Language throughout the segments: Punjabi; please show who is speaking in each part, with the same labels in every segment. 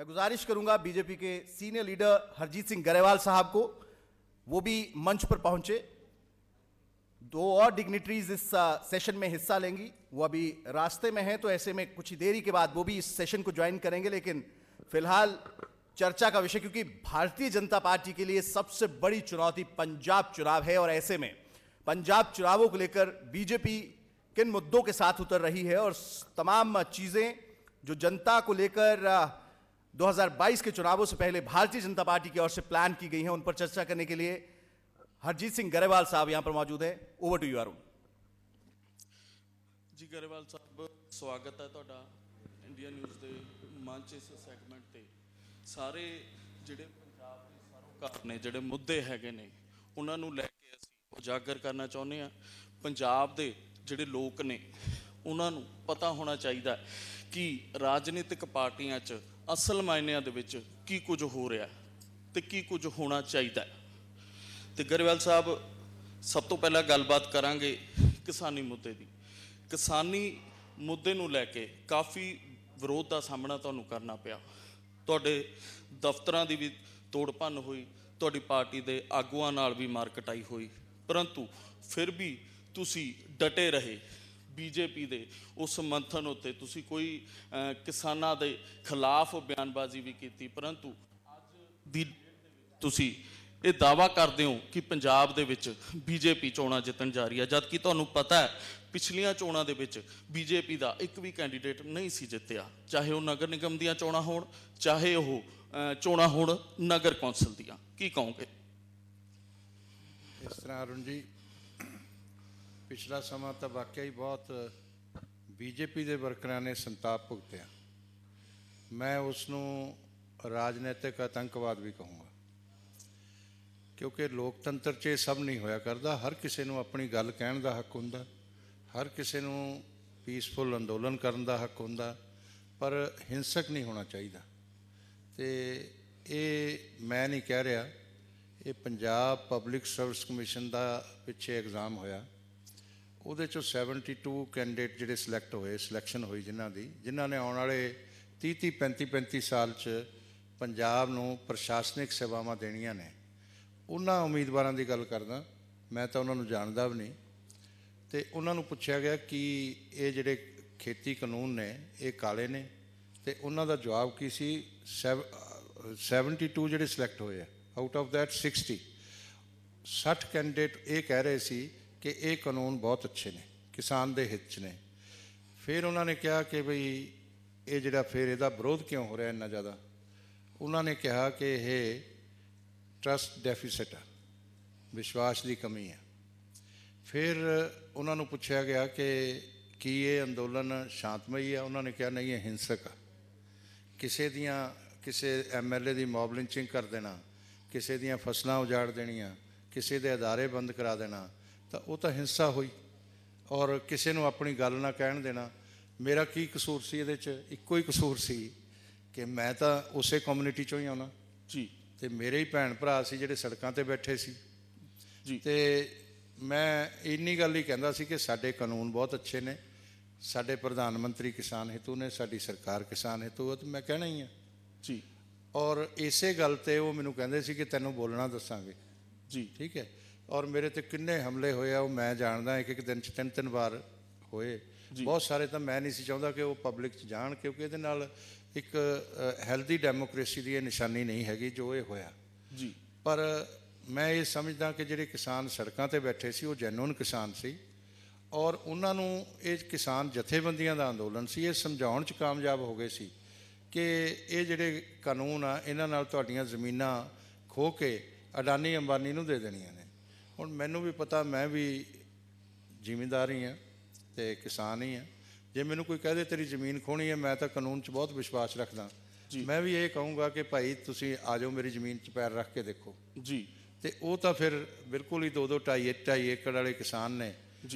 Speaker 1: मैं गुजारिश करूंगा बीजेपी के सीनियर लीडर हरजीत सिंह गरेवाल साहब को वो भी मंच पर पहुंचे दो और डिग्निटरीज इस सेशन uh, में हिस्सा लेंगी वो अभी रास्ते में हैं तो ऐसे में कुछ ही देरी के बाद वो भी इस सेशन को ज्वाइन करेंगे लेकिन फिलहाल चर्चा का विषय क्योंकि भारतीय जनता पार्टी के लिए सबसे बड़ी चुनौती पंजाब चुनाव है और ऐसे में पंजाब चुनावों को लेकर बीजेपी किन मुद्दों के साथ उतर रही है और तमाम चीज़ें जो जनता को लेकर uh, 2022 के चुनावों से पहले भारतीय जनता पार्टी की ओर से प्लान की गई है उन पर चर्चा करने के लिए हरजीत सिंह गरेवाल साहब यहां पर मौजूद हैं over to you Arun
Speaker 2: ji Grewal sahab स्वागत है ਤੁਹਾਡਾ ਇੰਡੀਆ ਨਿਊਜ਼ ਦੇ ਮੰਚ ਇਸ ਸੈਗਮੈਂਟ ਤੇ ਸਾਰੇ ਜਿਹੜੇ ਪੰਜਾਬ ਦੇ ਸਰੋਕਾਰ ਨੇ ਜਿਹੜੇ ਮੁੱਦੇ ਹੈਗੇ ਨੇ ਉਹਨਾਂ ਨੂੰ ਲੈ ਕੇ ਅਸੀਂ ਉਜਾਗਰ ਕਰਨਾ ਚਾਹੁੰਦੇ ਆ ਪੰਜਾਬ ਦੇ ਜਿਹੜੇ ਲੋਕ ਨੇ ਉਹਨਾਂ ਨੂੰ ਪਤਾ ਹੋਣਾ ਚਾਹੀਦਾ ਕਿ ਰਾਜਨੀਤਿਕ ਪਾਰਟੀਆਂ 'ਚ ਅਸਲ ਮਾਇਨਿਆਂ ਦੇ ਵਿੱਚ ਕੀ ਕੁਝ ਹੋ ਰਿਹਾ ਤੇ ਕੀ ਕੁਝ ਹੋਣਾ ਚਾਹੀਦਾ ਤੇ ਗਰੇਵਾਲ ਸਾਹਿਬ ਸਭ ਤੋਂ ਪਹਿਲਾਂ ਗੱਲਬਾਤ ਕਰਾਂਗੇ ਕਿਸਾਨੀ ਮੁੱਦੇ ਦੀ ਕਿਸਾਨੀ ਮੁੱਦੇ ਨੂੰ ਲੈ ਕੇ ਕਾਫੀ ਵਿਰੋਧ ਦਾ ਸਾਹਮਣਾ ਤੁਹਾਨੂੰ ਕਰਨਾ ਪਿਆ ਤੁਹਾਡੇ ਦਫ਼ਤਰਾਂ ਦੀ ਵੀ ਤੋੜਪੰਨ ਹੋਈ ਤੁਹਾਡੀ ਪਾਰਟੀ ਦੇ ਆਗੂਆਂ ਨਾਲ ਵੀ ਮਾਰਕਟਾਈ ਹੋਈ ਪਰੰਤੂ ਫਿਰ ਵੀ ਤੁਸੀਂ ਡਟੇ ਰਹੇ ਬੀਜੇਪੀ ਦੇ ਉਸ ਮੰਥਨ ਉੱਤੇ ਤੁਸੀਂ ਕੋਈ ਕਿਸਾਨਾਂ ਦੇ ਖਿਲਾਫ ਬਿਆਨਬਾਜ਼ੀ ਵੀ ਕੀਤੀ ਪਰੰਤੂ ਅੱਜ ਦੀ ਤੁਸੀਂ ਇਹ ਦਾਵਾ ਕਰਦੇ ਹੋ ਕਿ ਪੰਜਾਬ ਦੇ ਵਿੱਚ ਬੀਜੇਪੀ ਚੋਣਾਂ ਜਿੱਤਣ ਜਾ ਰਹੀ ਹੈ ਜਦ ਕਿ ਤੁਹਾਨੂੰ ਪਤਾ ਹੈ ਪਿਛਲੀਆਂ ਚੋਣਾਂ ਦੇ ਵਿੱਚ ਬੀਜੇਪੀ ਦਾ ਇੱਕ ਵੀ ਕੈਂਡੀਡੇਟ ਨਹੀਂ ਸੀ ਜਿੱਤਿਆ ਚਾਹੇ ਉਹ ਨਗਰ ਨਿਗਮ ਦੀਆਂ ਚੋਣਾਂ ਹੋਣ ਚਾਹੇ ਉਹ ਚੋਣਾਂ ਹੋਣ ਨਗਰ ਕੌਂਸਲ ਦੀਆਂ ਕੀ ਕਹੋਗੇ
Speaker 3: ਇਸ ਤਰ੍ਹਾਂ ਅਰੁਣ ਜੀ ਪਿਛਲਾ ਸਮਾਂ ਤਾਂ ਵਾਕਿਆ ਹੀ ਬਹੁਤ ਬੀਜੇਪੀ ਦੇ ਵਰਕਰਾਂ ਨੇ ਸੰਤਾਪ ਭੁਗਤਿਆ ਮੈਂ ਉਸ ਨੂੰ ਰਾਜਨੀਤਿਕ ਆਤੰਕਵਾਦ ਵੀ ਕਹੂੰਗਾ ਕਿਉਂਕਿ ਲੋਕਤੰਤਰ 'ਚ ਇਹ ਸਭ ਨਹੀਂ ਹੋਇਆ ਕਰਦਾ ਹਰ ਕਿਸੇ ਨੂੰ ਆਪਣੀ ਗੱਲ ਕਹਿਣ ਦਾ ਹੱਕ ਹੁੰਦਾ ਹਰ ਕਿਸੇ ਨੂੰ ਪੀਸਫੁਲ ਅੰਦੋਲਨ ਕਰਨ ਦਾ ਹੱਕ ਹੁੰਦਾ ਪਰ ਹਿੰਸਕ ਨਹੀਂ ਹੋਣਾ ਚਾਹੀਦਾ ਤੇ ਇਹ ਮੈਂ ਨਹੀਂ ਕਹਿ ਰਿਹਾ ਇਹ ਪੰਜਾਬ ਪਬਲਿਕ ਸਰਵਿਸ ਕਮਿਸ਼ਨ ਦਾ ਪਿੱਛੇ ਐਗਜ਼ਾਮ ਹੋਇਆ ਉਹਦੇ ਚੋਂ 72 ਕੈਂਡੀਡੇਟ ਜਿਹੜੇ ਸਿਲੈਕਟ ਹੋਏ ਸਿਲੈਕਸ਼ਨ ਹੋਈ ਜਿਨ੍ਹਾਂ ਦੀ ਜਿਨ੍ਹਾਂ ਨੇ ਆਉਣ ਵਾਲੇ 30 30 35 35 ਸਾਲ 'ਚ ਪੰਜਾਬ ਨੂੰ ਪ੍ਰਸ਼ਾਸਨਿਕ ਸੇਵਾਵਾਂ ਦੇਣੀਆਂ ਨੇ ਉਹਨਾਂ ਉਮੀਦਵਾਰਾਂ ਦੀ ਗੱਲ ਕਰਦਾ ਮੈਂ ਤਾਂ ਉਹਨਾਂ ਨੂੰ ਜਾਣਦਾ ਵੀ ਨਹੀਂ ਤੇ ਉਹਨਾਂ ਨੂੰ ਪੁੱਛਿਆ ਗਿਆ ਕਿ ਇਹ ਜਿਹੜੇ ਖੇਤੀ ਕਾਨੂੰਨ ਨੇ ਇਹ ਕਾਲੇ ਨੇ ਤੇ ਉਹਨਾਂ ਦਾ ਜਵਾਬ ਕੀ ਸੀ 72 ਜਿਹੜੇ ਸਿਲੈਕਟ ਹੋਏ ਆ ਆਊਟ ਆਫ ਦੈਟ 60 60 ਕੈਂਡੀਡੇਟ ਇਹ ਕਹਿ ਰਹੇ ਸੀ ਕਿ ਇਹ ਕਾਨੂੰਨ ਬਹੁਤ ਅੱਛੇ ਨੇ ਕਿਸਾਨ ਦੇ ਹਿੱਤ 'ਚ ਨੇ ਫਿਰ ਉਹਨਾਂ ਨੇ ਕਿਹਾ ਕਿ ਭਈ ਇਹ ਜਿਹੜਾ ਫਿਰ ਇਹਦਾ ਵਿਰੋਧ ਕਿਉਂ ਹੋ ਰਿਹਾ ਇੰਨਾ ਜ਼ਿਆਦਾ ਉਹਨਾਂ ਨੇ ਕਿਹਾ ਕਿ ਇਹ ਟਰਸਟ ਡੈਫਿਸਿਟ ਹੈ ਵਿਸ਼ਵਾਸ ਦੀ ਕਮੀ ਹੈ ਫਿਰ ਉਹਨਾਂ ਨੂੰ ਪੁੱਛਿਆ ਗਿਆ ਕਿ ਕੀ ਇਹ ਅੰਦੋਲਨ ਸ਼ਾਂਤਮਈ ਹੈ ਉਹਨਾਂ ਨੇ ਕਿਹਾ ਨਹੀਂ ਇਹ ਹਿੰਸਕ ਹੈ ਕਿਸੇ ਦੀਆਂ ਕਿਸੇ ਐਮਐਲਏ ਦੀ ਮੌਬ ਲਿੰਚਿੰਗ ਕਰ ਦੇਣਾ ਕਿਸੇ ਦੀਆਂ ਫਸਲਾਂ ਉਜਾੜ ਦੇਣੀਆਂ ਕਿਸੇ ਦੇ ادارے ਬੰਦ ਕਰਾ ਦੇਣਾ ਤਾਂ ਉਹ ਤਾਂ ਹਿੰਸਾ ਹੋਈ ਔਰ ਕਿਸੇ ਨੂੰ ਆਪਣੀ ਗੱਲ ਨਾ ਕਹਿਣ ਦੇਣਾ ਮੇਰਾ ਕੀ ਕਸੂਰ ਸੀ ਇਹਦੇ 'ਚ ਇੱਕੋ ਹੀ ਕਸੂਰ ਸੀ ਕਿ ਮੈਂ ਤਾਂ ਉਸੇ ਕਮਿਊਨਿਟੀ ਚੋਂ ਹੀ ਆਉਣਾ ਜੀ ਤੇ ਮੇਰੇ ਹੀ ਭੈਣ ਭਰਾ ਸੀ ਜਿਹੜੇ ਸੜਕਾਂ ਤੇ ਬੈਠੇ ਸੀ ਜੀ ਤੇ ਮੈਂ ਇੰਨੀ ਗੱਲ ਹੀ ਕਹਿੰਦਾ ਸੀ ਕਿ ਸਾਡੇ ਕਾਨੂੰਨ ਬਹੁਤ ਅੱਛੇ ਨੇ ਸਾਡੇ ਪ੍ਰਧਾਨ ਮੰਤਰੀ ਕਿਸਾਨ ਹਿੱਤੂ ਨੇ ਸਾਡੀ ਸਰਕਾਰ ਕਿਸਾਨ ਹਿੱਤੂ ਹੈ ਤੇ ਮੈਂ ਕਹਿਣਾ ਹੀ ਆ ਜੀ ਔਰ ਇਸੇ ਗੱਲ ਤੇ ਉਹ ਮੈਨੂੰ ਕਹਿੰਦੇ ਸੀ ਕਿ ਤੈਨੂੰ ਬੋਲਣਾ ਦੱਸਾਂਗੇ ਜੀ ਠੀਕ ਹੈ ਔਰ ਮੇਰੇ ਤੇ ਕਿੰਨੇ ਹਮਲੇ ਹੋਏ ਆ ਉਹ ਮੈਂ ਜਾਣਦਾ ਇੱਕ ਇੱਕ ਦਿਨ ਚ ਤਿੰਨ ਤਿੰਨ ਵਾਰ ਹੋਏ ਬਹੁਤ ਸਾਰੇ ਤਾਂ ਮੈਂ ਨਹੀਂ ਸੀ ਚਾਹੁੰਦਾ ਕਿ ਉਹ ਪਬਲਿਕ ਚ ਜਾਣ ਕਿਉਂਕਿ ਇਹਦੇ ਨਾਲ ਇੱਕ ਹੈਲਦੀ ਡੈਮੋਕ੍ਰੇਸੀ ਦੀ ਇਹ ਨਿਸ਼ਾਨੀ ਨਹੀਂ ਹੈਗੀ ਜੋ ਇਹ ਹੋਇਆ ਜੀ ਪਰ ਮੈਂ ਇਹ ਸਮਝਦਾ ਕਿ ਜਿਹੜੇ ਕਿਸਾਨ ਸੜਕਾਂ ਤੇ ਬੈਠੇ ਸੀ ਉਹ ਜੈਨੂਨ ਕਿਸਾਨ ਸੀ ਔਰ ਉਹਨਾਂ ਨੂੰ ਇਹ ਕਿਸਾਨ ਜਥੇਬੰਦੀਆਂ ਦਾ ਅੰਦੋਲਨ ਸੀ ਇਹ ਸਮਝਾਉਣ 'ਚ ਕਾਮਯਾਬ ਹੋ ਗਏ ਸੀ ਕਿ ਇਹ ਜਿਹੜੇ ਕਾਨੂੰਨ ਆ ਇਹਨਾਂ ਨਾਲ ਤੁਹਾਡੀਆਂ ਜ਼ਮੀਨਾਂ ਖੋ ਕੇ ਅਡਾਨੀ ਅੰਬਾਨੀ ਨੂੰ ਦੇ ਦੇਣੀਆਂ ਹੁਣ ਮੈਨੂੰ ਵੀ ਪਤਾ ਮੈਂ ਵੀ ਜ਼ਿਮੀਂਦਾਰ ਹੀ ਆ ਤੇ ਕਿਸਾਨ ਹੀ ਆ ਜੇ ਮੈਨੂੰ ਕੋਈ ਕਹਦੇ ਤੇਰੀ ਜ਼ਮੀਨ ਖੋਣੀ ਹੈ ਮੈਂ ਤਾਂ ਕਾਨੂੰਨ 'ਚ ਬਹੁਤ ਵਿਸ਼ਵਾਸ ਰੱਖਦਾ ਮੈਂ ਵੀ ਇਹ ਕਹੂੰਗਾ ਕਿ ਭਾਈ ਤੁਸੀਂ ਆ ਜਾਓ ਮੇਰੀ ਜ਼ਮੀਨ 'ਚ ਪੈਰ ਰੱਖ ਕੇ ਦੇਖੋ ਜੀ ਤੇ ਉਹ ਤਾਂ ਫਿਰ ਬਿਲਕੁਲ ਹੀ ਦੋ ਦੋ ਢਾਈ 2.5 ਏਕੜ ਵਾਲੇ ਕਿਸਾਨ ਨੇ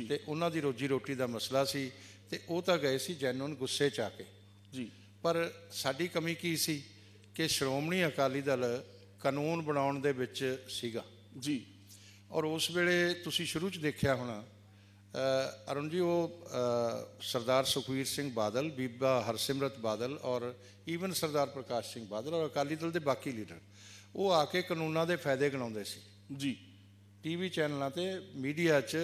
Speaker 3: ਤੇ ਉਹਨਾਂ ਦੀ ਰੋਜੀ ਰੋਟੀ ਦਾ ਮਸਲਾ ਸੀ ਤੇ ਉਹ ਤਾਂ ਗਏ ਸੀ ਜੈਨੂਨ ਗੁੱਸੇ 'ਚ ਆ ਕੇ ਜੀ ਪਰ ਸਾਡੀ ਕਮੀ ਕੀ ਸੀ ਕਿ ਸ਼੍ਰੋਮਣੀ ਅਕਾਲੀ ਦਲ ਕਾਨੂੰਨ ਬਣਾਉਣ ਦੇ ਵਿੱਚ ਸੀਗਾ ਜੀ ਔਰ ਉਸ ਵੇਲੇ ਤੁਸੀਂ ਸ਼ੁਰੂ ਚ ਦੇਖਿਆ ਹੋਣਾ ਅਰੁਣ ਜੀ ਉਹ ਸਰਦਾਰ ਸੁਖਵੀਰ ਸਿੰਘ ਬਾਦਲ ਬੀਬਾ ਹਰਸਿਮਰਤ ਬਾਦਲ ਔਰ ਈਵਨ ਸਰਦਾਰ ਪ੍ਰਕਾਸ਼ ਸਿੰਘ ਬਾਦਲ ਔਰ ਅਕਾਲੀ ਦਲ ਦੇ ਬਾਕੀ ਲੀਡਰ ਉਹ ਆ ਕੇ ਕਾਨੂੰਨਾਂ ਦੇ ਫਾਇਦੇ ਗਣਾਉਂਦੇ ਸੀ ਜੀ ਟੀਵੀ ਚੈਨਲਾਂ ਤੇ ਮੀਡੀਆ 'ਚ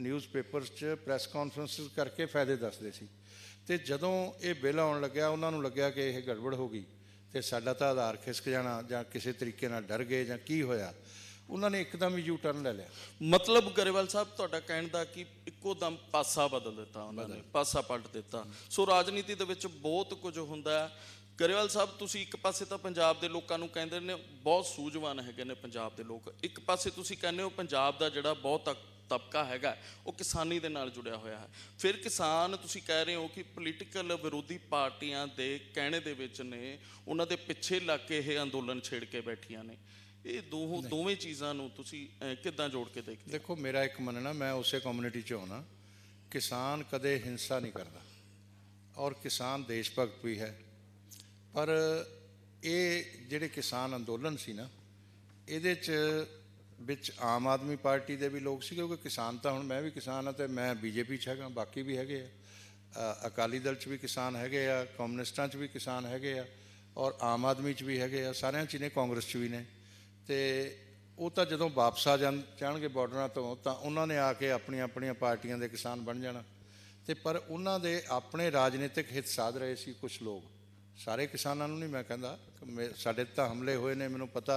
Speaker 3: ਨਿਊਜ਼ਪੇਪਰਸ 'ਚ ਪ੍ਰੈਸ ਕਾਨਫਰੰਸਸ ਕਰਕੇ ਫਾਇਦੇ ਦੱਸਦੇ ਸੀ ਤੇ ਜਦੋਂ ਇਹ ਬਿੱਲ ਆਉਣ ਲੱਗਿਆ ਉਹਨਾਂ ਨੂੰ ਲੱਗਿਆ ਕਿ ਇਹ ਗੜਬੜ ਹੋ ਗਈ ਤੇ ਸਾਡਾ ਤਾਂ ਆਧਾਰ ਖਿਸਕ ਜਾਣਾ ਜਾਂ ਕਿਸੇ ਤਰੀਕੇ ਨਾਲ ਡਰ ਗਏ ਜਾਂ ਕੀ ਹੋਇਆ ਉਹਨਾਂ ਨੇ ਇੱਕਦਮ ਹੀ ਯੂ ਟਰਨ ਲੈ ਲਿਆ
Speaker 2: ਮਤਲਬ ਗਰੇਵਾਲ ਸਾਹਿਬ ਤੁਹਾਡਾ ਕਹਿਣ ਦਾ ਕਿ ਇੱਕੋ ਦਮ ਪਾਸਾ ਬਦਲ ਦਿੱਤਾ ਉਹਨਾਂ ਨੇ ਪਾਸਾ ਪਲਟ ਦਿੱਤਾ ਸੋ ਰਾਜਨੀਤੀ ਦੇ ਵਿੱਚ ਬਹੁਤ ਕੁਝ ਹੁੰਦਾ ਹੈ ਗਰੇਵਾਲ ਸਾਹਿਬ ਤੁਸੀਂ ਇੱਕ ਪਾਸੇ ਤਾਂ ਪੰਜਾਬ ਦੇ ਲੋਕਾਂ ਨੂੰ ਕਹਿੰਦੇ ਨੇ ਬਹੁਤ ਸੂਝਵਾਨ ਹੈਗੇ ਨੇ ਪੰਜਾਬ ਦੇ ਲੋਕ ਇੱਕ ਪਾਸੇ ਤੁਸੀਂ ਕਹਿੰਦੇ ਹੋ ਪੰਜਾਬ ਦਾ ਜਿਹੜਾ ਬਹੁਤ ਤਬਕਾ ਹੈਗਾ ਉਹ ਕਿਸਾਨੀ ਦੇ ਨਾਲ ਜੁੜਿਆ ਹੋਇਆ ਹੈ ਫਿਰ ਕਿਸਾਨ ਤੁਸੀਂ ਕਹਿ ਰਹੇ ਹੋ ਕਿ ਪੋਲੀਟੀਕਲ ਵਿਰੋਧੀ ਪਾਰਟੀਆਂ ਦੇ ਕਹਿਣੇ ਦੇ ਵਿੱਚ ਨੇ ਉਹਨਾਂ ਦੇ ਪਿੱਛੇ ਲੱਗ ਕੇ ਇਹ ਅੰਦੋਲਨ ਛੇੜ ਕੇ ਬੈਠੀਆਂ ਨੇ ਇਹ ਦੋ ਦੋਵੇਂ ਚੀਜ਼ਾਂ ਨੂੰ ਤੁਸੀਂ ਕਿੱਦਾਂ ਜੋੜ ਕੇ ਦੇਖਦੇ
Speaker 3: ਦੇਖੋ ਮੇਰਾ ਇੱਕ ਮੰਨਣਾ ਮੈਂ ਉਸੇ ਕਮਿਊਨਿਟੀ ਚ ਹੋਣਾ ਕਿਸਾਨ ਕਦੇ ਹਿੰਸਾ ਨਹੀਂ ਕਰਦਾ ਔਰ ਕਿਸਾਨ ਦੇਸ਼ ਭਗਤ ਵੀ ਹੈ ਪਰ ਇਹ ਜਿਹੜੇ ਕਿਸਾਨ ਅੰਦੋਲਨ ਸੀ ਨਾ ਇਹਦੇ ਚ ਵਿੱਚ ਆਮ ਆਦਮੀ ਪਾਰਟੀ ਦੇ ਵੀ ਲੋਕ ਸੀ ਕਿਉਂਕਿ ਕਿਸਾਨ ਤਾਂ ਹੁਣ ਮੈਂ ਵੀ ਕਿਸਾਨ ਹਾਂ ਤੇ ਮੈਂ ਬੀਜੇਪੀ ਚ ਹੈਗਾ ਬਾਕੀ ਵੀ ਹੈਗੇ ਆ ਅਕਾਲੀ ਦਲ ਚ ਵੀ ਕਿਸਾਨ ਹੈਗੇ ਆ ਕਮਿਊਨਿਸਟਾਂ ਚ ਵੀ ਕਿਸਾਨ ਹੈਗੇ ਆ ਔਰ ਆਮ ਆਦਮੀ ਚ ਵੀ ਹੈਗੇ ਆ ਸਾਰਿਆਂ ਚ ਨੇ ਕਾਂਗਰਸ ਚ ਵੀ ਨੇ ਤੇ ਉਹ ਤਾਂ ਜਦੋਂ ਵਾਪਸ ਆ ਜਾਣ ਚਾਹਣਗੇ ਬਾਰਡਰਾਂ ਤੋਂ ਤਾਂ ਉਹਨਾਂ ਨੇ ਆ ਕੇ ਆਪਣੀਆਂ ਆਪਣੀਆਂ ਪਾਰਟੀਆਂ ਦੇ ਕਿਸਾਨ ਬਣ ਜਾਣਾ ਤੇ ਪਰ ਉਹਨਾਂ ਦੇ ਆਪਣੇ ਰਾਜਨੀਤਿਕ ਹਿੱਤ ਸਾਧ ਰਹੇ ਸੀ ਕੁਝ ਲੋਕ ਸਾਰੇ ਕਿਸਾਨਾਂ ਨੂੰ ਨਹੀਂ ਮੈਂ ਕਹਿੰਦਾ ਸਾਡੇ ਤਾਂ ਹਮਲੇ ਹੋਏ ਨੇ ਮੈਨੂੰ ਪਤਾ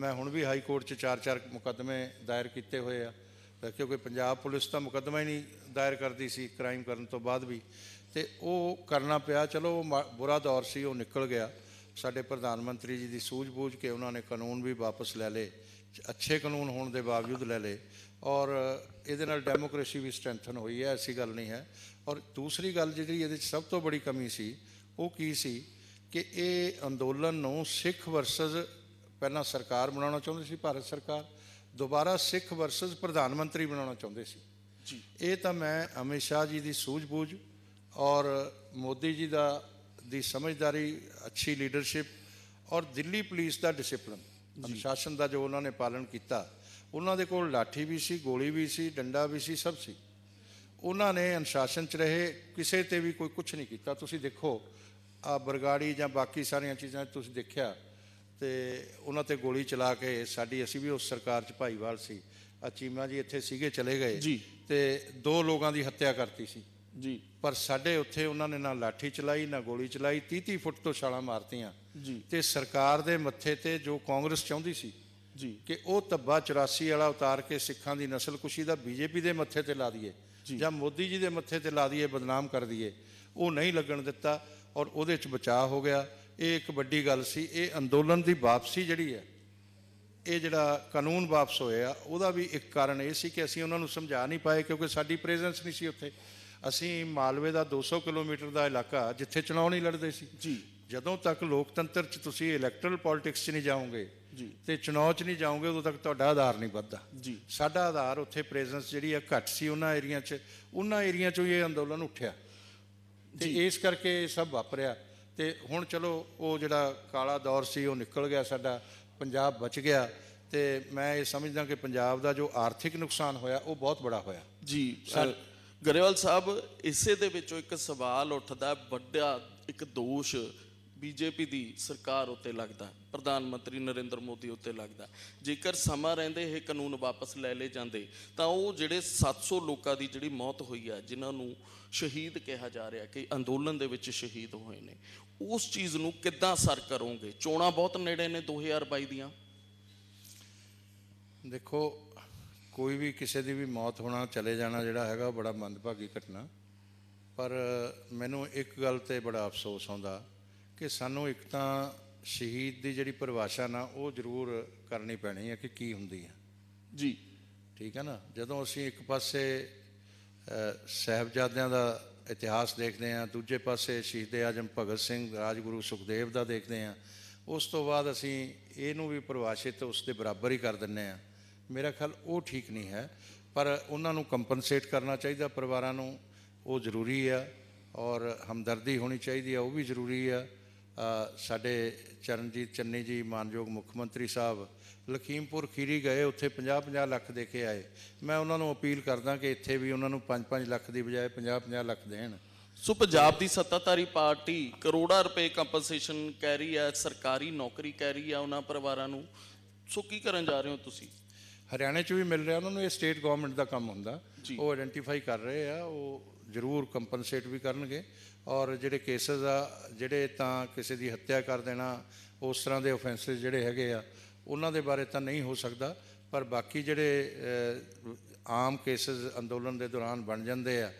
Speaker 3: ਮੈਂ ਹੁਣ ਵੀ ਹਾਈ ਕੋਰਟ 'ਚ ਚਾਰ-ਚਾਰ ਮੁਕੱਦਮੇ ਦਾਇਰ ਕੀਤੇ ਹੋਏ ਆ ਕਿਉਂਕਿ ਪੰਜਾਬ ਪੁਲਿਸ ਤਾਂ ਮੁਕੱਦਮਾ ਹੀ ਨਹੀਂ ਦਾਇਰ ਕਰਦੀ ਸੀ ਕ੍ਰਾਈਮ ਕਰਨ ਤੋਂ ਬਾਅਦ ਵੀ ਤੇ ਉਹ ਕਰਨਾ ਪਿਆ ਚਲੋ ਉਹ ਬੁਰਾ ਦੌਰ ਸੀ ਉਹ ਨਿਕਲ ਗਿਆ ਸਾਡੇ ਪ੍ਰਧਾਨ ਮੰਤਰੀ ਜੀ ਦੀ ਸੂਝ-ਬੂਝ ਕੇ ਉਹਨਾਂ ਨੇ ਕਾਨੂੰਨ ਵੀ ਵਾਪਸ ਲੈ ਲਏ ਅੱਛੇ ਕਾਨੂੰਨ ਹੋਣ ਦੇ ਬਾਵਜੂਦ ਲੈ ਲਏ ਔਰ ਇਹਦੇ ਨਾਲ ਡੈਮੋਕ੍ਰੇਸੀ ਵੀ ਸਟਰੈਂਥਨ ਹੋਈ ਹੈ ਐਸੀ ਗੱਲ ਨਹੀਂ ਹੈ ਔਰ ਦੂਸਰੀ ਗੱਲ ਜਿਹੜੀ ਇਹਦੇ ਵਿੱਚ ਸਭ ਤੋਂ ਬੜੀ ਕਮੀ ਸੀ ਉਹ ਕੀ ਸੀ ਕਿ ਇਹ ਅੰਦੋਲਨ ਨੂੰ ਸਿੱਖ ਵਰਸਸ ਪਹਿਲਾਂ ਸਰਕਾਰ ਬਣਾਉਣਾ ਚਾਹੁੰਦੀ ਸੀ ਭਾਰਤ ਸਰਕਾਰ ਦੁਬਾਰਾ ਸਿੱਖ ਵਰਸਸ ਪ੍ਰਧਾਨ ਮੰਤਰੀ ਬਣਾਉਣਾ ਚਾਹੁੰਦੇ ਸੀ ਜੀ ਇਹ ਤਾਂ ਮੈਂ ਅਮਿਤ ਜੀ ਦੀ ਸੂਝ-ਬੂਝ ਔਰ ਮੋਦੀ ਜੀ ਦਾ ਦੀ ਸਮਝਦਾਰੀ ਅੱਛੀ ਲੀਡਰਸ਼ਿਪ ਔਰ ਦਿੱਲੀ ਪੁਲਿਸ ਦਾ ਡਿਸਪਲਿਨ ਅਨੁਸ਼ਾਸਨ ਦਾ ਜੋ ਉਹਨਾਂ ਨੇ ਪਾਲਣ ਕੀਤਾ ਉਹਨਾਂ ਦੇ ਕੋਲ ਲਾਠੀ ਵੀ ਸੀ ਗੋਲੀ ਵੀ ਸੀ ਡੰਡਾ ਵੀ ਸੀ ਸਭ ਸੀ ਉਹਨਾਂ ਨੇ ਅਨੁਸ਼ਾਸਨ 'ਚ ਰਹੇ ਕਿਸੇ ਤੇ ਵੀ ਕੋਈ ਕੁਝ ਨਹੀਂ ਕੀਤਾ ਤੁਸੀਂ ਦੇਖੋ ਆ ਬਰਗਾੜੀ ਜਾਂ ਬਾਕੀ ਸਾਰੀਆਂ ਚੀਜ਼ਾਂ ਤੁਸੀਂ ਦੇਖਿਆ ਤੇ ਉਹਨਾਂ ਤੇ ਗੋਲੀ ਚਲਾ ਕੇ ਸਾਡੀ ਅਸੀਂ ਵੀ ਉਸ ਸਰਕਾਰ 'ਚ ਭਾਈਵਾਲ ਸੀ ਅਚੀਮਾ ਜੀ ਇੱਥੇ ਸੀਗੇ ਚਲੇ ਗਏ ਤੇ ਦੋ ਲੋਕਾਂ ਦੀ ਹੱਤਿਆ ਕਰਤੀ ਸੀ ਜੀ ਪਰ ਸਾਡੇ ਉੱਥੇ ਉਹਨਾਂ ਨੇ ਨਾ ਲਾਠੀ ਚਲਾਈ ਨਾ ਗੋਲੀ ਚਲਾਈ 30 30 ਫੁੱਟ ਤੋਂ ਛਾਲਾਂ ਮਾਰਤੀਆਂ ਜੀ ਤੇ ਸਰਕਾਰ ਦੇ ਮੱਥੇ ਤੇ ਜੋ ਕਾਂਗਰਸ ਚਾਹੁੰਦੀ ਸੀ ਜੀ ਕਿ ਉਹ ਤੱਬਾ 84 ਵਾਲਾ ਉਤਾਰ ਕੇ ਸਿੱਖਾਂ ਦੀ ਕੁਸ਼ੀ ਦਾ ਬੀਜੇਪੀ ਦੇ ਮੱਥੇ ਤੇ ਲਾ ਦਈਏ ਜਾਂ ਮੋਦੀ ਜੀ ਦੇ ਮੱਥੇ ਤੇ ਲਾ ਦਈਏ ਬਦਨਾਮ ਕਰ ਦਈਏ ਉਹ ਨਹੀਂ ਲੱਗਣ ਦਿੱਤਾ ਔਰ ਉਹਦੇ 'ਚ ਬਚਾਅ ਹੋ ਗਿਆ ਇਹ ਇੱਕ ਵੱਡੀ ਗੱਲ ਸੀ ਇਹ ਅੰਦੋਲਨ ਦੀ ਵਾਪਸੀ ਜਿਹੜੀ ਹੈ ਇਹ ਜਿਹੜਾ ਕਾਨੂੰਨ ਵਾਪਸ ਹੋਇਆ ਉਹਦਾ ਵੀ ਇੱਕ ਕਾਰਨ ਇਹ ਸੀ ਕਿ ਅਸੀਂ ਉਹਨਾਂ ਨੂੰ ਸਮਝਾ ਨਹੀਂ ਪਾਏ ਕਿਉਂਕਿ ਸਾਡੀ ਪ੍ਰੈਜ਼ੈਂਸ ਨਹੀਂ ਸੀ ਉੱਥੇ ਅਸੀਂ ਮਾਲਵੇ ਦਾ 200 ਕਿਲੋਮੀਟਰ ਦਾ ਇਲਾਕਾ ਜਿੱਥੇ ਚੁਣਾਵ ਨਹੀਂ ਲੜਦੇ ਸੀ ਜੀ ਜਦੋਂ ਤੱਕ ਲੋਕਤੰਤਰ 'ਚ ਤੁਸੀਂ ਇਲੈਕਟਰਲ ਪੋਲਿਟਿਕਸ 'ਚ ਨਹੀਂ ਜਾਓਗੇ ਜੀ ਤੇ ਚੋਣਾਂ 'ਚ ਨਹੀਂ ਜਾਓਗੇ ਉਦੋਂ ਤੱਕ ਤੁਹਾਡਾ ਆਧਾਰ ਨਹੀਂ ਵੱਧਦਾ ਜੀ ਸਾਡਾ ਆਧਾਰ ਉੱਥੇ ਪ੍ਰੈਜ਼ੈਂਸ ਜਿਹੜੀ ਆ ਘੱਟ ਸੀ ਉਹਨਾਂ ਏਰੀਆ 'ਚ ਉਹਨਾਂ ਏਰੀਆ 'ਚੋਂ ਇਹ ਅੰਦੋਲਨ ਉੱਠਿਆ ਤੇ ਇਸ ਕਰਕੇ ਇਹ ਸਭ ਵਾਪਰਿਆ ਤੇ ਹੁਣ ਚਲੋ ਉਹ ਜਿਹੜਾ ਕਾਲਾ ਦੌਰ ਸੀ ਉਹ ਨਿਕਲ ਗਿਆ ਸਾਡਾ ਪੰਜਾਬ ਬਚ ਗਿਆ ਤੇ ਮੈਂ ਇਹ ਸਮਝਦਾ ਕਿ ਪੰਜਾਬ ਦਾ ਜੋ ਆਰਥਿਕ ਨੁਕਸਾਨ ਹੋਇਆ ਉਹ ਬਹੁਤ ਬੜਾ ਹੋਇਆ ਜੀ
Speaker 2: ਗਰੇਵਾਲ ਸਾਹਿਬ ਇਸੇ ਦੇ ਵਿੱਚੋਂ ਇੱਕ ਸਵਾਲ ਉੱਠਦਾ ਵੱਡਾ ਇੱਕ ਦੋਸ਼ ਬੀਜੇਪੀ ਦੀ ਸਰਕਾਰ ਉੱਤੇ ਲੱਗਦਾ ਪ੍ਰਧਾਨ ਮੰਤਰੀ ਨਰਿੰਦਰ ਮੋਦੀ ਉੱਤੇ ਲੱਗਦਾ ਜੇਕਰ ਸਮਾਂ ਰਹਿੰਦੇ ਇਹ ਕਾਨੂੰਨ ਵਾਪਸ ਲੈ ਲੇ ਜਾਂਦੇ ਤਾਂ ਉਹ ਜਿਹੜੇ 700 ਲੋਕਾਂ ਦੀ ਜਿਹੜੀ ਮੌਤ ਹੋਈ ਆ ਜਿਨ੍ਹਾਂ ਨੂੰ ਸ਼ਹੀਦ ਕਿਹਾ ਜਾ ਰਿਹਾ ਕਿ ਅੰਦੋਲਨ ਦੇ ਵਿੱਚ ਸ਼ਹੀਦ ਹੋਏ ਨੇ ਉਸ ਚੀਜ਼ ਨੂੰ ਕਿੱਦਾਂ ਸਰ ਕਰੋਗੇ ਚੋਣਾਂ ਬਹੁਤ ਨੇੜੇ ਨੇ 2022 ਦੀਆਂ ਦੇਖੋ
Speaker 3: ਕੋਈ ਵੀ ਕਿਸੇ ਦੀ ਵੀ ਮੌਤ ਹੋਣਾ ਚਲੇ ਜਾਣਾ ਜਿਹੜਾ ਹੈਗਾ ਬੜਾ ਮੰਦਭਾਗੀ ਘਟਨਾ ਪਰ ਮੈਨੂੰ ਇੱਕ ਗੱਲ ਤੇ ਬੜਾ ਅਫਸੋਸ ਆਉਂਦਾ ਕਿ ਸਾਨੂੰ ਇੱਕ ਤਾਂ ਸ਼ਹੀਦ ਦੀ ਜਿਹੜੀ ਪਰਿਭਾਸ਼ਾ ਨਾ ਉਹ ਜ਼ਰੂਰ ਕਰਨੀ ਪੈਣੀ ਹੈ ਕਿ ਕੀ ਹੁੰਦੀ ਹੈ ਜੀ ਠੀਕ ਹੈ ਨਾ ਜਦੋਂ ਅਸੀਂ ਇੱਕ ਪਾਸੇ ਸਹਿਬਜ਼ਾਦਿਆਂ ਦਾ ਇਤਿਹਾਸ ਦੇਖਦੇ ਹਾਂ ਦੂਜੇ ਪਾਸੇ ਸ਼ਹੀਦ ਆਜਮ ਭਗਤ ਸਿੰਘ ਰਾਜਗੁਰੂ ਸੁਖਦੇਵ ਦਾ ਦੇਖਦੇ ਹਾਂ ਉਸ ਤੋਂ ਬਾਅਦ ਅਸੀਂ ਇਹਨੂੰ ਵੀ ਪਰਿਭਾਸ਼ਿਤ ਉਸ ਦੇ ਬਰਾਬਰ ਹੀ ਕਰ ਦਿੰਨੇ ਆ ਮੇਰਾ ਖਿਆਲ ਉਹ ਠੀਕ ਨਹੀਂ ਹੈ ਪਰ ਉਹਨਾਂ ਨੂੰ ਕੰਪਨਸੇਟ ਕਰਨਾ ਚਾਹੀਦਾ ਪਰਿਵਾਰਾਂ ਨੂੰ ਉਹ ਜ਼ਰੂਰੀ ਆ ਔਰ ਹਮਦਰਦੀ ਹੋਣੀ ਚਾਹੀਦੀ ਆ ਉਹ ਵੀ ਜ਼ਰੂਰੀ ਆ ਸਾਡੇ ਚਰਨਜੀਤ ਚੰਨੀ ਜੀ ਮਾਨਯੋਗ ਮੁੱਖ ਮੰਤਰੀ ਸਾਹਿਬ ਲਖੀਮਪੁਰ ਖੀਰੀ ਗਏ ਉੱਥੇ 50-50 ਲੱਖ ਦੇ ਕੇ ਆਏ ਮੈਂ ਉਹਨਾਂ ਨੂੰ ਅਪੀਲ ਕਰਦਾ ਕਿ ਇੱਥੇ ਵੀ ਉਹਨਾਂ ਨੂੰ 5-5 ਲੱਖ ਦੀ ਬਜਾਏ 50-50 ਲੱਖ ਦੇਣ
Speaker 2: ਸੋ ਪੰਜਾਬ ਦੀ ਸੱਤਾਧਾਰੀ ਪਾਰਟੀ ਕਰੋੜਾਂ ਰੁਪਏ ਕੰਪਨਸੇਸ਼ਨ ਕਹਿ ਰਹੀ ਹੈ ਸਰਕਾਰੀ ਨੌਕਰੀ ਕਹਿ ਰਹੀ ਹੈ ਉਹਨਾਂ ਪਰਿਵਾਰਾਂ ਨੂੰ ਸੋ ਕੀ ਕਰਨ ਜਾ ਰਹੇ ਹੋ ਤੁਸੀਂ
Speaker 3: ਹਰਿਆਣੇ 'ਚ ਵੀ ਮਿਲ ਰਿਹਾ ਉਹਨਾਂ ਨੂੰ ਇਹ ਸਟੇਟ ਗਵਰਨਮੈਂਟ ਦਾ ਕੰਮ ਹੁੰਦਾ ਉਹ ਆਇਡੈਂਟੀਫਾਈ ਕਰ ਰਹੇ ਆ ਉਹ ਜ਼ਰੂਰ ਕੰਪਨਸੇਟ ਵੀ ਕਰਨਗੇ ਔਰ ਜਿਹੜੇ ਕੇਸਸ ਆ ਜਿਹੜੇ ਤਾਂ ਕਿਸੇ ਦੀ ਹੱਤਿਆ ਕਰ ਦੇਣਾ ਉਸ ਤਰ੍ਹਾਂ ਦੇ ਆਫੈਂਸਸ ਜਿਹੜੇ ਹੈਗੇ ਆ ਉਹਨਾਂ ਦੇ ਬਾਰੇ ਤਾਂ ਨਹੀਂ ਹੋ ਸਕਦਾ ਪਰ ਬਾਕੀ ਜਿਹੜੇ ਆਮ ਕੇਸਸ ਅੰਦੋਲਨ ਦੇ ਦੌਰਾਨ ਬਣ ਜਾਂਦੇ ਆ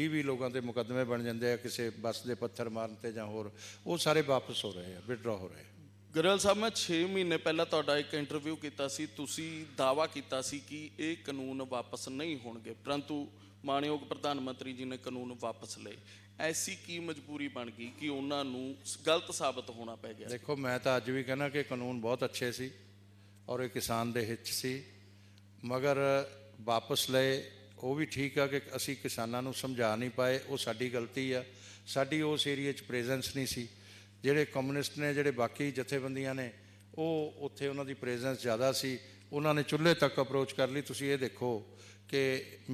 Speaker 3: 20-20 ਲੋਕਾਂ ਦੇ ਮੁਕੱਦਮੇ ਬਣ ਜਾਂਦੇ ਆ ਕਿਸੇ ਬੱਸ ਦੇ ਪੱਥਰ ਮਾਰਨ ਤੇ ਜਾਂ ਹੋਰ ਉਹ ਸਾਰੇ ਵਾਪਸ ਹੋ ਰਹੇ ਆ ਵਿਡਰਾ ਹੋ ਰਹੇ ਆ
Speaker 2: ਗਰੇਵਾਲ ਸਾਹਿਬ ਮੈਂ 6 ਮਹੀਨੇ ਪਹਿਲਾਂ ਤੁਹਾਡਾ ਇੱਕ ਇੰਟਰਵਿਊ ਕੀਤਾ ਸੀ ਤੁਸੀਂ ਦਾਵਾ ਕੀਤਾ ਸੀ ਕਿ ਇਹ ਕਾਨੂੰਨ ਵਾਪਸ ਨਹੀਂ ਹੋਣਗੇ ਪਰੰਤੂ ਮਾਨਯੋਗ ਪ੍ਰਧਾਨ ਮੰਤਰੀ ਜੀ ਨੇ ਕਾਨੂੰਨ ਵਾਪਸ ਲਏ ਐਸੀ ਕੀ ਮਜਬੂਰੀ ਬਣ ਗਈ ਕਿ ਉਹਨਾਂ ਨੂੰ ਗਲਤ ਸਾਬਤ ਹੋਣਾ ਪੈ ਗਿਆ ਦੇਖੋ
Speaker 3: ਮੈਂ ਤਾਂ ਅੱਜ ਵੀ ਕਹਿੰਦਾ ਕਿ ਕਾਨੂੰਨ ਬਹੁਤ ਅੱਛੇ ਸੀ ਔਰ ਇਹ ਕਿਸਾਨ ਦੇ ਹਿੱਤ ਸੀ ਮਗਰ ਵਾਪਸ ਲਏ ਉਹ ਵੀ ਠੀਕ ਆ ਕਿ ਅਸੀਂ ਕਿਸਾਨਾਂ ਨੂੰ ਸਮਝਾ ਨਹੀਂ ਪਾਏ ਉਹ ਸਾਡੀ ਗਲਤੀ ਆ ਸਾਡੀ ਉਸ ਏਰੀਆ 'ਚ ਪ੍ਰੈਜ਼ੈਂਸ ਨਹੀਂ ਸੀ ਜਿਹੜੇ ਕਮਿਊਨਿਸਟ ਨੇ ਜਿਹੜੇ ਬਾਕੀ ਜਥੇਬੰਦੀਆਂ ਨੇ ਉਹ ਉੱਥੇ ਉਹਨਾਂ ਦੀ ਪ੍ਰੈਜ਼ੈਂਸ ਜ਼ਿਆਦਾ ਸੀ ਉਹਨਾਂ ਨੇ ਚੁੱਲ੍ਹੇ ਤੱਕ ਅਪਰੋਚ ਕਰ ਲਈ ਤੁਸੀਂ ਇਹ ਦੇਖੋ ਕਿ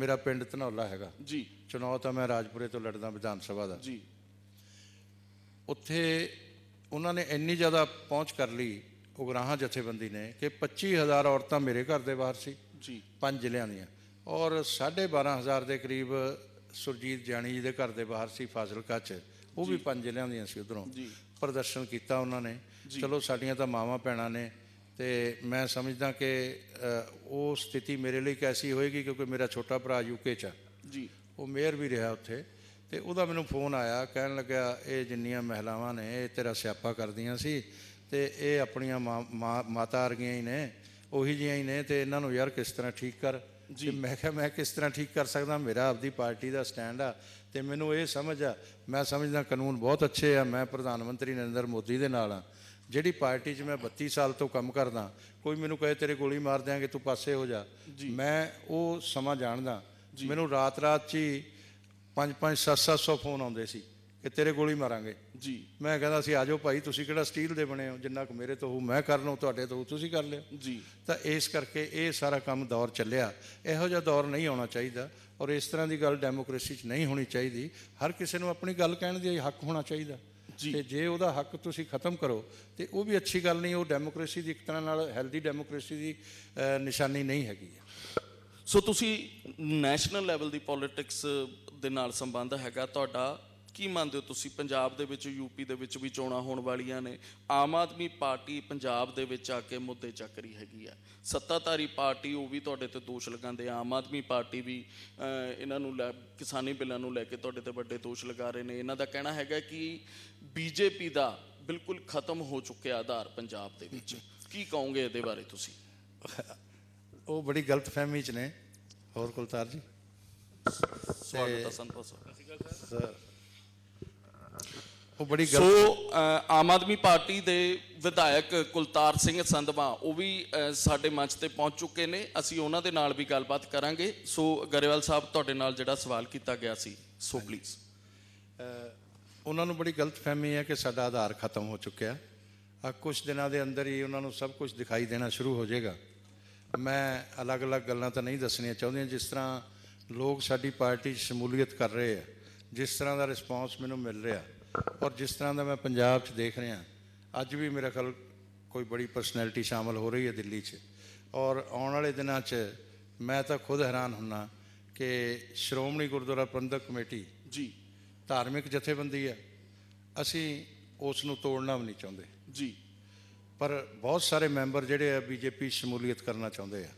Speaker 3: ਮੇਰਾ ਪਿੰਡ ਧਨੌਲਾ ਹੈਗਾ ਜੀ ਚੁਣਾਵ ਤਾਂ ਮੈਂ ਰਾਜਪੁਰੇ ਤੋਂ ਲੜਦਾ ਵਿਧਾਨ ਸਭਾ ਦਾ ਜੀ ਉੱਥੇ ਉਹਨਾਂ ਨੇ ਇੰਨੀ ਜ਼ਿਆਦਾ ਪਹੁੰਚ ਕਰ ਲਈ ਉਗਰਾਹਾਂ ਜਥੇਬੰਦੀ ਨੇ ਕਿ 25000 ਔਰਤਾਂ ਮੇਰੇ ਘਰ ਦੇ ਬਾਹਰ ਸੀ ਜੀ ਪੰਜ ਜ਼ਿਲ੍ਹਿਆਂ ਦੀਆਂ ਔਰ 12500 ਦੇ ਕਰੀਬ ਸੁਰਜੀਤ ਜਾਨੀ ਜੀ ਦੇ ਘਰ ਦੇ ਬਾਹਰ ਸੀ ਫਾਜ਼ਿਲਕਾ 'ਚ ਉਹ ਵੀ ਪੰਜ ਜ਼ਿਲ੍ਹਿਆਂ ਦੀਆਂ ਸੀ ਉਧਰੋਂ ਪ੍ਰਦਰਸ਼ਨ ਕੀਤਾ ਉਹਨਾਂ ਨੇ ਚਲੋ ਸਾਡੀਆਂ ਤਾਂ ਮਾਵਾਂ ਪੈਣਾ ਨੇ ਤੇ ਮੈਂ ਸਮਝਦਾ ਕਿ ਉਹ ਸਥਿਤੀ ਮੇਰੇ ਲਈ ਕੈਸੀ ਹੋਏਗੀ ਕਿਉਂਕਿ ਮੇਰਾ ਛੋਟਾ ਭਰਾ ਯੂਕੇ 'ਚ ਜੀ ਉਹ ਮੇਅਰ ਵੀ ਰਿਹਾ ਉੱਥੇ ਤੇ ਉਹਦਾ ਮੈਨੂੰ ਫੋਨ ਆਇਆ ਕਹਿਣ ਲੱਗਾ ਇਹ ਜਿੰਨੀਆਂ ਮਹਿਲਾਵਾਂ ਨੇ ਇਹ ਤੇਰਾ ਸਿਆਪਾ ਕਰਦੀਆਂ ਸੀ ਤੇ ਇਹ ਆਪਣੀਆਂ ਮਾਤਾ ਆਰਗੀਆਂ ਹੀ ਨੇ ਉਹੀ ਜਿਹੀਆਂ ਹੀ ਨੇ ਤੇ ਇਹਨਾਂ ਨੂੰ ਯਾਰ ਕਿਸ ਤਰ੍ਹਾਂ ਠੀਕ ਕਰ ਤੇ ਮੈਂ ਕਿਹਾ ਮੈਂ ਕਿਸ ਤਰ੍ਹਾਂ ਠੀਕ ਕਰ ਸਕਦਾ ਮੇਰਾ ਆਪਦੀ ਪਾਰਟੀ ਦਾ ਸਟੈਂਡ ਆ ਤੇ ਮੈਨੂੰ ਇਹ ਸਮਝ ਆ ਮੈਂ ਸਮਝਦਾ ਕਾਨੂੰਨ ਬਹੁਤ ਅੱਛੇ ਆ ਮੈਂ ਪ੍ਰਧਾਨ ਮੰਤਰੀ ਨਰਿੰਦਰ ਮੋਦੀ ਦੇ ਨਾਲ ਆ ਜਿਹੜੀ ਪਾਰਟੀ 'ਚ ਮੈਂ 32 ਸਾਲ ਤੋਂ ਕੰਮ ਕਰਦਾ ਕੋਈ ਮੈਨੂੰ ਕਹੇ ਤੇਰੇ ਗੋਲੀ ਮਾਰ ਦਿਆਂਗੇ ਤੂੰ ਪਾਸੇ ਹੋ ਜਾ ਮੈਂ ਉਹ ਸਮਾਂ ਜਾਣਦਾ ਮੈਨੂੰ ਰਾਤ-ਰਾਤ 'ਚ ਹੀ 5-5 7-700 ਫੋਨ ਆਉਂਦੇ ਸੀ ਕਿ ਤੇਰੇ ਕੋਲ ਹੀ ਮਾਰਾਂਗੇ ਜੀ ਮੈਂ ਕਹਿੰਦਾ ਸੀ ਆਜੋ ਭਾਈ ਤੁਸੀਂ ਕਿਹੜਾ ਸਟੀਲ ਦੇ ਬਣੇ ਹੋ ਜਿੰਨਾ ਕੁ ਮੇਰੇ ਤੋਂ ਹੋ ਮੈਂ ਕਰ ਲਵਾਂ ਤੁਹਾਡੇ ਤੋਂ ਤੁਸੀਂ ਕਰ ਲਿਓ ਜੀ ਤਾਂ ਇਸ ਕਰਕੇ ਇਹ ਸਾਰਾ ਕੰਮ ਦੌਰ ਚੱਲਿਆ ਇਹੋ ਜਿਹਾ ਦੌਰ ਨਹੀਂ ਆਉਣਾ ਚਾਹੀਦਾ ਔਰ ਇਸ ਤਰ੍ਹਾਂ ਦੀ ਗੱਲ ਡੈਮੋਕ੍ਰੇਸੀ 'ਚ ਨਹੀਂ ਹੋਣੀ ਚਾਹੀਦੀ ਹਰ ਕਿਸੇ ਨੂੰ ਆਪਣੀ ਗੱਲ ਕਹਿਣ ਦੀ ਹੱਕ ਹੋਣਾ ਚਾਹੀਦਾ ਤੇ ਜੇ ਉਹਦਾ ਹੱਕ ਤੁਸੀਂ ਖਤਮ ਕਰੋ ਤੇ ਉਹ ਵੀ ਅੱਛੀ ਗੱਲ ਨਹੀਂ ਉਹ ਡੈਮੋਕ੍ਰੇਸੀ ਦੀ ਇੱਕ ਤਰ੍ਹਾਂ ਨਾਲ ਹੈਲਦੀ ਡੈਮੋਕ੍ਰੇਸੀ ਦੀ ਨਿਸ਼ਾਨੀ ਨਹੀਂ ਹੈਗੀ
Speaker 2: ਸੋ ਤੁਸੀਂ ਨੈਸ਼ਨਲ ਲੈਵਲ ਦੀ ਪੋਲਿਟਿਕਸ ਦੇ ਨਾਲ ਸੰਬੰਧ ਹੈਗਾ ਤੁਹਾਡਾ ਕੀ ਮੰਨਦੇ ਹੋ ਤੁਸੀਂ ਪੰਜਾਬ ਦੇ ਵਿੱਚ ਯੂਪੀ ਦੇ ਵਿੱਚ ਵੀ ਚੋਣਾਂ ਹੋਣ ਵਾਲੀਆਂ ਨੇ ਆਮ ਆਦਮੀ ਪਾਰਟੀ ਪੰਜਾਬ ਦੇ ਵਿੱਚ ਆ ਕੇ ਮੁੱਦੇ ਚੱਕ ਰਹੀ ਹੈਗੀ ਆ ਸੱਤਾਧਾਰੀ ਪਾਰਟੀ ਉਹ ਵੀ ਤੁਹਾਡੇ ਤੇ ਦੋਸ਼ ਲਗਾਉਂਦੇ ਆ ਆਮ ਆਦਮੀ ਪਾਰਟੀ ਵੀ ਇਹਨਾਂ ਨੂੰ ਕਿਸਾਨੀ ਬਿੱਲਾਂ ਨੂੰ ਲੈ ਕੇ ਤੁਹਾਡੇ ਤੇ ਵੱਡੇ ਦੋਸ਼ ਲਗਾ ਰਹੇ ਨੇ ਇਹਨਾਂ ਦਾ ਕਹਿਣਾ ਹੈਗਾ ਕਿ ਬੀਜੇਪੀ ਦਾ ਬਿਲਕੁਲ ਖਤਮ ਹੋ ਚੁੱਕਿਆ ਆਧਾਰ ਪੰਜਾਬ ਦੇ ਵਿੱਚ ਕੀ ਕਹੋਗੇ ਇਹਦੇ ਬਾਰੇ ਤੁਸੀਂ
Speaker 3: ਉਹ ਬੜੀ ਗਲਤਫਹਿਮੀ ਚ ਨੇ ਹੋਰ ਕੁਲਤਾਰ ਜੀ
Speaker 2: ਸਵਾਗਤ ਹੈ ਸੰਤੋਸ਼ ਸਰ ਉਹ ਬੜੀ ਸੋ ਆਮ ਆਦਮੀ ਪਾਰਟੀ ਦੇ ਵਿਧਾਇਕ ਕੁਲਤਾਰ ਸਿੰਘ ਸੰਧਵਾ ਉਹ ਵੀ ਸਾਡੇ ਮੰਚ ਤੇ ਪਹੁੰਚ ਚੁੱਕੇ ਨੇ ਅਸੀਂ ਉਹਨਾਂ ਦੇ ਨਾਲ ਵੀ ਗੱਲਬਾਤ ਕਰਾਂਗੇ ਸੋ ਗਰੇਵਾਲ ਸਾਹਿਬ ਤੁਹਾਡੇ ਨਾਲ ਜਿਹੜਾ ਸਵਾਲ ਕੀਤਾ ਗਿਆ ਸੀ ਸੋ ਪਲੀਜ਼
Speaker 3: ਉਹਨਾਂ ਨੂੰ ਬੜੀ ਗਲਤ ਫਹਿਮੀ ਹੈ ਕਿ ਸਾਡਾ ਆਧਾਰ ਖਤਮ ਹੋ ਚੁੱਕਿਆ ਆ ਕੁਝ ਦਿਨਾਂ ਦੇ ਅੰਦਰ ਹੀ ਉਹਨਾਂ ਨੂੰ ਸਭ ਕੁਝ ਦਿਖਾਈ ਦੇਣਾ ਸ਼ੁਰੂ ਹੋ ਜਾਏਗਾ ਮੈਂ ਅਲੱਗ-ਅਲੱਗ ਗੱਲਾਂ ਤਾਂ ਨਹੀਂ ਦੱਸਣੀਆਂ ਚਾਹੁੰਦੀ ਜਿਸ ਤਰ੍ਹਾਂ ਲੋਕ ਸਾਡੀ ਪਾਰਟੀ 'ਚ ਸ਼ਮੂਲੀਅਤ ਕਰ ਰਹੇ ਆ ਜਿਸ ਤਰ੍ਹਾਂ ਦਾ ਰਿਸਪਾਂਸ ਮੈਨੂੰ ਮਿਲ ਰਿਹਾ ਔਰ ਜਿਸ ਤਰ੍ਹਾਂ ਦਾ ਮੈਂ ਪੰਜਾਬ 'ਚ ਦੇਖ ਰਿਹਾ ਅੱਜ ਵੀ ਮੇਰਾ ਖਲ ਕੋਈ ਬੜੀ ਪਰਸਨੈਲਿਟੀ ਸ਼ਾਮਲ ਹੋ ਰਹੀ ਹੈ ਦਿੱਲੀ 'ਚ ਔਰ ਆਉਣ ਵਾਲੇ ਦਿਨਾਂ 'ਚ ਮੈਂ ਤਾਂ ਖੁਦ ਹੈਰਾਨ ਹੁੰਨਾ ਕਿ ਸ਼੍ਰੋਮਣੀ ਗੁਰਦੁਆਰਾ ਪ੍ਰਬੰਧਕ ਕਮੇਟੀ ਜੀ ਧਾਰਮਿਕ ਜਥੇਬੰਦੀ ਹੈ ਅਸੀਂ ਉਸ ਨੂੰ ਤੋੜਨਾ ਵੀ ਨਹੀਂ ਚਾਹੁੰਦੇ ਜੀ ਪਰ ਬਹੁਤ ਸਾਰੇ ਮੈਂਬਰ ਜਿਹੜੇ ਆ ਬੀਜੇਪੀ ਸ਼ਮੂਲੀਅਤ ਕਰਨਾ ਚਾਹੁੰਦੇ ਆ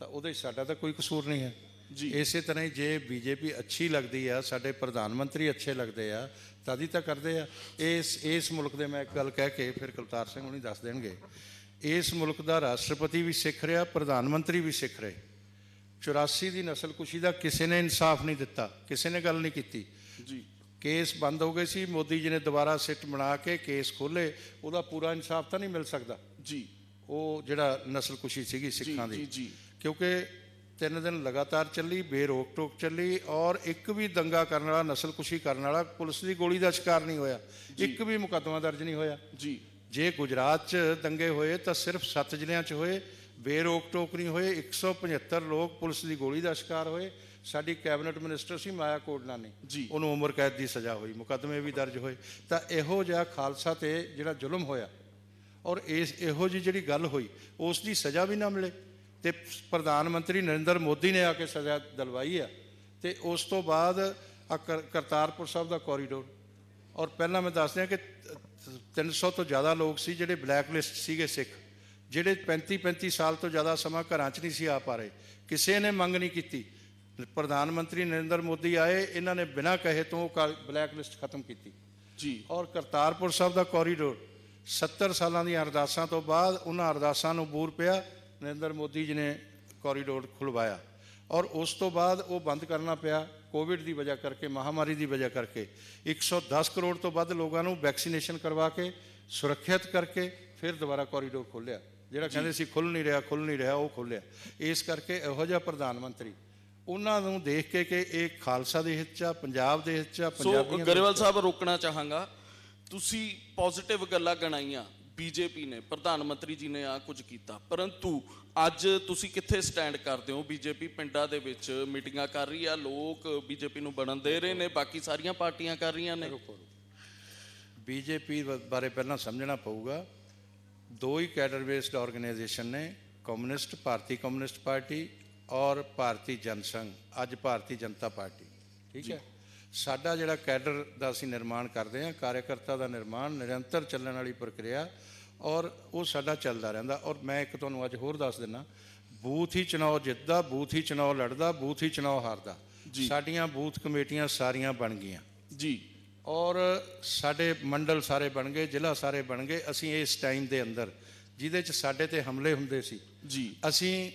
Speaker 3: ਤਾਂ ਉਹਦੇ ਸਾਡਾ ਤਾਂ ਕੋਈ ਕਸੂਰ ਨਹੀਂ ਹੈ ਜੀ ਇਸੇ ਤਰ੍ਹਾਂ ਜੇ ਬੀਜੇਪੀ ਅੱਛੀ ਲੱਗਦੀ ਆ ਸਾਡੇ ਪ੍ਰਧਾਨ ਮੰਤਰੀ ਅੱਛੇ ਲੱਗਦੇ ਆ ਤਾਂ ਹੀ ਤਾਂ ਕਰਦੇ ਆ ਇਸ ਇਸ ਮੁਲਕ ਦੇ ਮੈਂ ਇੱਕ ਗੱਲ ਕਹਿ ਕੇ ਫਿਰ ਕਲਤਾਰ ਸਿੰਘ ਹੁਣੀ ਦੱਸ ਦੇਣਗੇ ਇਸ ਮੁਲਕ ਦਾ ਰਾਸ਼ਟਰਪਤੀ ਵੀ ਸਿੱਖ ਰਿਹਾ ਪ੍ਰਧਾਨ ਮੰਤਰੀ ਵੀ ਸਿੱਖ ਰਹੇ 84 ਦੀ ਨਸਲ ਕੁਸ਼ੀ ਦਾ ਕਿਸੇ ਨੇ ਇਨਸਾਫ ਨਹੀਂ ਦਿੱਤਾ ਕਿਸੇ ਨੇ ਗੱਲ ਨਹੀਂ ਕੀਤੀ ਜੀ ਕੇਸ ਬੰਦ ਹੋ ਗਏ ਸੀ ਮੋਦੀ ਜੀ ਨੇ ਦੁਬਾਰਾ ਸਿੱਟ ਬਣਾ ਕੇ ਕੇਸ ਖੋਲੇ ਉਹਦਾ ਪੂਰਾ ਇਨਸਾਫ ਤਾਂ ਨਹੀਂ ਮਿਲ ਸਕਦਾ ਜੀ ਉਹ ਜਿਹੜਾ ਨਸਲ ਕੁਸ਼ੀ ਸੀਗੀ ਸਿੱਖਾਂ ਦੀ ਜੀ ਜੀ ਕਿਉਂਕਿ ਤਿੰਨ ਦਿਨ ਲਗਾਤਾਰ ਚੱਲੀ ਬੇਰੋਕ ਟੋਕ ਚੱਲੀ ਔਰ ਇੱਕ ਵੀ ਦੰਗਾ ਕਰਨ ਵਾਲਾ ਨਸਲਕੁਸ਼ੀ ਕਰਨ ਵਾਲਾ ਪੁਲਿਸ ਦੀ ਗੋਲੀ ਦਾ ਸ਼ਿਕਾਰ ਨਹੀਂ ਹੋਇਆ ਇੱਕ ਵੀ ਮੁਕੱਦਮਾ ਦਰਜ ਨਹੀਂ ਹੋਇਆ ਜੀ ਜੇ ਗੁਜਰਾਤ 'ਚ ਦੰਗੇ ਹੋਏ ਤਾਂ ਸਿਰਫ 7 ਜ਼ਿਲ੍ਹਿਆਂ 'ਚ ਹੋਏ ਬੇਰੋਕ ਟੋਕ ਨਹੀਂ ਹੋਏ 175 ਲੋਕ ਪੁਲਿਸ ਦੀ ਗੋਲੀ ਦਾ ਸ਼ਿਕਾਰ ਹੋਏ ਸਾਡੀ ਕੈਬਨਿਟ ਮਿਨਿਸਟਰ ਸੀ ਮਾਇਆ ਜੀ ਉਹਨੂੰ ਉਮਰ ਕੈਦ ਦੀ ਸਜ਼ਾ ਹੋਈ ਮੁਕੱਦਮੇ ਵੀ ਦਰਜ ਹੋਏ ਤਾਂ ਇਹੋ ਜਿਹਾ ਖਾਲਸਾ ਤੇ ਜਿਹੜਾ ਜ਼ੁਲਮ ਹੋਇਆ ਔਰ ਇਸ ਇਹੋ ਜੀ ਜਿਹੜੀ ਗੱਲ ਹੋਈ ਉਸ ਦੀ ਸਜ਼ਾ ਵੀ ਨਾ ਮਿਲੇ ਤੇ ਪ੍ਰਧਾਨ ਮੰਤਰੀ ਨਰਿੰਦਰ ਮੋਦੀ ਨੇ ਆ ਕੇ ਸਜ਼ਾ ਦਲਵਾਈ ਆ ਤੇ ਉਸ ਤੋਂ ਬਾਅਦ ਕਰਤਾਰਪੁਰ ਸਾਹਿਬ ਦਾ ਕੋਰੀਡੋਰ ਔਰ ਪਹਿਲਾਂ ਮੈਂ ਦੱਸ ਕਿ 300 ਤੋਂ ਜ਼ਿਆਦਾ ਲੋਕ ਸੀ ਜਿਹੜੇ ਬਲੈਕ ਲਿਸਟ ਸੀਗੇ ਸਿੱਖ ਜਿਹੜੇ 35 35 ਸਾਲ ਤੋਂ ਜ਼ਿਆਦਾ ਸਮਾਂ ਘਰਾਂ 'ਚ ਨਹੀਂ ਸੀ ਆ ਪਾਰੇ ਕਿਸੇ ਨੇ ਮੰਗ ਨਹੀਂ ਕੀਤੀ ਪ੍ਰਧਾਨ ਮੰਤਰੀ ਨਰਿੰਦਰ ਮੋਦੀ ਆਏ ਇਹਨਾਂ ਨੇ ਬਿਨਾਂ ਕਹੇ ਤੋਂ ਬਲੈਕ ਲਿਸਟ ਖਤਮ ਕੀਤੀ ਜੀ ਔਰ ਕਰਤਾਰਪੁਰ ਸਾਹਿਬ ਦਾ ਕੋਰੀਡੋਰ 70 ਸਾਲਾਂ ਦੀਆਂ ਅਰਦਾਸਾਂ ਤੋਂ ਬਾਅਦ ਉਹਨਾਂ ਅਰਦਾਸਾਂ ਨੂੰ ਬੂਰ ਪਿਆ ਨਰਿੰਦਰ ਮੋਦੀ ਜੀ ਨੇ ਕੋਰੀਡੋਰ ਖੁਲਵਾਇਆ ਔਰ ਉਸ ਤੋਂ ਬਾਅਦ ਉਹ ਬੰਦ ਕਰਨਾ ਪਿਆ ਕੋਵਿਡ ਦੀ ਵਜ੍ਹਾ ਕਰਕੇ ਮਹਾਮਾਰੀ ਦੀ ਵਜ੍ਹਾ ਕਰਕੇ 110 ਕਰੋੜ ਤੋਂ ਵੱਧ ਲੋਕਾਂ ਨੂੰ ਵੈਕਸੀਨੇਸ਼ਨ ਕਰਵਾ ਕੇ ਸੁਰੱਖਿਅਤ ਕਰਕੇ ਫਿਰ ਦੁਬਾਰਾ ਕੋਰੀਡੋਰ ਖੋਲਿਆ ਜਿਹੜਾ ਕਹਿੰਦੇ ਸੀ ਖੁੱਲ ਨਹੀਂ ਰਿਹਾ ਖੁੱਲ ਨਹੀਂ ਰਿਹਾ ਉਹ ਖੋਲਿਆ ਇਸ ਕਰਕੇ ਇਹੋ ਜਿਹਾ ਪ੍ਰਧਾਨ ਮੰਤਰੀ ਉਹਨਾਂ ਨੂੰ ਦੇਖ ਕੇ ਕਿ ਇਹ ਖਾਲਸਾ ਦੇ ਹਿੱਤ ਚ ਪੰਜਾਬ ਦੇ ਹਿੱਤ ਚ ਪੰਜਾਬੀਆਂ ਸੋ ਗਰੇਵਾਲ ਸਾਹਿਬ
Speaker 2: ਰੋਕਣਾ ਚਾਹਾਂਗਾ ਤੁਸੀਂ ਪੋਜ਼ਿਟਿਵ ਗੱਲਾਂ ਗਣਾਈਆਂ ਬੀਜੇਪੀ ਨੇ ਪ੍ਰਧਾਨ ਮੰਤਰੀ ਜੀ ਨੇ ਆ ਕੁਝ ਕੀਤਾ ਪਰੰਤੂ ਅੱਜ ਤੁਸੀਂ ਕਿੱਥੇ ਸਟੈਂਡ ਕਰਦੇ ਹੋ ਬੀਜੇਪੀ ਪਿੰਡਾਂ ਦੇ ਵਿੱਚ ਮੀਟਿੰਗਾਂ ਕਰ ਰਹੀ ਆ ਲੋਕ ਬੀਜੇਪੀ ਨੂੰ ਬਣਨ ਦੇ ਰਹੇ ਨੇ ਬਾਕੀ ਸਾਰੀਆਂ ਪਾਰਟੀਆਂ ਕਰ ਰਹੀਆਂ ਨੇ
Speaker 3: ਬੀਜੇਪੀ ਬਾਰੇ ਪਹਿਲਾਂ ਸਮਝਣਾ ਪਊਗਾ ਦੋ ਹੀ ਕੈਡਰ ਬੇਸਡ ਆਰਗੇਨਾਈਜੇਸ਼ਨ ਨੇ ਕਮਿਊਨਿਸਟ ਭਾਰਤੀ ਕਮਿਊਨਿਸਟ ਪਾਰਟੀ ਔਰ ਭਾਰਤੀ ਜਨਸੰਘ ਅੱਜ ਭਾਰਤੀ ਜਨਤਾ ਪਾਰਟੀ ਠੀਕ ਹੈ ਸਾਡਾ ਜਿਹੜਾ ਕੈਡਰ ਦਾ ਅਸੀਂ ਨਿਰਮਾਣ ਕਰਦੇ ਹਾਂ ਕਾਰਜਕਰਤਾ ਦਾ ਨਿਰਮਾਣ ਨਿਰੰਤਰ ਚੱਲਣ ਵਾਲੀ ਪ੍ਰਕਿਰਿਆ ਔਰ ਉਹ ਸਾਡਾ ਚੱਲਦਾ ਰਹਿੰਦਾ ਔਰ ਮੈਂ ਇੱਕ ਤੁਹਾਨੂੰ ਅੱਜ ਹੋਰ ਦੱਸ ਦਿੰਨਾ ਬੂਥ ਹੀ ਚਨਾਉ ਜਿੱਤਦਾ ਬੂਥ ਹੀ ਚਨਾਉ ਲੜਦਾ ਬੂਥ ਹੀ ਚਨਾਉ ਹਾਰਦਾ ਸਾਡੀਆਂ ਬੂਥ ਕਮੇਟੀਆਂ ਸਾਰੀਆਂ ਬਣ ਗਈਆਂ ਜੀ ਔਰ ਸਾਡੇ ਮੰਡਲ ਸਾਰੇ ਬਣ ਗਏ ਜ਼ਿਲ੍ਹਾ ਸਾਰੇ ਬਣ ਗਏ ਅਸੀਂ ਇਸ ਟਾਈਮ ਦੇ ਅੰਦਰ ਜਿਹਦੇ ਚ ਸਾਡੇ ਤੇ ਹਮਲੇ ਹੁੰਦੇ ਸੀ ਜੀ ਅਸੀਂ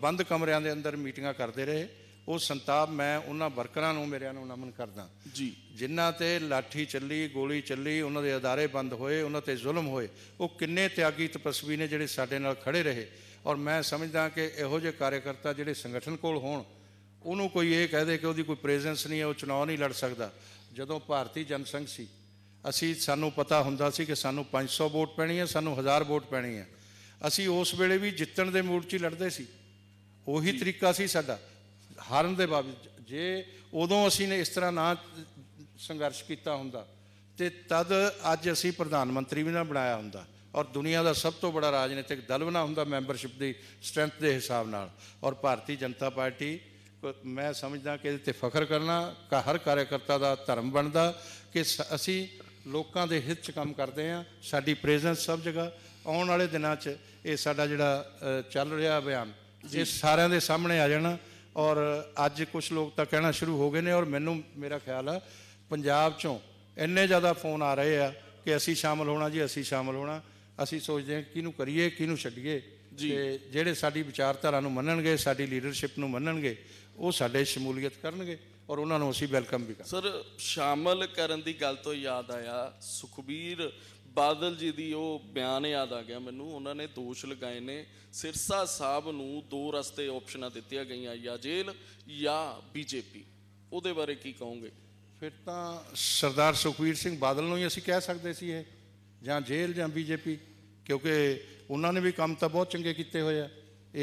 Speaker 3: ਬੰਦ ਕਮਰਿਆਂ ਦੇ ਅੰਦਰ ਮੀਟਿੰਗਾਂ ਕਰਦੇ ਰਹੇ ਉਹ ਸੰਤਾਪ ਮੈਂ ਉਹਨਾਂ ਵਰਕਰਾਂ ਨੂੰ ਮੇਰਿਆਂ ਨੂੰ ਨਮਨ ਕਰਦਾ ਜੀ ਜਿਨ੍ਹਾਂ ਤੇ ਲਾਠੀ ਚੱਲੀ ਗੋਲੀ ਚੱਲੀ ਉਹਨਾਂ ਦੇ ਅਦਾਰੇ ਬੰਦ ਹੋਏ ਉਹਨਾਂ ਤੇ ਜ਼ੁਲਮ ਹੋਏ ਉਹ ਕਿੰਨੇ ਤਿਆਗੀ ਤਪਸਵੀ ਨੇ ਜਿਹੜੇ ਸਾਡੇ ਨਾਲ ਖੜੇ ਰਹੇ ਔਰ ਮੈਂ ਸਮਝਦਾ ਕਿ ਇਹੋ ਜਿਹੇ ਕਾਰਜਕਰਤਾ ਜਿਹੜੇ ਸੰਗਠਨ ਕੋਲ ਹੋਣ ਉਹਨੂੰ ਕੋਈ ਇਹ ਕਹਦੇ ਕਿ ਉਹਦੀ ਕੋਈ ਪ੍ਰੈਜ਼ੈਂਸ ਨਹੀਂ ਹੈ ਉਹ ਚੋਣ ਨਹੀਂ ਲੜ ਸਕਦਾ ਜਦੋਂ ਭਾਰਤੀ ਜਨਸੰਘ ਸੀ ਅਸੀਂ ਸਾਨੂੰ ਪਤਾ ਹੁੰਦਾ ਸੀ ਕਿ ਸਾਨੂੰ 500 ਵੋਟ ਪੈਣੀ ਹੈ ਸਾਨੂੰ 1000 ਵੋਟ ਪੈਣੀ ਹੈ ਅਸੀਂ ਉਸ ਵੇਲੇ ਵੀ ਜਿੱਤਣ ਦੇ ਮੂਡ 'ਚ ਲੜਦੇ ਸੀ ਉਹੀ ਤਰੀਕਾ ਸੀ ਸਾਡਾ ਹਾਰਨ ਦੇ ਬਾਵਜੂਦ ਜੇ ਉਦੋਂ ਅਸੀਂ ਨੇ ਇਸ ਤਰ੍ਹਾਂ ਨਾ ਸੰਘਰਸ਼ ਕੀਤਾ ਹੁੰਦਾ ਤੇ ਤਦ ਅੱਜ ਅਸੀਂ ਪ੍ਰਧਾਨ ਮੰਤਰੀ ਵੀ ਨਾ ਬਣਾਇਆ ਹੁੰਦਾ ਔਰ ਦੁਨੀਆ ਦਾ ਸਭ ਤੋਂ ਵੱਡਾ ਰਾਜਨੀਤਿਕ ਦਲ ਬਣਾ ਹੁੰਦਾ ਮੈਂਬਰਸ਼ਿਪ ਦੀ ਸਟਰੈਂਥ ਦੇ ਹਿਸਾਬ ਨਾਲ ਔਰ ਭਾਰਤੀ ਜਨਤਾ ਪਾਰਟੀ ਮੈਂ ਸਮਝਦਾ ਕਿ ਇਹਦੇ ਤੇ ਫਖਰ ਕਰਨਾ ਹਰ ਕਾਰਜਕਰਤਾ ਦਾ ਧਰਮ ਬਣਦਾ ਕਿ ਅਸੀਂ ਲੋਕਾਂ ਦੇ ਹਿੱਤ 'ਚ ਕੰਮ ਕਰਦੇ ਆ ਸਾਡੀ ਪ੍ਰੈਜ਼ੈਂਸ ਸਭ ਜਗ੍ਹਾ ਆਉਣ ਵਾਲੇ ਦਿਨਾਂ 'ਚ ਇਹ ਸਾਡਾ ਜਿਹੜਾ ਚੱਲ ਰਿਹਾ ਅਭਿਆਨ ਇਹ ਸਾਰਿਆਂ ਦੇ ਸਾਹਮਣੇ ਆ ਜਾਣਾ ਔਰ ਅੱਜ ਕੁਝ ਲੋਕ ਤਾਂ ਕਹਿਣਾ ਸ਼ੁਰੂ ਹੋ ਗਏ ਨੇ ਔਰ ਮੈਨੂੰ ਮੇਰਾ ਖਿਆਲ ਆ ਪੰਜਾਬ ਚੋਂ ਇੰਨੇ ਜ਼ਿਆਦਾ ਫੋਨ ਆ ਰਹੇ ਆ ਕਿ ਅਸੀਂ ਸ਼ਾਮਲ ਹੋਣਾ ਜੀ ਅਸੀਂ ਸ਼ਾਮਲ ਹੋਣਾ ਅਸੀਂ ਸੋਚਦੇ ਹਾਂ ਕਿਹਨੂੰ ਕਰੀਏ ਕਿਹਨੂੰ ਛੱਡੀਏ ਤੇ ਜਿਹੜੇ ਸਾਡੀ ਵਿਚਾਰਧਾਰਾ ਨੂੰ ਮੰਨਣਗੇ ਸਾਡੀ ਲੀਡਰਸ਼ਿਪ ਨੂੰ ਮੰਨਣਗੇ ਉਹ ਸਾਡੇ ਸ਼ਮੂਲੀਅਤ ਕਰਨਗੇ ਔਰ ਉਹਨਾਂ ਨੂੰ ਅਸੀਂ ਵੈਲਕਮ ਵੀ ਕਰਾਂਗੇ
Speaker 2: ਸਰ ਸ਼ਾਮਲ ਕਰਨ ਦੀ ਗੱਲ ਤੋਂ ਯਾਦ ਆਇਆ ਸੁਖਬੀਰ ਬਾਦਲ ਜੀ ਦੀ ਉਹ ਬਿਆਨ ਯਾਦ ਆ ਗਿਆ ਮੈਨੂੰ ਉਹਨਾਂ ਨੇ ਦੋਸ਼ ਲਗਾਏ ਨੇ ਸਿਰਸਾ ਸਾਹਿਬ ਨੂੰ ਦੋ ਰਸਤੇ ਆਪਸ਼ਨਾਂ ਦਿੱਤੀਆਂ ਗਈਆਂ ਜਾਂ ਜੇਲ੍ਹ ਜਾਂ ਬੀਜੇਪੀ ਉਹਦੇ ਬਾਰੇ ਕੀ ਕਹੋਗੇ ਫਿਰ
Speaker 3: ਤਾਂ ਸਰਦਾਰ ਸੁਖਵੀਰ ਸਿੰਘ ਬਾਦਲ ਨੂੰ ਹੀ ਅਸੀਂ ਕਹਿ ਸਕਦੇ ਸੀ ਇਹ ਜਾਂ ਜੇਲ੍ਹ ਜਾਂ ਬੀਜੇਪੀ ਕਿਉਂਕਿ ਉਹਨਾਂ ਨੇ ਵੀ ਕੰਮ ਤਾਂ ਬਹੁਤ ਚੰਗੇ ਕੀਤੇ ਹੋਏ ਆ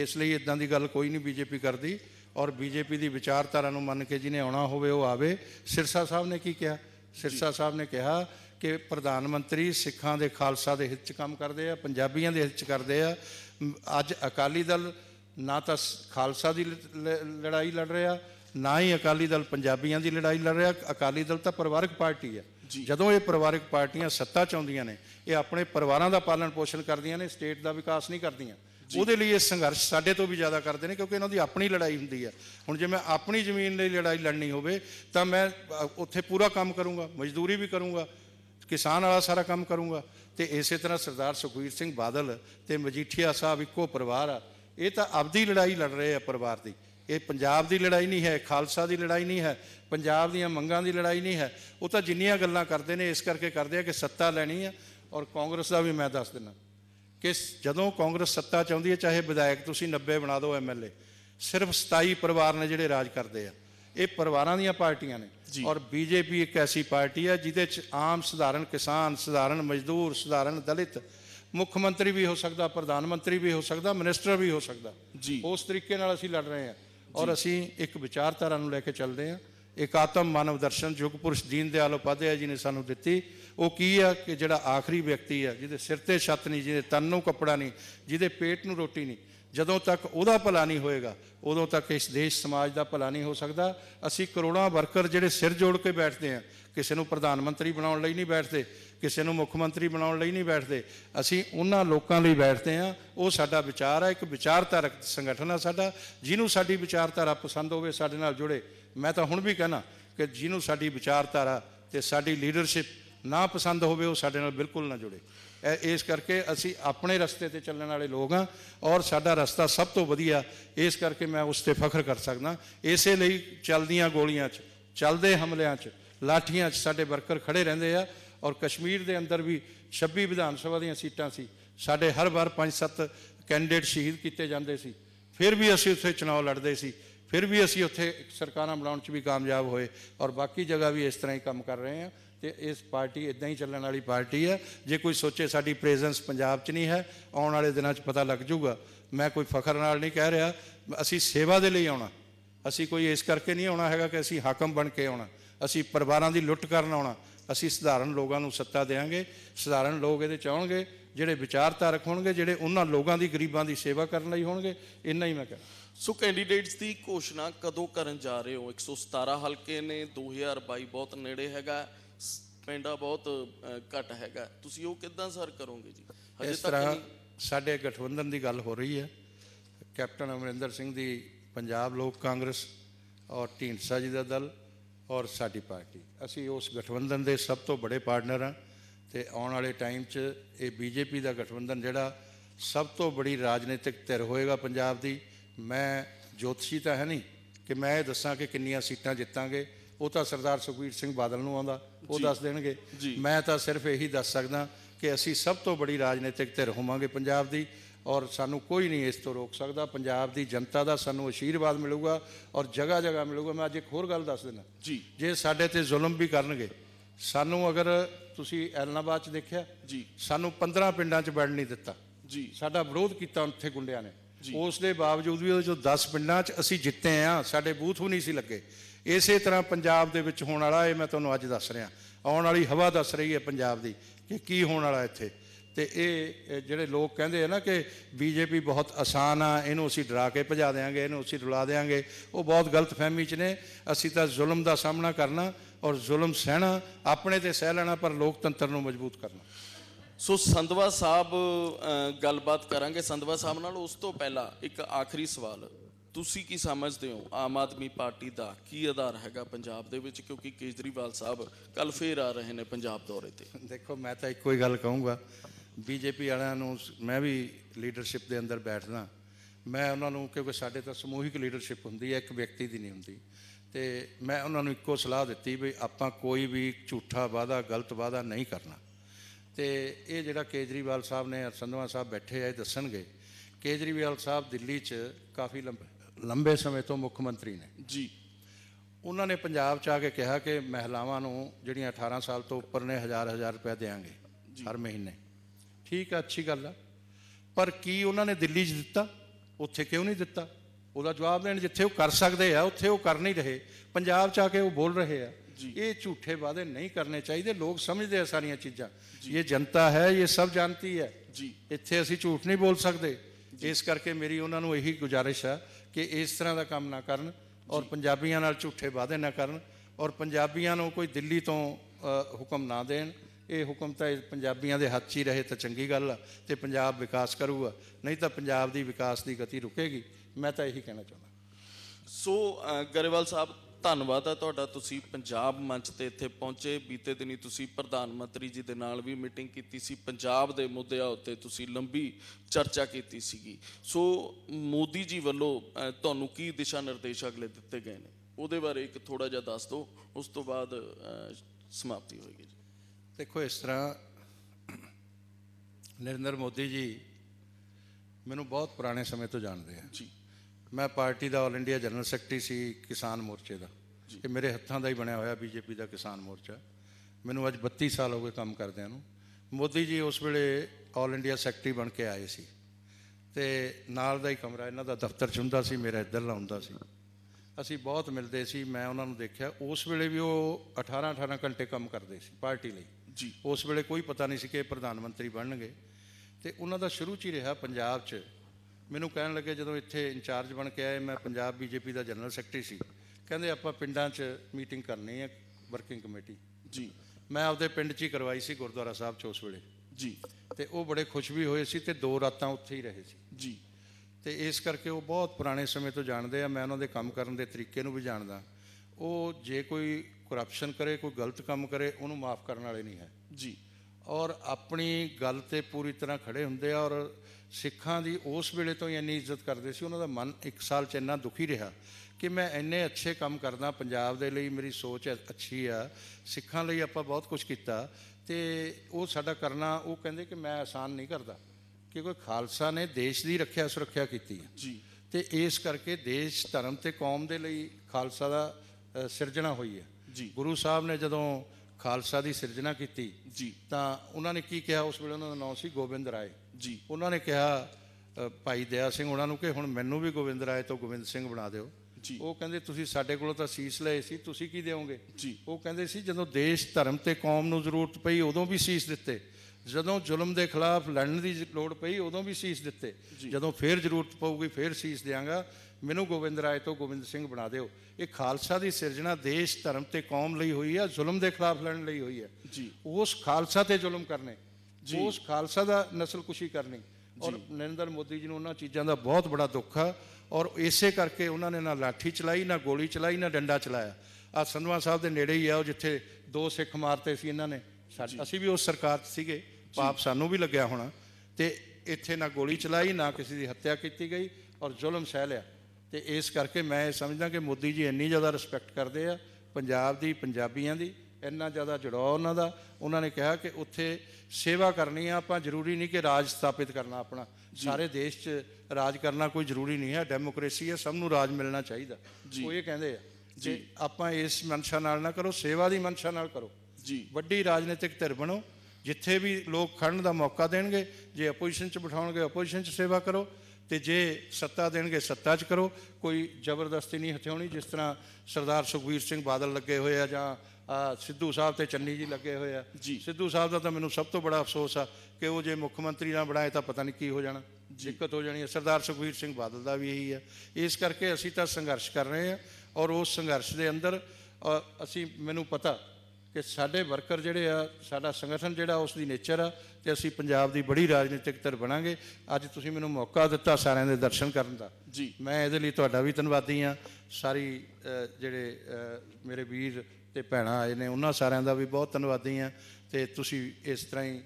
Speaker 3: ਇਸ ਲਈ ਇਦਾਂ ਦੀ ਗੱਲ ਕੋਈ ਨਹੀਂ ਬੀਜੇਪੀ ਕਰਦੀ ਔਰ ਬੀਜੇਪੀ ਦੀ ਵਿਚਾਰਧਾਰਾ ਨੂੰ ਮੰਨ ਕੇ ਜਿਹਨੇ ਆਉਣਾ ਹੋਵੇ ਉਹ ਆਵੇ ਸਿਰਸਾ ਸਾਹਿਬ ਨੇ ਕੀ ਕਿਹਾ ਸਿਰਸਾ ਸਾਹਿਬ ਨੇ ਕਿਹਾ ਕਿ ਪ੍ਰਧਾਨ ਮੰਤਰੀ ਸਿੱਖਾਂ ਦੇ ਖਾਲਸਾ ਦੇ ਹਿੱਤ 'ਚ ਕੰਮ ਕਰਦੇ ਆ ਪੰਜਾਬੀਆਂ ਦੇ ਹਿੱਤ 'ਚ ਕਰਦੇ ਆ ਅੱਜ ਅਕਾਲੀ ਦਲ ਨਾ ਤਾਂ ਖਾਲਸਾ ਦੀ ਲੜਾਈ ਲੜ ਰਿਹਾ ਨਾ ਹੀ ਅਕਾਲੀ ਦਲ ਪੰਜਾਬੀਆਂ ਦੀ ਲੜਾਈ ਲੜ ਰਿਹਾ ਅਕਾਲੀ ਦਲ ਤਾਂ ਪਰਿਵਾਰਕ ਪਾਰਟੀ ਹੈ ਜਦੋਂ ਇਹ ਪਰਿਵਾਰਕ ਪਾਰਟੀਆਂ ਸੱਤਾ 'ਚ ਆਉਂਦੀਆਂ ਨੇ ਇਹ ਆਪਣੇ ਪਰਿਵਾਰਾਂ ਦਾ ਪਾਲਣ ਪੋਸ਼ਣ ਕਰਦੀਆਂ ਨੇ ਸਟੇਟ ਦਾ ਵਿਕਾਸ ਨਹੀਂ ਕਰਦੀਆਂ ਉਹਦੇ ਲਈ ਇਹ ਸੰਘਰਸ਼ ਸਾਡੇ ਤੋਂ ਵੀ ਜ਼ਿਆਦਾ ਕਰਦੇ ਨੇ ਕਿਉਂਕਿ ਇਹਨਾਂ ਦੀ ਆਪਣੀ ਲੜਾਈ ਹੁੰਦੀ ਹੈ ਹੁਣ ਜੇ ਮੈਂ ਆਪਣੀ ਜ਼ਮੀਨ ਲਈ ਲੜਾਈ ਲੜਨੀ ਹੋਵੇ ਤਾਂ ਮੈਂ ਉੱਥੇ ਪੂਰਾ ਕੰਮ ਕਰੂੰਗਾ ਮਜ਼ਦੂਰੀ ਵੀ ਕਰੂੰਗਾ ਕਿਸਾਨ ਵਾਲਾ ਸਾਰਾ ਕੰਮ ਕਰੂੰਗਾ ਤੇ ਇਸੇ ਤਰ੍ਹਾਂ ਸਰਦਾਰ ਸੁਖਵੀਰ ਸਿੰਘ ਬਾਦਲ ਤੇ ਮਜੀਠੀਆ ਸਾਹਿਬ ਇੱਕੋ ਪਰਿਵਾਰ ਆ ਇਹ ਤਾਂ ਆਪਦੀ ਲੜਾਈ ਲੜ ਰਹੇ ਆ ਪਰਿਵਾਰ ਦੀ ਇਹ ਪੰਜਾਬ ਦੀ ਲੜਾਈ ਨਹੀਂ ਹੈ ਖਾਲਸਾ ਦੀ ਲੜਾਈ ਨਹੀਂ ਹੈ ਪੰਜਾਬ ਦੀਆਂ ਮੰਗਾਂ ਦੀ ਲੜਾਈ ਨਹੀਂ ਹੈ ਉਹ ਤਾਂ ਜਿੰਨੀਆਂ ਗੱਲਾਂ ਕਰਦੇ ਨੇ ਇਸ ਕਰਕੇ ਕਰਦੇ ਆ ਕਿ ਸੱਤਾ ਲੈਣੀ ਆ ਔਰ ਕਾਂਗਰਸ ਦਾ ਵੀ ਮੈਂ ਦੱਸ ਦਿੰਦਾ ਕਿ ਜਦੋਂ ਕਾਂਗਰਸ ਸੱਤਾ ਚਾਹੁੰਦੀ ਹੈ ਚਾਹੇ ਵਿਧਾਇਕ ਤੁਸੀਂ 90 ਬਣਾ ਦਿਓ ਐਮਐਲਏ ਸਿਰਫ 27 ਪਰਿਵਾਰ ਨੇ ਜਿਹੜੇ ਰਾਜ ਕਰਦੇ ਆ ਇਹ ਪਰਿਵਾਰਾਂ ਦੀਆਂ ਪਾਰਟੀਆਂ ਨੇ ਔਰ ਬੀਜੇਪੀ ਇੱਕ ਐਸੀ ਪਾਰਟੀ ਹੈ ਜਿਹਦੇ ਚ ਆਮ ਸਧਾਰਨ ਕਿਸਾਨ ਸਧਾਰਨ ਮਜ਼ਦੂਰ ਸਧਾਰਨ ਦਲਿਤ ਮੁੱਖ ਮੰਤਰੀ ਵੀ ਹੋ ਸਕਦਾ ਪ੍ਰਧਾਨ ਮੰਤਰੀ ਵੀ ਹੋ ਸਕਦਾ ਮਿਨਿਸਟਰ ਵੀ ਹੋ ਸਕਦਾ ਉਸ ਤਰੀਕੇ ਨਾਲ ਅਸੀਂ ਲੜ ਰਹੇ ਹਾਂ ਔਰ ਅਸੀਂ ਇੱਕ ਵਿਚਾਰਧਾਰਾ ਨੂੰ ਲੈ ਕੇ ਚੱਲਦੇ ਹਾਂ ਇੱਕ ਆਤਮ ਮਾਨਵ ਦਰਸ਼ਨ ਯੁਗ ਪੁਰਸ਼ ਦੀਨ ਦੇ ਆਲੋ ਪਾਦਿਆ ਜੀ ਨੇ ਸਾਨੂੰ ਦਿੱਤੀ ਉਹ ਕੀ ਆ ਕਿ ਜਿਹੜਾ ਆਖਰੀ ਵਿਅਕਤੀ ਆ ਜਿਹਦੇ ਸਿਰ ਤੇ ਛੱਤ ਨਹੀਂ ਜਿਹਦੇ ਤਨ ਨੂੰ ਕੱਪੜਾ ਨਹੀਂ ਜਿਹਦੇ ਪੇਟ ਨੂੰ ਰੋਟੀ ਨਹੀਂ ਜਦੋਂ ਤੱਕ ਉਹਦਾ ਭਲਾ ਨਹੀਂ ਹੋਏਗਾ ਉਦੋਂ ਤੱਕ ਇਸ ਦੇਸ਼ ਸਮਾਜ ਦਾ ਭਲਾ ਨਹੀਂ ਹੋ ਸਕਦਾ ਅਸੀਂ ਕਰੋੜਾਂ ਵਰਕਰ ਜਿਹੜੇ ਸਿਰ ਜੋੜ ਕੇ ਬੈਠਦੇ ਆ ਕਿਸੇ ਨੂੰ ਪ੍ਰਧਾਨ ਮੰਤਰੀ ਬਣਾਉਣ ਲਈ ਨਹੀਂ ਬੈਠਦੇ ਕਿਸੇ ਨੂੰ ਮੁੱਖ ਮੰਤਰੀ ਬਣਾਉਣ ਲਈ ਨਹੀਂ ਬੈਠਦੇ ਅਸੀਂ ਉਹਨਾਂ ਲੋਕਾਂ ਲਈ ਬੈਠਦੇ ਆ ਉਹ ਸਾਡਾ ਵਿਚਾਰ ਆ ਇੱਕ ਵਿਚਾਰਧਾਰਕ ਸੰਗਠਨ ਆ ਸਾਡਾ ਜਿਹਨੂੰ ਸਾਡੀ ਵਿਚਾਰਧਾਰਾ ਪਸੰਦ ਹੋਵੇ ਸਾਡੇ ਨਾਲ ਜੁੜੇ ਮੈਂ ਤਾਂ ਹੁਣ ਵੀ ਕਹਿਣਾ ਕਿ ਜਿਹਨੂੰ ਸਾਡੀ ਵਿਚਾਰਧਾਰਾ ਤੇ ਸਾਡੀ ਲੀਡਰਸ਼ਿਪ ਨਾ ਪਸੰਦ ਹੋਵੇ ਉਹ ਸਾਡੇ ਨਾਲ ਬਿਲਕੁਲ ਨਾ ਜੁੜੇ ਇਸ ਕਰਕੇ ਅਸੀਂ ਆਪਣੇ ਰਸਤੇ ਤੇ ਚੱਲਣ ਵਾਲੇ ਲੋਕ ਆ ਔਰ ਸਾਡਾ ਰਸਤਾ ਸਭ ਤੋਂ ਵਧੀਆ ਇਸ ਕਰਕੇ ਮੈਂ ਉਸ ਤੇ ਫਖਰ ਕਰ ਸਕਦਾ ਇਸੇ ਲਈ ਚੱਲਦੀਆਂ ਗੋਲੀਆਂ 'ਚ ਚੱਲਦੇ ਹਮਲਿਆਂ 'ਚ ਲਾਠੀਆਂ 'ਚ ਸਾਡੇ ਵਰਕਰ ਖੜੇ ਰਹਿੰਦੇ ਆ ਔਰ ਕਸ਼ਮੀਰ ਦੇ ਅੰਦਰ ਵੀ 26 ਵਿਧਾਨ ਸਭਾ ਦੀਆਂ ਸੀਟਾਂ ਸੀ ਸਾਡੇ ਹਰ ਵਾਰ 5-7 ਕੈਂਡੀਡੇਟ ਸ਼ਹੀਦ ਕੀਤੇ ਜਾਂਦੇ ਸੀ ਫਿਰ ਵੀ ਅਸੀਂ ਉੱਥੇ ਚੋਣ ਲੜਦੇ ਸੀ ਫਿਰ ਵੀ ਅਸੀਂ ਉੱਥੇ ਸਰਕਾਰਾਂ ਬਣਾਉਣ 'ਚ ਵੀ ਕਾਮਯਾਬ ਹੋਏ ਔਰ ਬਾਕੀ ਜਗ੍ਹਾ ਵੀ ਇਸ ਤਰ੍ਹਾਂ ਹੀ ਕੰਮ ਕਰ ਰਹੇ ਹਾਂ ਤੇ ਇਸ ਪਾਰਟੀ ਇਦਾਂ ਹੀ ਚੱਲਣ ਵਾਲੀ ਪਾਰਟੀ ਹੈ ਜੇ ਕੋਈ ਸੋਚੇ ਸਾਡੀ ਪ੍ਰੈਜ਼ੈਂਸ ਪੰਜਾਬ 'ਚ ਨਹੀਂ ਹੈ ਆਉਣ ਵਾਲੇ ਦਿਨਾਂ 'ਚ ਪਤਾ ਲੱਗ ਜਾਊਗਾ ਮੈਂ ਕੋਈ ਫਖਰ ਨਾਲ ਨਹੀਂ ਕਹਿ ਰਿਹਾ ਅਸੀਂ ਸੇਵਾ ਦੇ ਲਈ ਆਉਣਾ ਅਸੀਂ ਕੋਈ ਇਸ ਕਰਕੇ ਨਹੀਂ ਆਉਣਾ ਹੈਗਾ ਕਿ ਅਸੀਂ ਹਾਕਮ ਬਣ ਕੇ ਆਉਣਾ ਅਸੀਂ ਪਰਿਵਾਰਾਂ ਦੀ ਲੁੱਟ ਕਰਨ ਆਉਣਾ ਅਸੀਂ ਸਧਾਰਨ ਲੋਕਾਂ ਨੂੰ ਸੱਤਾ ਦੇਵਾਂਗੇ ਸਧਾਰਨ ਲੋਕ ਇਹਦੇ ਚਾਹਣਗੇ ਜਿਹੜੇ ਵਿਚਾਰਧਾਰਕ ਹੋਣਗੇ ਜਿਹੜੇ ਉਹਨਾਂ ਲੋਕਾਂ ਦੀ ਗਰੀਬਾਂ ਦੀ ਸੇਵਾ ਕਰਨ ਲਈ ਹੋਣਗੇ ਇੰਨਾ ਹੀ ਮੈਂ ਕਹਿੰਦਾ
Speaker 2: ਸੋ ਕੈਂਡੀਡੇਟਸ ਦੀ ਘੋਸ਼ਣਾ ਕਦੋਂ ਕਰਨ ਜਾ ਰਹੇ ਹੋ 117 ਹਲਕੇ ਨੇ 2022 ਬਹੁਤ ਨੇੜੇ ਹੈਗਾ ਪਿੰਡਾ ਬਹੁਤ ਘੱਟ ਹੈਗਾ ਤੁਸੀਂ ਉਹ ਕਿੱਦਾਂ ਸਰ ਕਰੋਗੇ ਜੀ ਹਜੇ ਤੱਕ
Speaker 3: ਸਾਡੇ ਗਠਬੰਧਨ ਦੀ ਗੱਲ ਹੋ ਰਹੀ ਹੈ ਕੈਪਟਨ ਅਮਰਿੰਦਰ ਸਿੰਘ ਦੀ ਪੰਜਾਬ ਲੋਕ ਕਾਂਗਰਸ ਔਰ ਢੀਂਡਸਾ ਜੀ ਦਾ ਦਲ ਔਰ ਸਾਡੀ ਪਾਰਟੀ ਅਸੀਂ ਉਸ ਗਠਬੰਧਨ ਦੇ ਸਭ ਤੋਂ ਵੱਡੇ ਪਾਰਟਨਰ ਹਾਂ ਤੇ ਆਉਣ ਵਾਲੇ ਟਾਈਮ 'ਚ ਇਹ ਬੀਜੇਪੀ ਦਾ ਗਠਬੰਧਨ ਜਿਹੜਾ ਸਭ ਤੋਂ ਬੜੀ ਰਾਜਨੀਤਿਕ ਧਿਰ ਹੋਏਗਾ ਪੰਜਾਬ ਦੀ ਮੈਂ ਜੋਤਸ਼ੀ ਤਾਂ ਹੈ ਨਹੀਂ ਕਿ ਮੈਂ ਇਹ ਦੱਸਾਂ ਕਿ ਕਿੰਨੀਆਂ ਸੀਟਾਂ ਜਿੱਤਾਂਗੇ ਉਹ ਤਾਂ ਸਰਦਾਰ ਸੁਖਵੀਰ ਸਿੰਘ ਬਾਦਲ ਨੂੰ ਆਉਂਦਾ ਉਹ ਦੱਸ ਦੇਣਗੇ ਮੈਂ ਤਾਂ ਸਿਰਫ ਇਹੀ ਦੱਸ ਸਕਦਾ ਕਿ ਅਸੀਂ ਸਭ ਤੋਂ ਬੜੀ ਰਾਜਨੀਤਿਕ ਧਿਰ ਹੋਵਾਂਗੇ ਪੰਜਾਬ ਦੀ ਔਰ ਸਾਨੂੰ ਕੋਈ ਨਹੀਂ ਇਸ ਤੋਂ ਰੋਕ ਸਕਦਾ ਪੰਜਾਬ ਦੀ ਜਨਤਾ ਦਾ ਸਾਨੂੰ ਅਸ਼ੀਰਵਾਦ ਮਿਲੂਗਾ ਔਰ ਜਗਾ ਜਗਾ ਮਿਲੂਗਾ ਮੈਂ ਅੱਜ ਇੱਕ ਹੋਰ ਗੱਲ ਦੱਸ ਦਿੰਦਾ ਜੀ ਜੇ ਸਾਡੇ ਤੇ ਜ਼ੁਲਮ ਵੀ ਕਰਨਗੇ ਸਾਨੂੰ ਅਗਰ ਤੁਸੀਂ ਐਲਨਾਬਾਦ ਚ ਦੇਖਿਆ ਜੀ ਸਾਨੂੰ 15 ਪਿੰਡਾਂ ਚ ਵੜਨ ਨਹੀਂ ਦਿੱਤਾ ਜੀ ਸਾਡਾ ਵਿਰੋਧ ਕੀਤਾ ਉੱਥੇ ਗੁੰਡਿਆਂ ਨੇ ਉਸ ਦੇ ਬਾਵਜੂਦ ਵੀ ਉਹ ਜੋ 10 ਪਿੰਡਾਂ ਚ ਅਸੀਂ ਜਿੱਤੇ ਆ ਸਾਡੇ ਬੂਥ ਵੀ ਨਹੀਂ ਸੀ ਲੱਗੇ ਇਸੇ ਤਰ੍ਹਾਂ ਪੰਜਾਬ ਦੇ ਵਿੱਚ ਹੋਣ ਵਾਲਾ ਇਹ ਮੈਂ ਤੁਹਾਨੂੰ ਅੱਜ ਦੱਸ ਰਿਹਾ ਆਉਣ ਵਾਲੀ ਹਵਾ ਦੱਸ ਰਹੀ ਹੈ ਪੰਜਾਬ ਦੀ ਕਿ ਕੀ ਹੋਣ ਵਾਲਾ ਇੱਥੇ ਤੇ ਇਹ ਜਿਹੜੇ ਲੋਕ ਕਹਿੰਦੇ ਆ ਨਾ ਕਿ ਬੀਜੇਪੀ ਬਹੁਤ ਆਸਾਨ ਆ ਇਹਨੂੰ ਅਸੀਂ ਡਰਾ ਕੇ ਭਜਾ ਦੇਾਂਗੇ ਇਹਨੂੰ ਅਸੀਂ ਰੁਲਾ ਦੇਾਂਗੇ ਉਹ ਬਹੁਤ ਗਲਤ ਫਹਿਮੀ 'ਚ ਨੇ ਅਸੀਂ ਤਾਂ ਜ਼ੁਲਮ ਦਾ ਸਾਹਮਣਾ ਕਰਨਾ ਔਰ ਜ਼ੁਲਮ ਸਹਿਣਾ ਆਪਣੇ ਤੇ ਸਹਿ ਲੈਣਾ ਪਰ ਲੋਕਤੰਤਰ ਨੂੰ ਮਜ਼ਬੂਤ ਕਰਨਾ
Speaker 2: ਸੋ ਸੰਧਵਾ ਸਾਹਿਬ ਗੱਲਬਾਤ ਕਰਾਂਗੇ ਸੰਧਵਾ ਸਾਹਿਬ ਨਾਲ ਉਸ ਤੋਂ ਪਹਿਲਾਂ ਇੱਕ ਆਖਰੀ ਸਵਾਲ ਤੁਸੀਂ ਕੀ ਸਮਝਦੇ ਹੋ ਆਮ ਆਦਮੀ ਪਾਰਟੀ ਦਾ ਕੀ ਆਧਾਰ ਹੈਗਾ ਪੰਜਾਬ ਦੇ ਵਿੱਚ ਕਿਉਂਕਿ ਕੇਜਰੀਵਾਲ ਸਾਹਿਬ ਕੱਲ ਫੇਰ ਆ ਰਹੇ ਨੇ ਪੰਜਾਬ ਦੌਰੇ ਤੇ
Speaker 3: ਦੇਖੋ ਮੈਂ ਤਾਂ ਇੱਕੋ ਹੀ ਗੱਲ ਕਹੂੰਗਾ ਬੀਜੇਪੀ ਵਾਲਿਆਂ ਨੂੰ ਮੈਂ ਵੀ ਲੀਡਰਸ਼ਿਪ ਦੇ ਅੰਦਰ ਬੈਠਦਾ ਮੈਂ ਉਹਨਾਂ ਨੂੰ ਕਿਉਂਕਿ ਸਾਡੇ ਤਾਂ ਸਮੂਹਿਕ ਲੀਡਰਸ਼ਿਪ ਹੁੰਦੀ ਹੈ ਇੱਕ ਵਿਅਕਤੀ ਦੀ ਨਹੀਂ ਹੁੰਦੀ ਤੇ ਮੈਂ ਉਹਨਾਂ ਨੂੰ ਇੱਕੋ ਸਲਾਹ ਦਿੱਤੀ ਵੀ ਆਪਾਂ ਕੋਈ ਵੀ ਝੂਠਾ ਵਾਦਾ ਗਲਤ ਵਾਦਾ ਨਹੀਂ ਕਰਨਾ ਤੇ ਇਹ ਜਿਹੜਾ ਕੇਜਰੀਵਾਲ ਸਾਹਿਬ ਨੇ ਸੰਧਵਾ ਸਾਹਿਬ ਬੈਠੇ ਆਏ ਦੱਸਣਗੇ ਕੇਜਰੀਵਾਲ ਸਾਹਿਬ ਦਿੱਲੀ 'ਚ ਕਾਫੀ ਲੰਬਾ ਲੰਬੇ ਸਮੇਂ ਤੋਂ ਮੁੱਖ ਮੰਤਰੀ ਨੇ ਜੀ ਉਹਨਾਂ ਨੇ ਪੰਜਾਬ 'ਚ ਆ ਕੇ ਕਿਹਾ ਕਿ ਮਹਿਲਾਵਾਂ ਨੂੰ ਜਿਹੜੀਆਂ 18 ਸਾਲ ਤੋਂ ਉੱਪਰ ਨੇ ਹਜ਼ਾਰ ਹਜ਼ਾਰ ਰੁਪਏ ਦੇਾਂਗੇ ਹਰ ਮਹੀਨੇ ਠੀਕ ਆ ਅੱਛੀ ਗੱਲ ਆ ਪਰ ਕੀ ਉਹਨਾਂ ਨੇ ਦਿੱਲੀ 'ਚ ਦਿੱਤਾ ਉੱਥੇ ਕਿਉਂ ਨਹੀਂ ਦਿੱਤਾ ਉਹਦਾ ਜਵਾਬ ਦੇਣ ਜਿੱਥੇ ਉਹ ਕਰ ਸਕਦੇ ਆ ਉੱਥੇ ਉਹ ਕਰ ਨਹੀਂ ਰਹੇ ਪੰਜਾਬ 'ਚ ਆ ਕੇ ਉਹ ਬੋਲ ਰਹੇ ਆ ਇਹ ਝੂਠੇ ਵਾਅਦੇ ਨਹੀਂ ਕਰਨੇ ਚਾਹੀਦੇ ਲੋਕ ਸਮਝਦੇ ਆ ਸਾਰੀਆਂ ਚੀਜ਼ਾਂ ਇਹ ਜਨਤਾ ਹੈ ਇਹ ਸਭ ਜਾਣਦੀ ਹੈ ਜੀ ਇੱਥੇ ਅਸੀਂ ਝੂਠ ਨਹੀਂ ਬੋਲ ਸਕਦੇ ਇਸ ਕਰਕੇ ਮੇਰੀ ਉਹਨਾਂ ਨੂੰ ਇਹੀ ਗੁਜਾਰਿਸ਼ ਆ ਕਿ ਇਸ ਤਰ੍ਹਾਂ ਦਾ ਕੰਮ ਨਾ ਕਰਨ ਔਰ ਪੰਜਾਬੀਆਂ ਨਾਲ ਝੂਠੇ ਵਾਅਦੇ ਨਾ ਕਰਨ ਔਰ ਪੰਜਾਬੀਆਂ ਨੂੰ ਕੋਈ ਦਿੱਲੀ ਤੋਂ ਹੁਕਮ ਨਾ ਦੇਣ ਇਹ ਹੁਕਮ ਤਾਂ ਪੰਜਾਬੀਆਂ ਦੇ ਹੱਥ 'ਚ ਹੀ ਰਹੇ ਤਾਂ ਚੰਗੀ ਗੱਲ ਆ ਤੇ ਪੰਜਾਬ ਵਿਕਾਸ ਕਰੂਗਾ ਨਹੀਂ ਤਾਂ ਪੰਜਾਬ ਦੀ ਵਿਕਾਸ ਦੀ ਗਤੀ ਰੁਕੇਗੀ ਮੈਂ ਤਾਂ ਇਹੀ ਕਹਿਣਾ ਚਾਹੁੰਦਾ
Speaker 2: ਸੋ ਗਰੇਵਾਲ ਸਾਹਿਬ ਧੰਨਵਾਦ ਹੈ ਤੁਹਾਡਾ ਤੁਸੀਂ ਪੰਜਾਬ ਮੰਚ ਤੇ ਇੱਥੇ ਪਹੁੰਚੇ ਬੀਤੇ ਦਿਨੀ ਤੁਸੀਂ ਪ੍ਰਧਾਨ ਮੰਤਰੀ ਜੀ ਦੇ ਨਾਲ ਵੀ ਮੀਟਿੰਗ ਕੀਤੀ ਸੀ ਪੰਜਾਬ ਦੇ ਮੁੱਦਿਆਂ ਉੱਤੇ ਤੁਸੀਂ ਲੰਬੀ ਚਰਚਾ ਕੀਤੀ ਸੀਗੀ ਸੋ ਮੋਦੀ ਜੀ ਵੱਲੋਂ ਤੁਹਾਨੂੰ ਕੀ ਦਿਸ਼ਾ ਨਿਰਦੇਸ਼ ਅਗਲੇ ਦਿੱਤੇ ਗਏ ਨੇ ਉਹਦੇ ਬਾਰੇ ਇੱਕ ਥੋੜਾ ਜਿਹਾ ਦੱਸ ਦਿਓ ਉਸ ਤੋਂ ਬਾਅਦ ਸਮਾਪਤੀ
Speaker 3: ਹੋਏਗੀ ਦੇਖੋ ਇਸ ਤਰ੍ਹਾਂ ਨਰਿੰਦਰ ਮੋਦੀ ਜੀ ਮੈਨੂੰ ਬਹੁਤ ਪੁਰਾਣੇ ਸਮੇਂ ਤੋਂ ਜਾਣਦੇ ਆ ਜੀ ਮੈਂ ਪਾਰਟੀ ਦਾ ਆਲ ਇੰਡੀਆ ਜਨਰਲ ਸੈਕਟਰੀ ਸੀ ਕਿਸਾਨ ਮੋਰਚੇ ਦਾ ਇਹ ਮੇਰੇ ਹੱਥਾਂ ਦਾ ਹੀ ਬਣਿਆ ਹੋਇਆ ਬੀਜੇਪੀ ਦਾ ਕਿਸਾਨ ਮੋਰਚਾ ਮੈਨੂੰ ਅੱਜ 32 ਸਾਲ ਹੋ ਗਏ ਕੰਮ ਕਰਦਿਆਂ ਨੂੰ ਮੋਦੀ ਜੀ ਉਸ ਵੇਲੇ ਆਲ ਇੰਡੀਆ ਸੈਕਟਰੀ ਬਣ ਕੇ ਆਏ ਸੀ ਤੇ ਨਾਲ ਦਾ ਹੀ ਕਮਰਾ ਇਹਨਾਂ ਦਾ ਦਫ਼ਤਰ ਚ ਹੁੰਦਾ ਸੀ ਮੇਰਾ ਇੱਧਰ ਹੁੰਦਾ ਸੀ ਅਸੀਂ ਬਹੁਤ ਮਿਲਦੇ ਸੀ ਮੈਂ ਉਹਨਾਂ ਨੂੰ ਦੇਖਿਆ ਉਸ ਵੇਲੇ ਵੀ ਉਹ 18 18 ਘੰਟੇ ਕੰਮ ਕਰਦੇ ਸੀ ਪਾਰਟੀ ਲਈ ਜੀ ਉਸ ਵੇਲੇ ਕੋਈ ਪਤਾ ਨਹੀਂ ਸੀ ਕਿ ਪ੍ਰਧਾਨ ਮੰਤਰੀ ਬਣਨਗੇ ਤੇ ਉਹਨਾਂ ਦਾ ਸ਼ੁਰੂ ਚ ਹੀ ਰਿਹਾ ਪੰਜਾਬ ਚ ਮੈਨੂੰ ਕਹਿਣ ਲੱਗੇ ਜਦੋਂ ਇੱਥੇ ਇੰਚਾਰਜ ਬਣ ਕੇ ਆਏ ਮੈਂ ਪੰਜਾਬ ਬੀਜੇਪੀ ਦਾ ਜਨਰਲ ਸੈਕਟਰੀ ਸੀ ਕਹਿੰਦੇ ਆਪਾਂ ਪਿੰਡਾਂ 'ਚ ਮੀਟਿੰਗ ਕਰਨੀ ਹੈ ਵਰਕਿੰਗ ਕਮੇਟੀ ਜੀ ਮੈਂ ਆਪਦੇ ਪਿੰਡ 'ਚ ਹੀ ਕਰਵਾਈ ਸੀ ਗੁਰਦੁਆਰਾ ਸਾਹਿਬ 'ਚ ਉਸ ਵੇਲੇ ਜੀ ਤੇ ਉਹ ਬੜੇ ਖੁਸ਼ ਵੀ ਹੋਏ ਸੀ ਤੇ ਦੋ ਰਾਤਾਂ ਉੱਥੇ ਹੀ ਰਹੇ ਸੀ ਜੀ ਤੇ ਇਸ ਕਰਕੇ ਉਹ ਬਹੁਤ ਪੁਰਾਣੇ ਸਮੇਂ ਤੋਂ ਜਾਣਦੇ ਆ ਮੈਂ ਉਹਨਾਂ ਦੇ ਕੰਮ ਕਰਨ ਦੇ ਤਰੀਕੇ ਨੂੰ ਵੀ ਜਾਣਦਾ ਉਹ ਜੇ ਕੋਈ ਕਰਪਸ਼ਨ ਕਰੇ ਕੋਈ ਗਲਤ ਕੰਮ ਕਰੇ ਉਹਨੂੰ ਮਾਫ ਕਰਨ ਵਾਲੇ ਨਹੀਂ ਹੈ ਜੀ ਔਰ ਆਪਣੀ ਗੱਲ ਤੇ ਪੂਰੀ ਤਰ੍ਹਾਂ ਖੜੇ ਹੁੰਦੇ ਆ ਔਰ ਸਿੱਖਾਂ ਦੀ ਉਸ ਵੇਲੇ ਤੋਂ ਹੀ ਇੰਨੀ ਇੱਜ਼ਤ ਕਰਦੇ ਸੀ ਉਹਨਾਂ ਦਾ ਮਨ ਇੱਕ ਸਾਲ ਚ ਇੰਨਾ ਦੁਖੀ ਰਿਹਾ ਕਿ ਮੈਂ ਇੰਨੇ ਅੱਛੇ ਕੰਮ ਕਰਦਾ ਪੰਜਾਬ ਦੇ ਲਈ ਮੇਰੀ ਸੋਚ ਅੱਛੀ ਆ ਸਿੱਖਾਂ ਲਈ ਆਪਾਂ ਬਹੁਤ ਕੁਝ ਕੀਤਾ ਤੇ ਉਹ ਸਾਡਾ ਕਰਨਾ ਉਹ ਕਹਿੰਦੇ ਕਿ ਮੈਂ ਆਸਾਨ ਨਹੀਂ ਕਰਦਾ ਕਿ ਕੋਈ ਖਾਲਸਾ ਨੇ ਦੇਸ਼ ਦੀ ਰੱਖਿਆ ਸੁਰੱਖਿਆ ਕੀਤੀ ਹੈ ਜੀ ਤੇ ਇਸ ਕਰਕੇ ਦੇਸ਼ ਧਰਮ ਤੇ ਕੌਮ ਦੇ ਲਈ ਖਾਲਸਾ ਦਾ ਸਿਰਜਣਾ ਹੋਈ ਹੈ ਜੀ ਗੁਰੂ ਸਾਹਿਬ ਨੇ ਜਦੋਂ ਖਾਲਸਾ ਦੀ ਸਿਰਜਣਾ ਕੀਤੀ ਜੀ ਤਾਂ ਉਹਨਾਂ ਨੇ ਕੀ ਕਿਹਾ ਉਸ ਵੇਲੇ ਉਹਨਾਂ ਦਾ ਨਾਮ ਸੀ ਗੋਬਿੰਦ ਰਾਏ ਜੀ ਉਹਨਾਂ ਨੇ ਕਿਹਾ ਭਾਈ ਦਇਆ ਸਿੰਘ ਉਹਨਾਂ ਨੂੰ ਕਿ ਹੁਣ ਮੈਨੂੰ ਵੀ ਗੋਬਿੰਦ ਰਾਏ ਤੋਂ ਗੋਬਿੰਦ ਸਿੰਘ ਬਣਾ ਦਿਓ ਉਹ ਕਹਿੰਦੇ ਤੁਸੀਂ ਸਾਡੇ ਕੋਲੋਂ ਤਾਂ ਸੀਸ ਲਏ ਸੀ ਤੁਸੀਂ ਕੀ ਦਿਓਗੇ ਉਹ ਕਹਿੰਦੇ ਸੀ ਜਦੋਂ ਦੇਸ਼ ਧਰਮ ਤੇ ਕੌਮ ਨੂੰ ਜ਼ਰੂਰਤ ਪਈ ਉਦੋਂ ਵੀ ਸੀਸ ਦਿੱਤੇ ਜਦੋਂ ਜ਼ੁਲਮ ਦੇ ਖਿਲਾਫ ਲੜਨ ਦੀ ਲੋੜ ਪਈ ਉਦੋਂ ਵੀ ਸੀਸ ਦਿੱਤੇ ਜਦੋਂ ਫੇਰ ਜ਼ਰੂਰਤ ਪਊਗੀ ਫੇਰ ਸੀਸ ਦੇਵਾਂਗਾ ਮੈਨੂੰ ਗੋਬਿੰਦ ਰਾਏ ਤੋਂ ਗੋਬਿੰਦ ਸਿੰਘ ਬਣਾ ਦਿਓ ਇਹ ਖਾਲਸਾ ਦੀ ਸਿਰਜਣਾ ਦੇਸ਼ ਧਰਮ ਤੇ ਕੌਮ ਲਈ ਹੋਈ ਹੈ ਜ਼ੁਲਮ ਦੇ ਖਿਲਾਫ ਲੜਨ ਲਈ ਹੋਈ ਹੈ ਉਸ ਖਾਲਸਾ ਤੇ ਜ਼ੁਲਮ ਕਰਨੇ ਉਸ ਖਾਲਸਾ ਦਾ ਨਸਲ ਕੁਸ਼ੀ ਕਰਨੀ ਔਰ ਨਰਿੰਦਰ ਮੋਦੀ ਜੀ ਨੂੰ ਉਹਨਾਂ ਚੀਜ਼ਾਂ ਦਾ ਬਹੁਤ ਬੜਾ ਦੁੱਖ ਆ ਔਰ ਇਸੇ ਕਰਕੇ ਉਹਨਾਂ ਨੇ ਨਾ ਲਾਠੀ ਚਲਾਈ ਨਾ ਗੋਲੀ ਚਲਾਈ ਨਾ ਡੰਡਾ ਚਲਾਇਆ ਆ ਸੰਧਵਾ ਸਾਹਿਬ ਦੇ ਨੇੜੇ ਹੀ ਆ ਉਹ ਜਿੱਥੇ ਦੋ ਸਿੱਖ ਮਾਰਤੇ ਸੀ ਇਹਨਾਂ ਨੇ ਅਸੀਂ ਵੀ ਉਸ ਸਰਕਾਰ 'ਚ ਸੀਗੇ ਪਾਪ ਸਾਨੂੰ ਵੀ ਲੱਗਿਆ ਹੋਣਾ ਤੇ ਇੱਥੇ ਨਾ ਗੋਲੀ ਚਲਾਈ ਨਾ ਕਿਸੇ ਦੀ ਹੱਤਿਆ ਕੀਤੀ ਗਈ ਔਰ ਜ਼ੁਲਮ ਸਹਿ ਲਿਆ ਤੇ ਇਸ ਕਰਕੇ ਮੈਂ ਇਹ ਸਮਝਦਾ ਕਿ ਮੋਦੀ ਜੀ ਇੰਨੀ ਜ਼ਿਆਦਾ ਰਿਸਪੈਕਟ ਕਰਦੇ ਆ ਪੰਜਾਬ ਦੀ ਪੰਜਾਬੀਆਂ ਦੀ ਇੰਨਾ ਜ਼ਿਆਦਾ ਜੜਾਉ ਉਹਨਾਂ ਦਾ ਉਹਨਾਂ ਨੇ ਕਿਹਾ ਕਿ ਉੱਥੇ ਸੇਵਾ ਕਰਨੀ ਆ ਆਪਾਂ ਜ਼ਰੂਰੀ ਨਹੀਂ ਕਿ ਰਾਜ ਸਥਾਪਿਤ ਕਰਨਾ ਆਪਣਾ ਸਾਰੇ ਦੇਸ਼ 'ਚ ਰਾਜ ਕਰਨਾ ਕੋਈ ਜ਼ਰੂਰੀ ਨਹੀਂ ਹੈ ਡੈਮੋਕ੍ਰੇਸੀ ਹੈ ਸਭ ਨੂੰ ਰਾਜ ਮਿਲਣਾ ਚਾਹੀਦਾ ਉਹ ਇਹ ਕਹਿੰਦੇ ਆ ਜੇ ਆਪਾਂ ਇਸ ਮਨਸ਼ਾ ਨਾਲ ਨਾ ਕਰੋ ਸੇਵਾ ਦੀ ਮਨਸ਼ਾ ਨਾਲ ਕਰੋ ਜੀ ਵੱਡੀ ਰਾਜਨੀਤਿਕ ਧਿਰ ਬਣੋ ਜਿੱਥੇ ਵੀ ਲੋਕ ਖੜਨ ਦਾ ਮੌਕਾ ਦੇਣਗੇ ਜੇ ਆਪੋਜੀਸ਼ਨ 'ਚ ਬਿਠਾਉਣਗੇ ਆਪੋਜੀਸ਼ਨ 'ਚ ਸੇਵਾ ਕਰੋ ਤੇ ਜੇ ਸੱਤਾ ਦੇਣਗੇ ਸੱਤਾ 'ਚ ਕਰੋ ਕੋਈ ਜ਼ਬਰਦਸਤੀ ਨਹੀਂ ਹਥਿਆਉਣੀ ਜਿਸ ਤਰ੍ਹਾਂ ਸਰਦਾਰ ਸੁਖਵੀਰ ਸਿੰਘ ਬਾਦਲ ਲੱਗੇ ਹੋਏ ਆ ਜਾਂ ਸਿੱਧੂ ਸਾਹਿਬ ਤੇ ਚੰਨੀ ਜੀ ਲੱਗੇ ਹੋਏ ਆ ਸਿੱਧੂ ਸਾਹਿਬ ਦਾ ਤਾਂ ਮੈਨੂੰ ਸਭ ਤੋਂ ਬੜਾ ਅਫਸੋਸ ਆ ਕਿ ਉਹ ਜੇ ਮੁੱਖ ਮੰਤਰੀ ਨਾ ਬਣਾਏ ਤਾਂ ਪਤਾ ਨਹੀਂ ਕੀ ਹੋ ਜਾਣਾ ਦਿੱਕਤ ਹੋ ਜਾਣੀ ਹੈ ਸਰਦਾਰ ਸੁਖਵੀਰ ਸਿੰਘ ਬਾਦਲ ਦਾ ਵੀ ਇਹੀ ਹੈ ਇਸ ਕਰਕੇ ਅਸੀਂ ਤਾਂ ਸੰਘਰਸ਼ ਕਰ ਰਹੇ ਆ ਔਰ ਉਸ ਸੰਘਰਸ਼ ਦੇ ਅੰਦਰ ਅਸੀਂ ਮੈਨੂੰ ਪਤਾ ਕਿ ਸਾਡੇ ਵਰਕਰ ਜਿਹੜੇ ਆ ਸਾਡਾ ਸੰਗਠਨ ਜਿਹੜਾ ਉਸ ਦੀ ਨੇਚਰ ਆ ਤੇ ਅਸੀਂ ਪੰਜਾਬ ਦੀ ਬੜੀ ਰਾਜਨੀਤਿਕ ਧਿਰ ਬਣਾਂਗੇ ਅੱਜ ਤੁਸੀਂ ਮੈਨੂੰ ਮੌਕਾ ਦਿੱਤਾ ਸਾਰਿਆਂ ਦੇ ਦਰਸ਼ਨ ਕਰਨ ਦਾ ਜੀ ਮੈਂ ਇਹਦੇ ਲਈ ਤੁਹਾਡਾ ਵੀ ਧੰਨਵਾਦੀ ਆ ਸਾਰੀ ਜਿਹੜੇ ਮੇਰੇ ਵੀਰ ਤੇ ਭੈਣਾ ਆਏ ਨੇ ਉਹਨਾਂ ਸਾਰਿਆਂ ਦਾ ਵੀ ਬਹੁਤ ਧੰਨਵਾਦੀ ਆ ਤੇ ਤੁਸੀਂ ਇਸ ਤਰ੍ਹਾਂ ਹੀ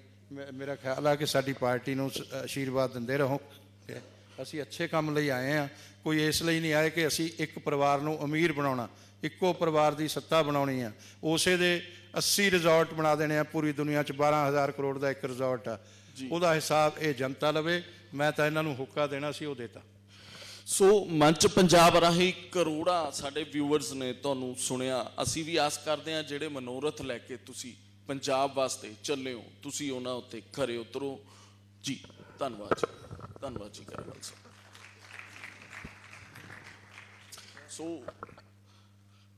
Speaker 3: ਮੇਰਾ ਖਿਆਲ ਆ ਕਿ ਸਾਡੀ ਪਾਰਟੀ ਨੂੰ ਆਸ਼ੀਰਵਾਦ ਦਿੰਦੇ ਰਹੋ ਅਸੀਂ ਅੱਛੇ ਕੰਮ ਲਈ ਆਏ ਆ ਕੋਈ ਇਸ ਲਈ ਨਹੀਂ ਆਏ ਕਿ ਅਸੀਂ ਇੱਕ ਪਰਿਵਾਰ ਨੂੰ ਅਮੀਰ ਬਣਾਉਣਾ ਇੱਕੋ ਪਰਿਵਾਰ ਦੀ ਸੱਤਾ ਬਣਾਉਣੀ ਆ ਉਸੇ ਦੇ 80 ਰਿਜ਼ੋਰਟ ਬਣਾ ਦੇਣੇ ਆ ਪੂਰੀ ਦੁਨੀਆ 'ਚ 12000 ਕਰੋੜ ਦਾ ਇੱਕ ਰਿਜ਼ੋਰਟ ਆ ਉਹਦਾ ਹਿਸਾਬ ਇਹ ਜਨਤਾ ਲਵੇ ਮੈਂ ਤਾਂ ਇਹਨਾਂ ਨੂੰ ਹੁੱਕਾ ਦੇਣਾ ਸੀ ਉਹ ਦੇਤਾ ਸੋ ਮੰਚ ਪੰਜਾਬ ਰਾਹੀਂ
Speaker 2: ਕਰੋੜਾਂ ਸਾਡੇ ਵਿਊਅਰਸ ਨੇ ਤੁਹਾਨੂੰ ਸੁਣਿਆ ਅਸੀਂ ਵੀ ਆਸ ਕਰਦੇ ਹਾਂ ਜਿਹੜੇ ਮਨੋਰਥ ਲੈ ਕੇ ਤੁਸੀਂ ਪੰਜਾਬ ਵਾਸਤੇ ਚੱਲੇ ਹੋ ਤੁਸੀਂ ਉਹਨਾਂ ਉੱਤੇ ਖਰੇ ਉਤਰੋ ਜੀ ਧੰਨਵਾਦ ਜੀ ਧੰਨਵਾਦ ਜੀ ਕਰਨ ਸਾਹਿਬ ਸੋ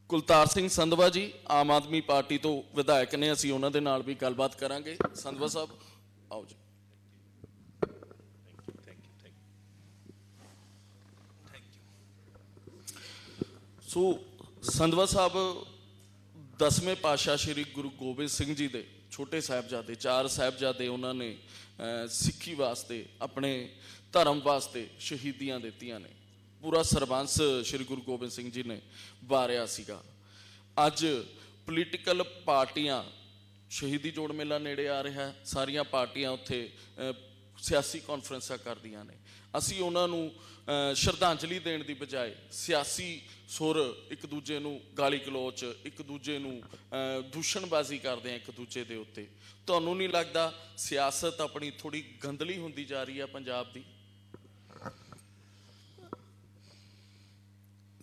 Speaker 2: ਕੁਲਤਾਰ ਸਿੰਘ ਸੰਧਵਾ ਜੀ ਆਮ ਆਦਮੀ ਪਾਰਟੀ ਤੋਂ ਵਿਧਾਇਕ ਨੇ ਅਸੀਂ ਉਹਨਾਂ ਦੇ ਨਾਲ ਵੀ ਗੱਲਬਾਤ ਕਰਾਂਗੇ ਸੰਧਵਾ ਸਾਹਿਬ ਆਓ ਜੀ ਸੋ ਸੰਧਵਾ ਸਾਹਿਬ ਦਸਵੇਂ ਪਾਤਸ਼ਾਹ ਸ੍ਰੀ ਗੁਰੂ ਗੋਬਿੰਦ ਸਿੰਘ ਜੀ ਦੇ ਛੋਟੇ ਸਾਹਿਬਜ਼ਾਦੇ ਚਾਰ ਸਾਹਿਬਜ਼ਾਦੇ ਉਹਨਾਂ ਨੇ ਸਿੱਖੀ ਵਾਸਤੇ ਆਪਣੇ ਧਰਮ ਵਾਸਤੇ ਸ਼ਹੀਦੀਆਂ ਦਿੱਤੀਆਂ ਨੇ ਪੂਰਾ ਸਰਬੰਸ ਸ੍ਰੀ ਗੁਰੂ ਗੋਬਿੰਦ ਸਿੰਘ ਜੀ ਨੇ ਵਾਰਿਆ ਸੀਗਾ ਅੱਜ ਪੋਲੀਟੀਕਲ ਪਾਰਟੀਆਂ ਸ਼ਹੀਦੀ ਜੋੜ ਮੇਲਾ ਨੇੜੇ ਆ ਰਿਹਾ ਸਾਰੀਆਂ ਪਾਰਟੀਆਂ ਉੱਥੇ ਸਿਆਸੀ ਕਾਨਫਰੰਸਾਂ ਕਰਦੀਆਂ ਨੇ ਅਸੀਂ ਉਹਨਾਂ ਨੂੰ ਸ਼ਰਧਾਂਜਲੀ ਦੇਣ ਦੀ ਬਜਾਏ ਸਿਆਸੀ ਸੁਰ ਇੱਕ ਦੂਜੇ ਨੂੰ ਗਾਲੀ ਗਲੋਚ ਇੱਕ ਦੂਜੇ ਨੂੰ ਦੂਸ਼ਣਬਾਜ਼ੀ ਕਰਦੇ ਆ ਇੱਕ ਦੂਜੇ ਦੇ ਉੱਤੇ ਤੁਹਾਨੂੰ ਨਹੀਂ ਲੱਗਦਾ ਸਿਆਸਤ ਆਪਣੀ ਥੋੜੀ ਗੰਦਲੀ ਹੁੰਦੀ ਜਾ ਰਹੀ ਆ ਪੰਜਾਬ ਦੀ